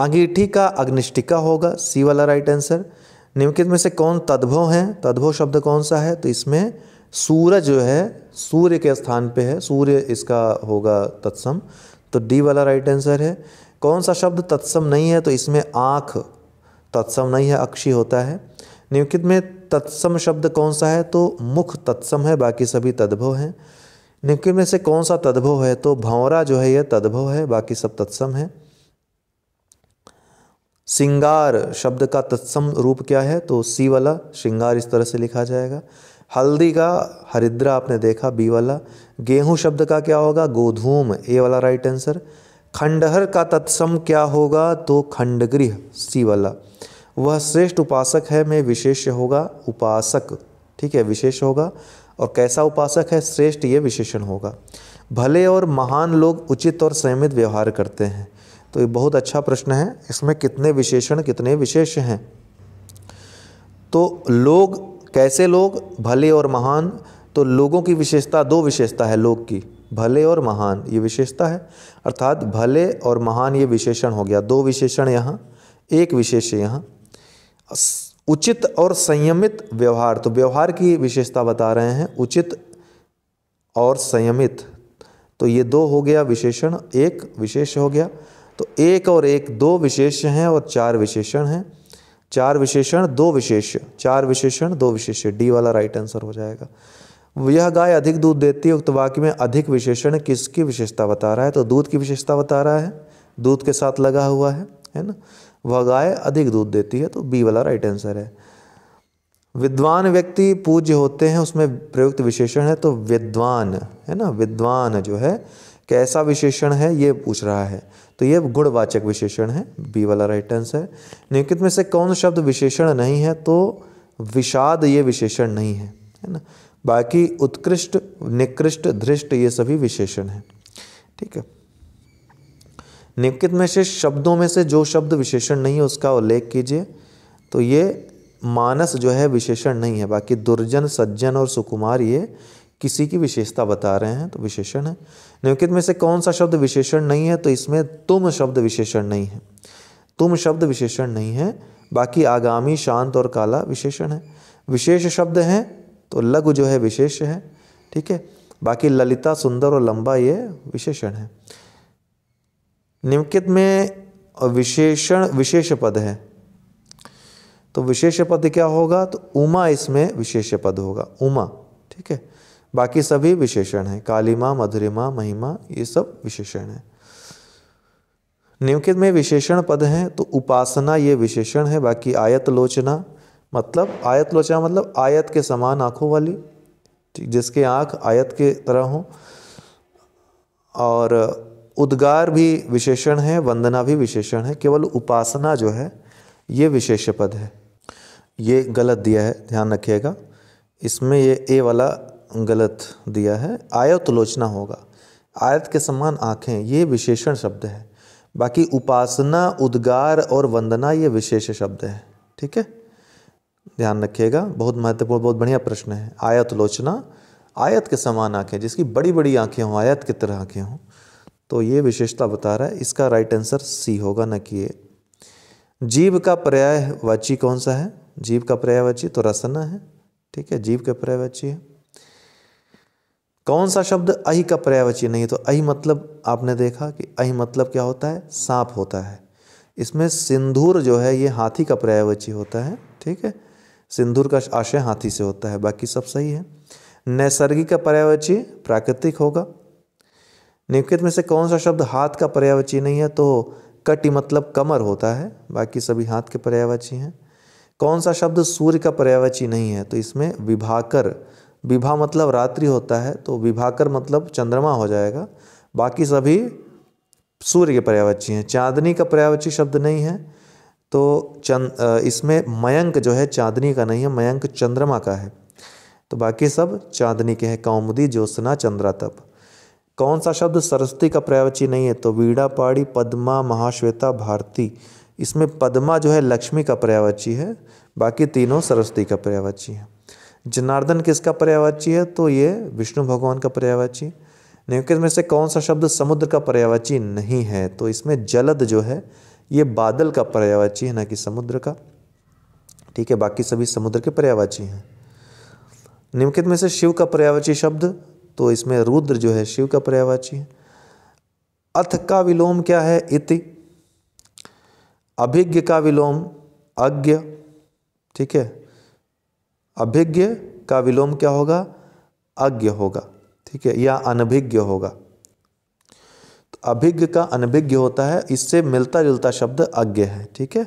अंगीठी का अग्निष्टिका होगा सी वाला राइट आंसर निम्नलिखित में से कौन तद्भव है तद्भव शब्द कौन सा है तो इसमें सूरज जो है सूर्य के स्थान पे है सूर्य इसका होगा तत्सम तो डी वाला राइट आंसर है कौन सा शब्द तत्सम नहीं है तो इसमें आँख तत्सम नहीं है अक्षी होता है निम्नलिखित में तत्सम शब्द कौन सा है तो मुख तत्सम है बाकी सभी तद्भव हैं निम्नलिखित में से कौन सा तद्भव है तो भौरा जो है यह तद्भव है बाकी सब तत्सम है सिंगार शब्द का तत्सम रूप क्या है तो सी वाला श्रृंगार इस तरह से लिखा जाएगा हल्दी का हरिद्रा आपने देखा बी वाला गेहूं शब्द का क्या होगा गोधूम ए वाला राइट आंसर खंडहर का तत्सम क्या होगा तो खंडगृह सी वाला वह श्रेष्ठ उपासक है में विशेष होगा उपासक ठीक है विशेष होगा और कैसा उपासक है श्रेष्ठ ये विशेषण होगा भले और महान लोग उचित और संयमित व्यवहार करते हैं तो ये बहुत अच्छा प्रश्न है इसमें कितने विशेषण कितने विशेष हैं तो लोग कैसे लोग भले और महान तो लोगों की विशेषता दो विशेषता है लोग की भले और महान ये विशेषता है अर्थात भले और महान ये विशेषण हो गया दो विशेषण यहाँ एक विशेष यहाँ उचित और संयमित व्यवहार तो व्यवहार की विशेषता बता रहे हैं उचित और संयमित तो ये दो हो गया विशेषण एक विशेष हो गया तो एक और एक दो विशेष हैं और चार विशेषण हैं चार विशेषण दो विशेष चार विशेषण दो विशेष डी वाला राइट आंसर हो जाएगा यह गाय अधिक दूध देती है उक्त वाक्य में अधिक विशेषण किसकी विशेषता बता रहा है तो दूध की विशेषता बता रहा है दूध के साथ लगा हुआ है है ना वह गाय अधिक दूध देती है तो बी वाला राइट आंसर है विद्वान व्यक्ति पूज्य होते हैं उसमें प्रयुक्त विशेषण है तो विद्वान है ना विद्वान जो है कैसा विशेषण है ये पूछ रहा है तो ये गुणवाचक विशेषण है बी वाला राइट आंसर है निम्नलिखित में से कौन शब्द विशेषण नहीं है तो विषाद ये विशेषण नहीं है है ना बाकी उत्कृष्ट निकृष्ट धृष्ट ये सभी विशेषण है ठीक है निम्नलिखित में से शब्दों में से जो शब्द विशेषण नहीं है उसका उल्लेख कीजिए तो ये मानस जो है विशेषण नहीं है बाकी दुर्जन सज्जन और सुकुमार ये किसी की विशेषता बता रहे हैं तो विशेषण है निम्नलिखित में से कौन सा शब्द विशेषण नहीं है तो इसमें तुम शब्द विशेषण नहीं है तुम शब्द विशेषण नहीं है बाकी आगामी शांत और काला विशेषण है विशेष शब्द हैं तो लघु जो है विशेष है ठीक है बाकी ललिता सुंदर और लंबा ये विशेषण है निम्नलिखित में विशेषण विशेष पद है तो विशेष पद क्या होगा तो उमा इसमें विशेष पद होगा उमा ठीक है बाकी सभी विशेषण हैं कालिमा मधुरिमा महिमा ये सब विशेषण हैं निम्नलिखित में विशेषण पद हैं तो उपासना ये विशेषण है बाकी आयत लोचना मतलब आयत लोचना मतलब आयत के समान आँखों वाली जिसके आँख आयत के तरह हों और उद्गार भी विशेषण है वंदना भी विशेषण है केवल उपासना जो है ये विशेष पद है ये गलत दिया है ध्यान रखिएगा इसमें ये ए वाला गलत दिया है आयतलोचना होगा आयत के समान आँखें ये विशेषण शब्द है बाकी उपासना उद्गार और वंदना ये विशेष शब्द है ठीक है ध्यान रखिएगा बहुत महत्वपूर्ण बहुत बढ़िया प्रश्न है आयतलोचना आयत के समान आँखें जिसकी बड़ी बड़ी आँखें हों आयत की तरह आँखें हों तो ये विशेषता बता रहा है इसका राइट आंसर सी होगा न कि ए जीव का पर्याय वाची कौन सा है जीव का पर्यायवाची तो रसना है ठीक है जीव का पर्यायवाची है कौन सा शब्द अहि का पर्यावची नहीं है तो अहि मतलब आपने देखा कि अहि मतलब क्या होता है सांप होता है इसमें सिंधूर जो है ये हाथी का पर्यायवाची होता है ठीक है सिंधूर का आशय हाथी से होता है बाकी सब सही है नैसर्गिक का पर्यायवाची प्राकृतिक होगा निम्नलिखित में से कौन सा शब्द हाथ का पर्यायवाची नहीं है तो कटि मतलब कमर होता है बाकी सभी हाथ के पर्यायवाची हैं कौन सा शब्द सूर्य का पर्यायवाची नहीं है तो इसमें विभाकर विभा मतलब रात्रि होता है तो विभाकर मतलब चंद्रमा हो जाएगा बाकी सभी सूर्य के पर्यावची हैं चांदनी का पर्यावची शब्द नहीं है तो चंद इसमें मयंक जो है चांदनी का नहीं है मयंक चंद्रमा का है तो बाकी सब चांदनी के हैं कौमुदी ज्योत्सना चंद्रा तप कौन सा शब्द सरस्वती का पर्यावची नहीं है तो वीड़ा पाड़ी पद्मा महाश्वेता भारती इसमें पद्मा जो है लक्ष्मी का पर्यावची है बाकी तीनों सरस्वती का पर्यावची है जनार्दन किसका पर्यावाची है तो ये विष्णु भगवान का पर्यावाची निम्नलिखित में से कौन सा शब्द समुद्र का पर्यावाची नहीं है तो इसमें जलद जो है ये बादल का पर्यावाची है ना कि समुद्र का ठीक है बाकी सभी समुद्र के पर्यावाची हैं निम्नलिखित में से शिव का पर्यावाची शब्द तो इसमें रुद्र जो है शिव का पर्यावाची है अथ का विलोम क्या है इति अभिज्ञ का विलोम अज्ञ ठीक है अभिज्ञ का विलोम क्या होगा अज्ञ होगा ठीक है या अनभिज्ञ होगा तो अभिज्ञ का अनभिज्ञ होता है इससे मिलता जुलता शब्द अज्ञ है ठीक है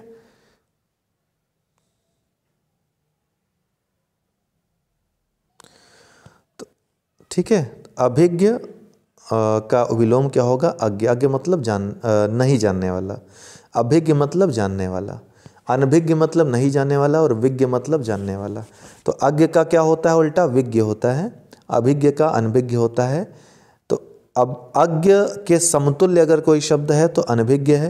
तो ठीक है अभिज्ञ का विलोम क्या होगा अज्ञ अज्ञ मतलब जान आ, नहीं जानने वाला अभिज्ञ मतलब जानने वाला अनभिज्ञ मतलब नहीं जानने वाला और विज्ञ मतलब जानने वाला तो अज्ञ का क्या होता है उल्टा विज्ञ होता है अभिज्ञ का अनभिज्ञ होता है तो अब अज्ञ के समतुल्य अगर कोई शब्द है तो अनभिज्ञ है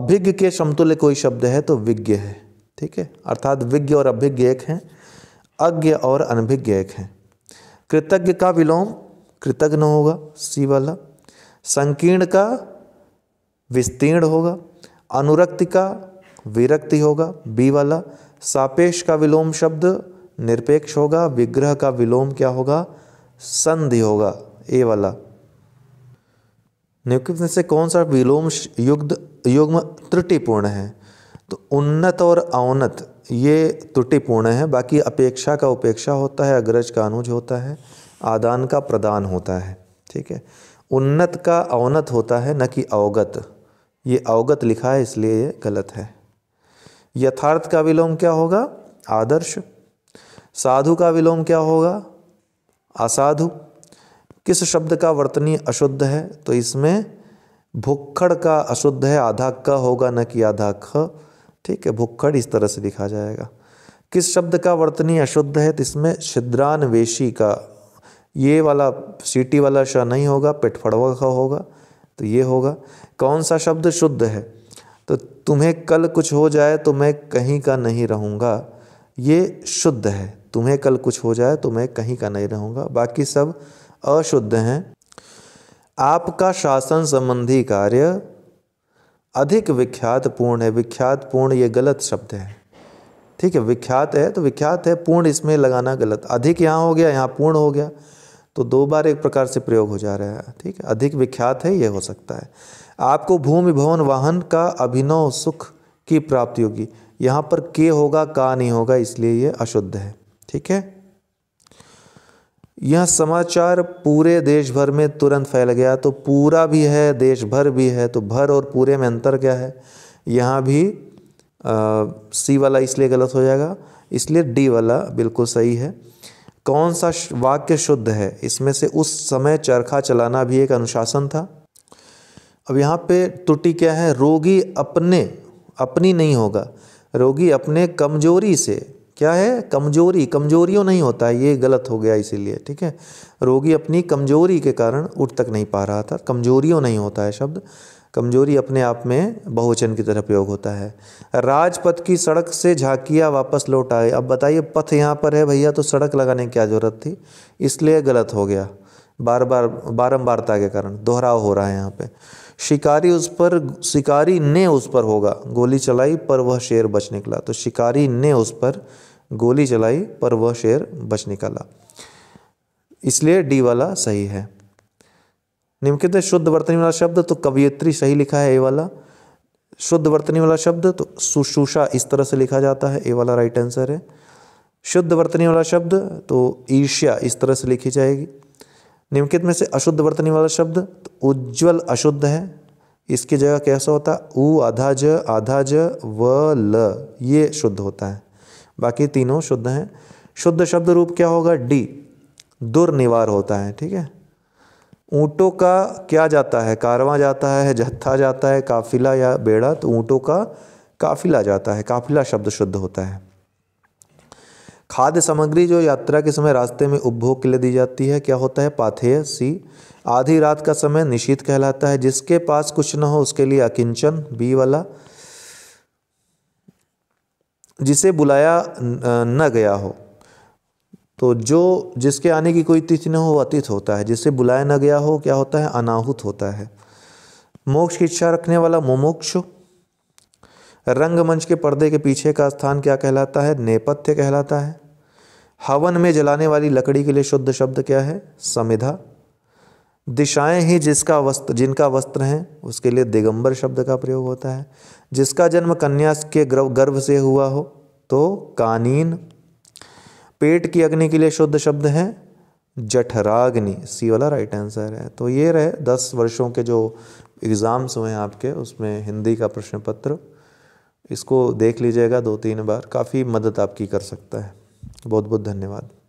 अभिज्ञ के समतुल्य कोई शब्द है तो विज्ञ है ठीक है अर्थात विज्ञ और अभिज्ञ एक हैं अज्ञ और अनभिज्ञ एक हैं कृतज्ञ का विलोम कृतज्ञ होगा सी वाला संकीर्ण का विस्तीर्ण होगा अनुरक्ति का विरक्ति होगा बी वाला सापेश का विलोम शब्द निरपेक्ष होगा विग्रह का विलोम क्या होगा संधि होगा ए वाला निम्नलिखित में से कौन सा विलोम युग्ध युग्म त्रुटिपूर्ण है तो उन्नत और अवनत ये त्रुटिपूर्ण है बाकी अपेक्षा का उपेक्षा होता है अग्रज का अनुज होता है आदान का प्रदान होता है ठीक है उन्नत का अवनत होता है न कि अवगत ये अवगत लिखा है इसलिए ये गलत है यथार्थ का विलोम क्या होगा आदर्श साधु का विलोम क्या होगा असाधु किस शब्द का वर्तनी अशुद्ध है तो इसमें भुक्खड़ का अशुद्ध है आधा क होगा न कि आधा ख ठीक है भुक्खड़ इस तरह से लिखा जाएगा किस शब्द का वर्तनी अशुद्ध है तो इसमें वेशी का ये वाला सीटी वाला श नहीं होगा पेटफड़वा का होगा तो ये होगा कौन सा शब्द शुद्ध है तो तुम्हें कल कुछ हो जाए तो मैं कहीं का नहीं रहूँगा ये शुद्ध है तुम्हें कल कुछ हो जाए तो मैं कहीं का नहीं रहूँगा बाकी सब अशुद्ध हैं आपका शासन संबंधी कार्य अधिक विख्यात पूर्ण है विख्यात पूर्ण ये गलत शब्द है ठीक है विख्यात है तो विख्यात है पूर्ण इसमें लगाना गलत अधिक यहाँ हो गया यहाँ पूर्ण हो गया तो दो बार एक प्रकार से प्रयोग हो जा रहा है ठीक है अधिक विख्यात है ये हो सकता है आपको भूमि भवन वाहन का अभिनव सुख की प्राप्ति होगी यहाँ पर के होगा का नहीं होगा इसलिए ये अशुद्ध है ठीक है यह समाचार पूरे देश भर में तुरंत फैल गया तो पूरा भी है देश भर भी है तो भर और पूरे में अंतर क्या है यहाँ भी आ, सी वाला इसलिए गलत हो जाएगा इसलिए डी वाला बिल्कुल सही है कौन सा वाक्य शुद्ध है इसमें से उस समय चरखा चलाना भी एक अनुशासन था अब यहाँ पे त्रुटि क्या है रोगी अपने अपनी नहीं होगा रोगी अपने कमजोरी से क्या है कमजोरी कमजोरियों नहीं होता है ये गलत हो गया इसीलिए ठीक है रोगी अपनी कमजोरी के कारण उठ तक नहीं पा रहा था कमजोरियों नहीं होता है शब्द कमजोरी अपने आप में बहुवचन की तरह प्रयोग होता है राजपथ की सड़क से झाकिया वापस लौट आए अब बताइए पथ यहाँ पर है भैया तो सड़क लगाने की क्या ज़रूरत थी इसलिए गलत हो गया बार बार बारम्बारता के कारण दोहराव हो रहा है यहाँ पे शिकारी उस पर शिकारी ने उस पर होगा गोली चलाई पर वह शेर बच निकला तो शिकारी ने उस पर गोली चलाई पर वह शेर बच निकाला इसलिए डी वाला सही है निम्नलिखित है शुद्ध वर्तनी वाला शब्द तो कवियत्री सही लिखा है ए वाला शुद्ध वर्तनी वाला शब्द तो सुशूषा इस तरह से लिखा जाता है ए वाला राइट आंसर है शुद्ध वर्तनी वाला शब्द तो ईर्ष्या इस तरह से लिखी जाएगी निम्नलिखित में से अशुद्ध वर्तनी वाला शब्द तो उज्ज्वल अशुद्ध है इसकी जगह कैसा होता है उ आधा ज आधा ज व ल ये शुद्ध होता है बाकी तीनों शुद्ध हैं शुद्ध शब्द रूप क्या होगा डी दुर्निवार होता है ठीक है ऊँटों का क्या जाता है कारवां जाता है जत्था जाता है काफिला या बेड़ा तो ऊँटों का काफिला जाता है काफिला शब्द शुद्ध होता है खाद्य सामग्री जो यात्रा के समय रास्ते में उपभोग के लिए दी जाती है क्या होता है पाथेय सी आधी रात का समय निशीत कहलाता है जिसके पास कुछ ना हो उसके लिए अकिंचन बी वाला जिसे बुलाया न गया हो तो जो जिसके आने की कोई तिथि न हो अतीत होता है जिसे बुलाया न गया हो क्या होता है अनाहुत होता है मोक्ष की इच्छा रखने वाला मुमुक्ष रंगमंच के पर्दे के पीछे का स्थान क्या कहलाता है नेपथ्य कहलाता है हवन में जलाने वाली लकड़ी के लिए शुद्ध शब्द क्या है समिधा दिशाएं ही जिसका वस्त्र जिनका वस्त्र हैं उसके लिए दिगंबर शब्द का प्रयोग होता है जिसका जन्म कन्या के गर्भ से हुआ हो तो कानीन पेट की अग्नि के लिए शुद्ध शब्द है जठराग्नि सी वाला राइट आंसर है तो ये रहे दस वर्षों के जो एग्ज़ाम्स हुए हैं आपके उसमें हिंदी का प्रश्न पत्र इसको देख लीजिएगा दो तीन बार काफ़ी मदद आपकी कर सकता है बहुत बहुत धन्यवाद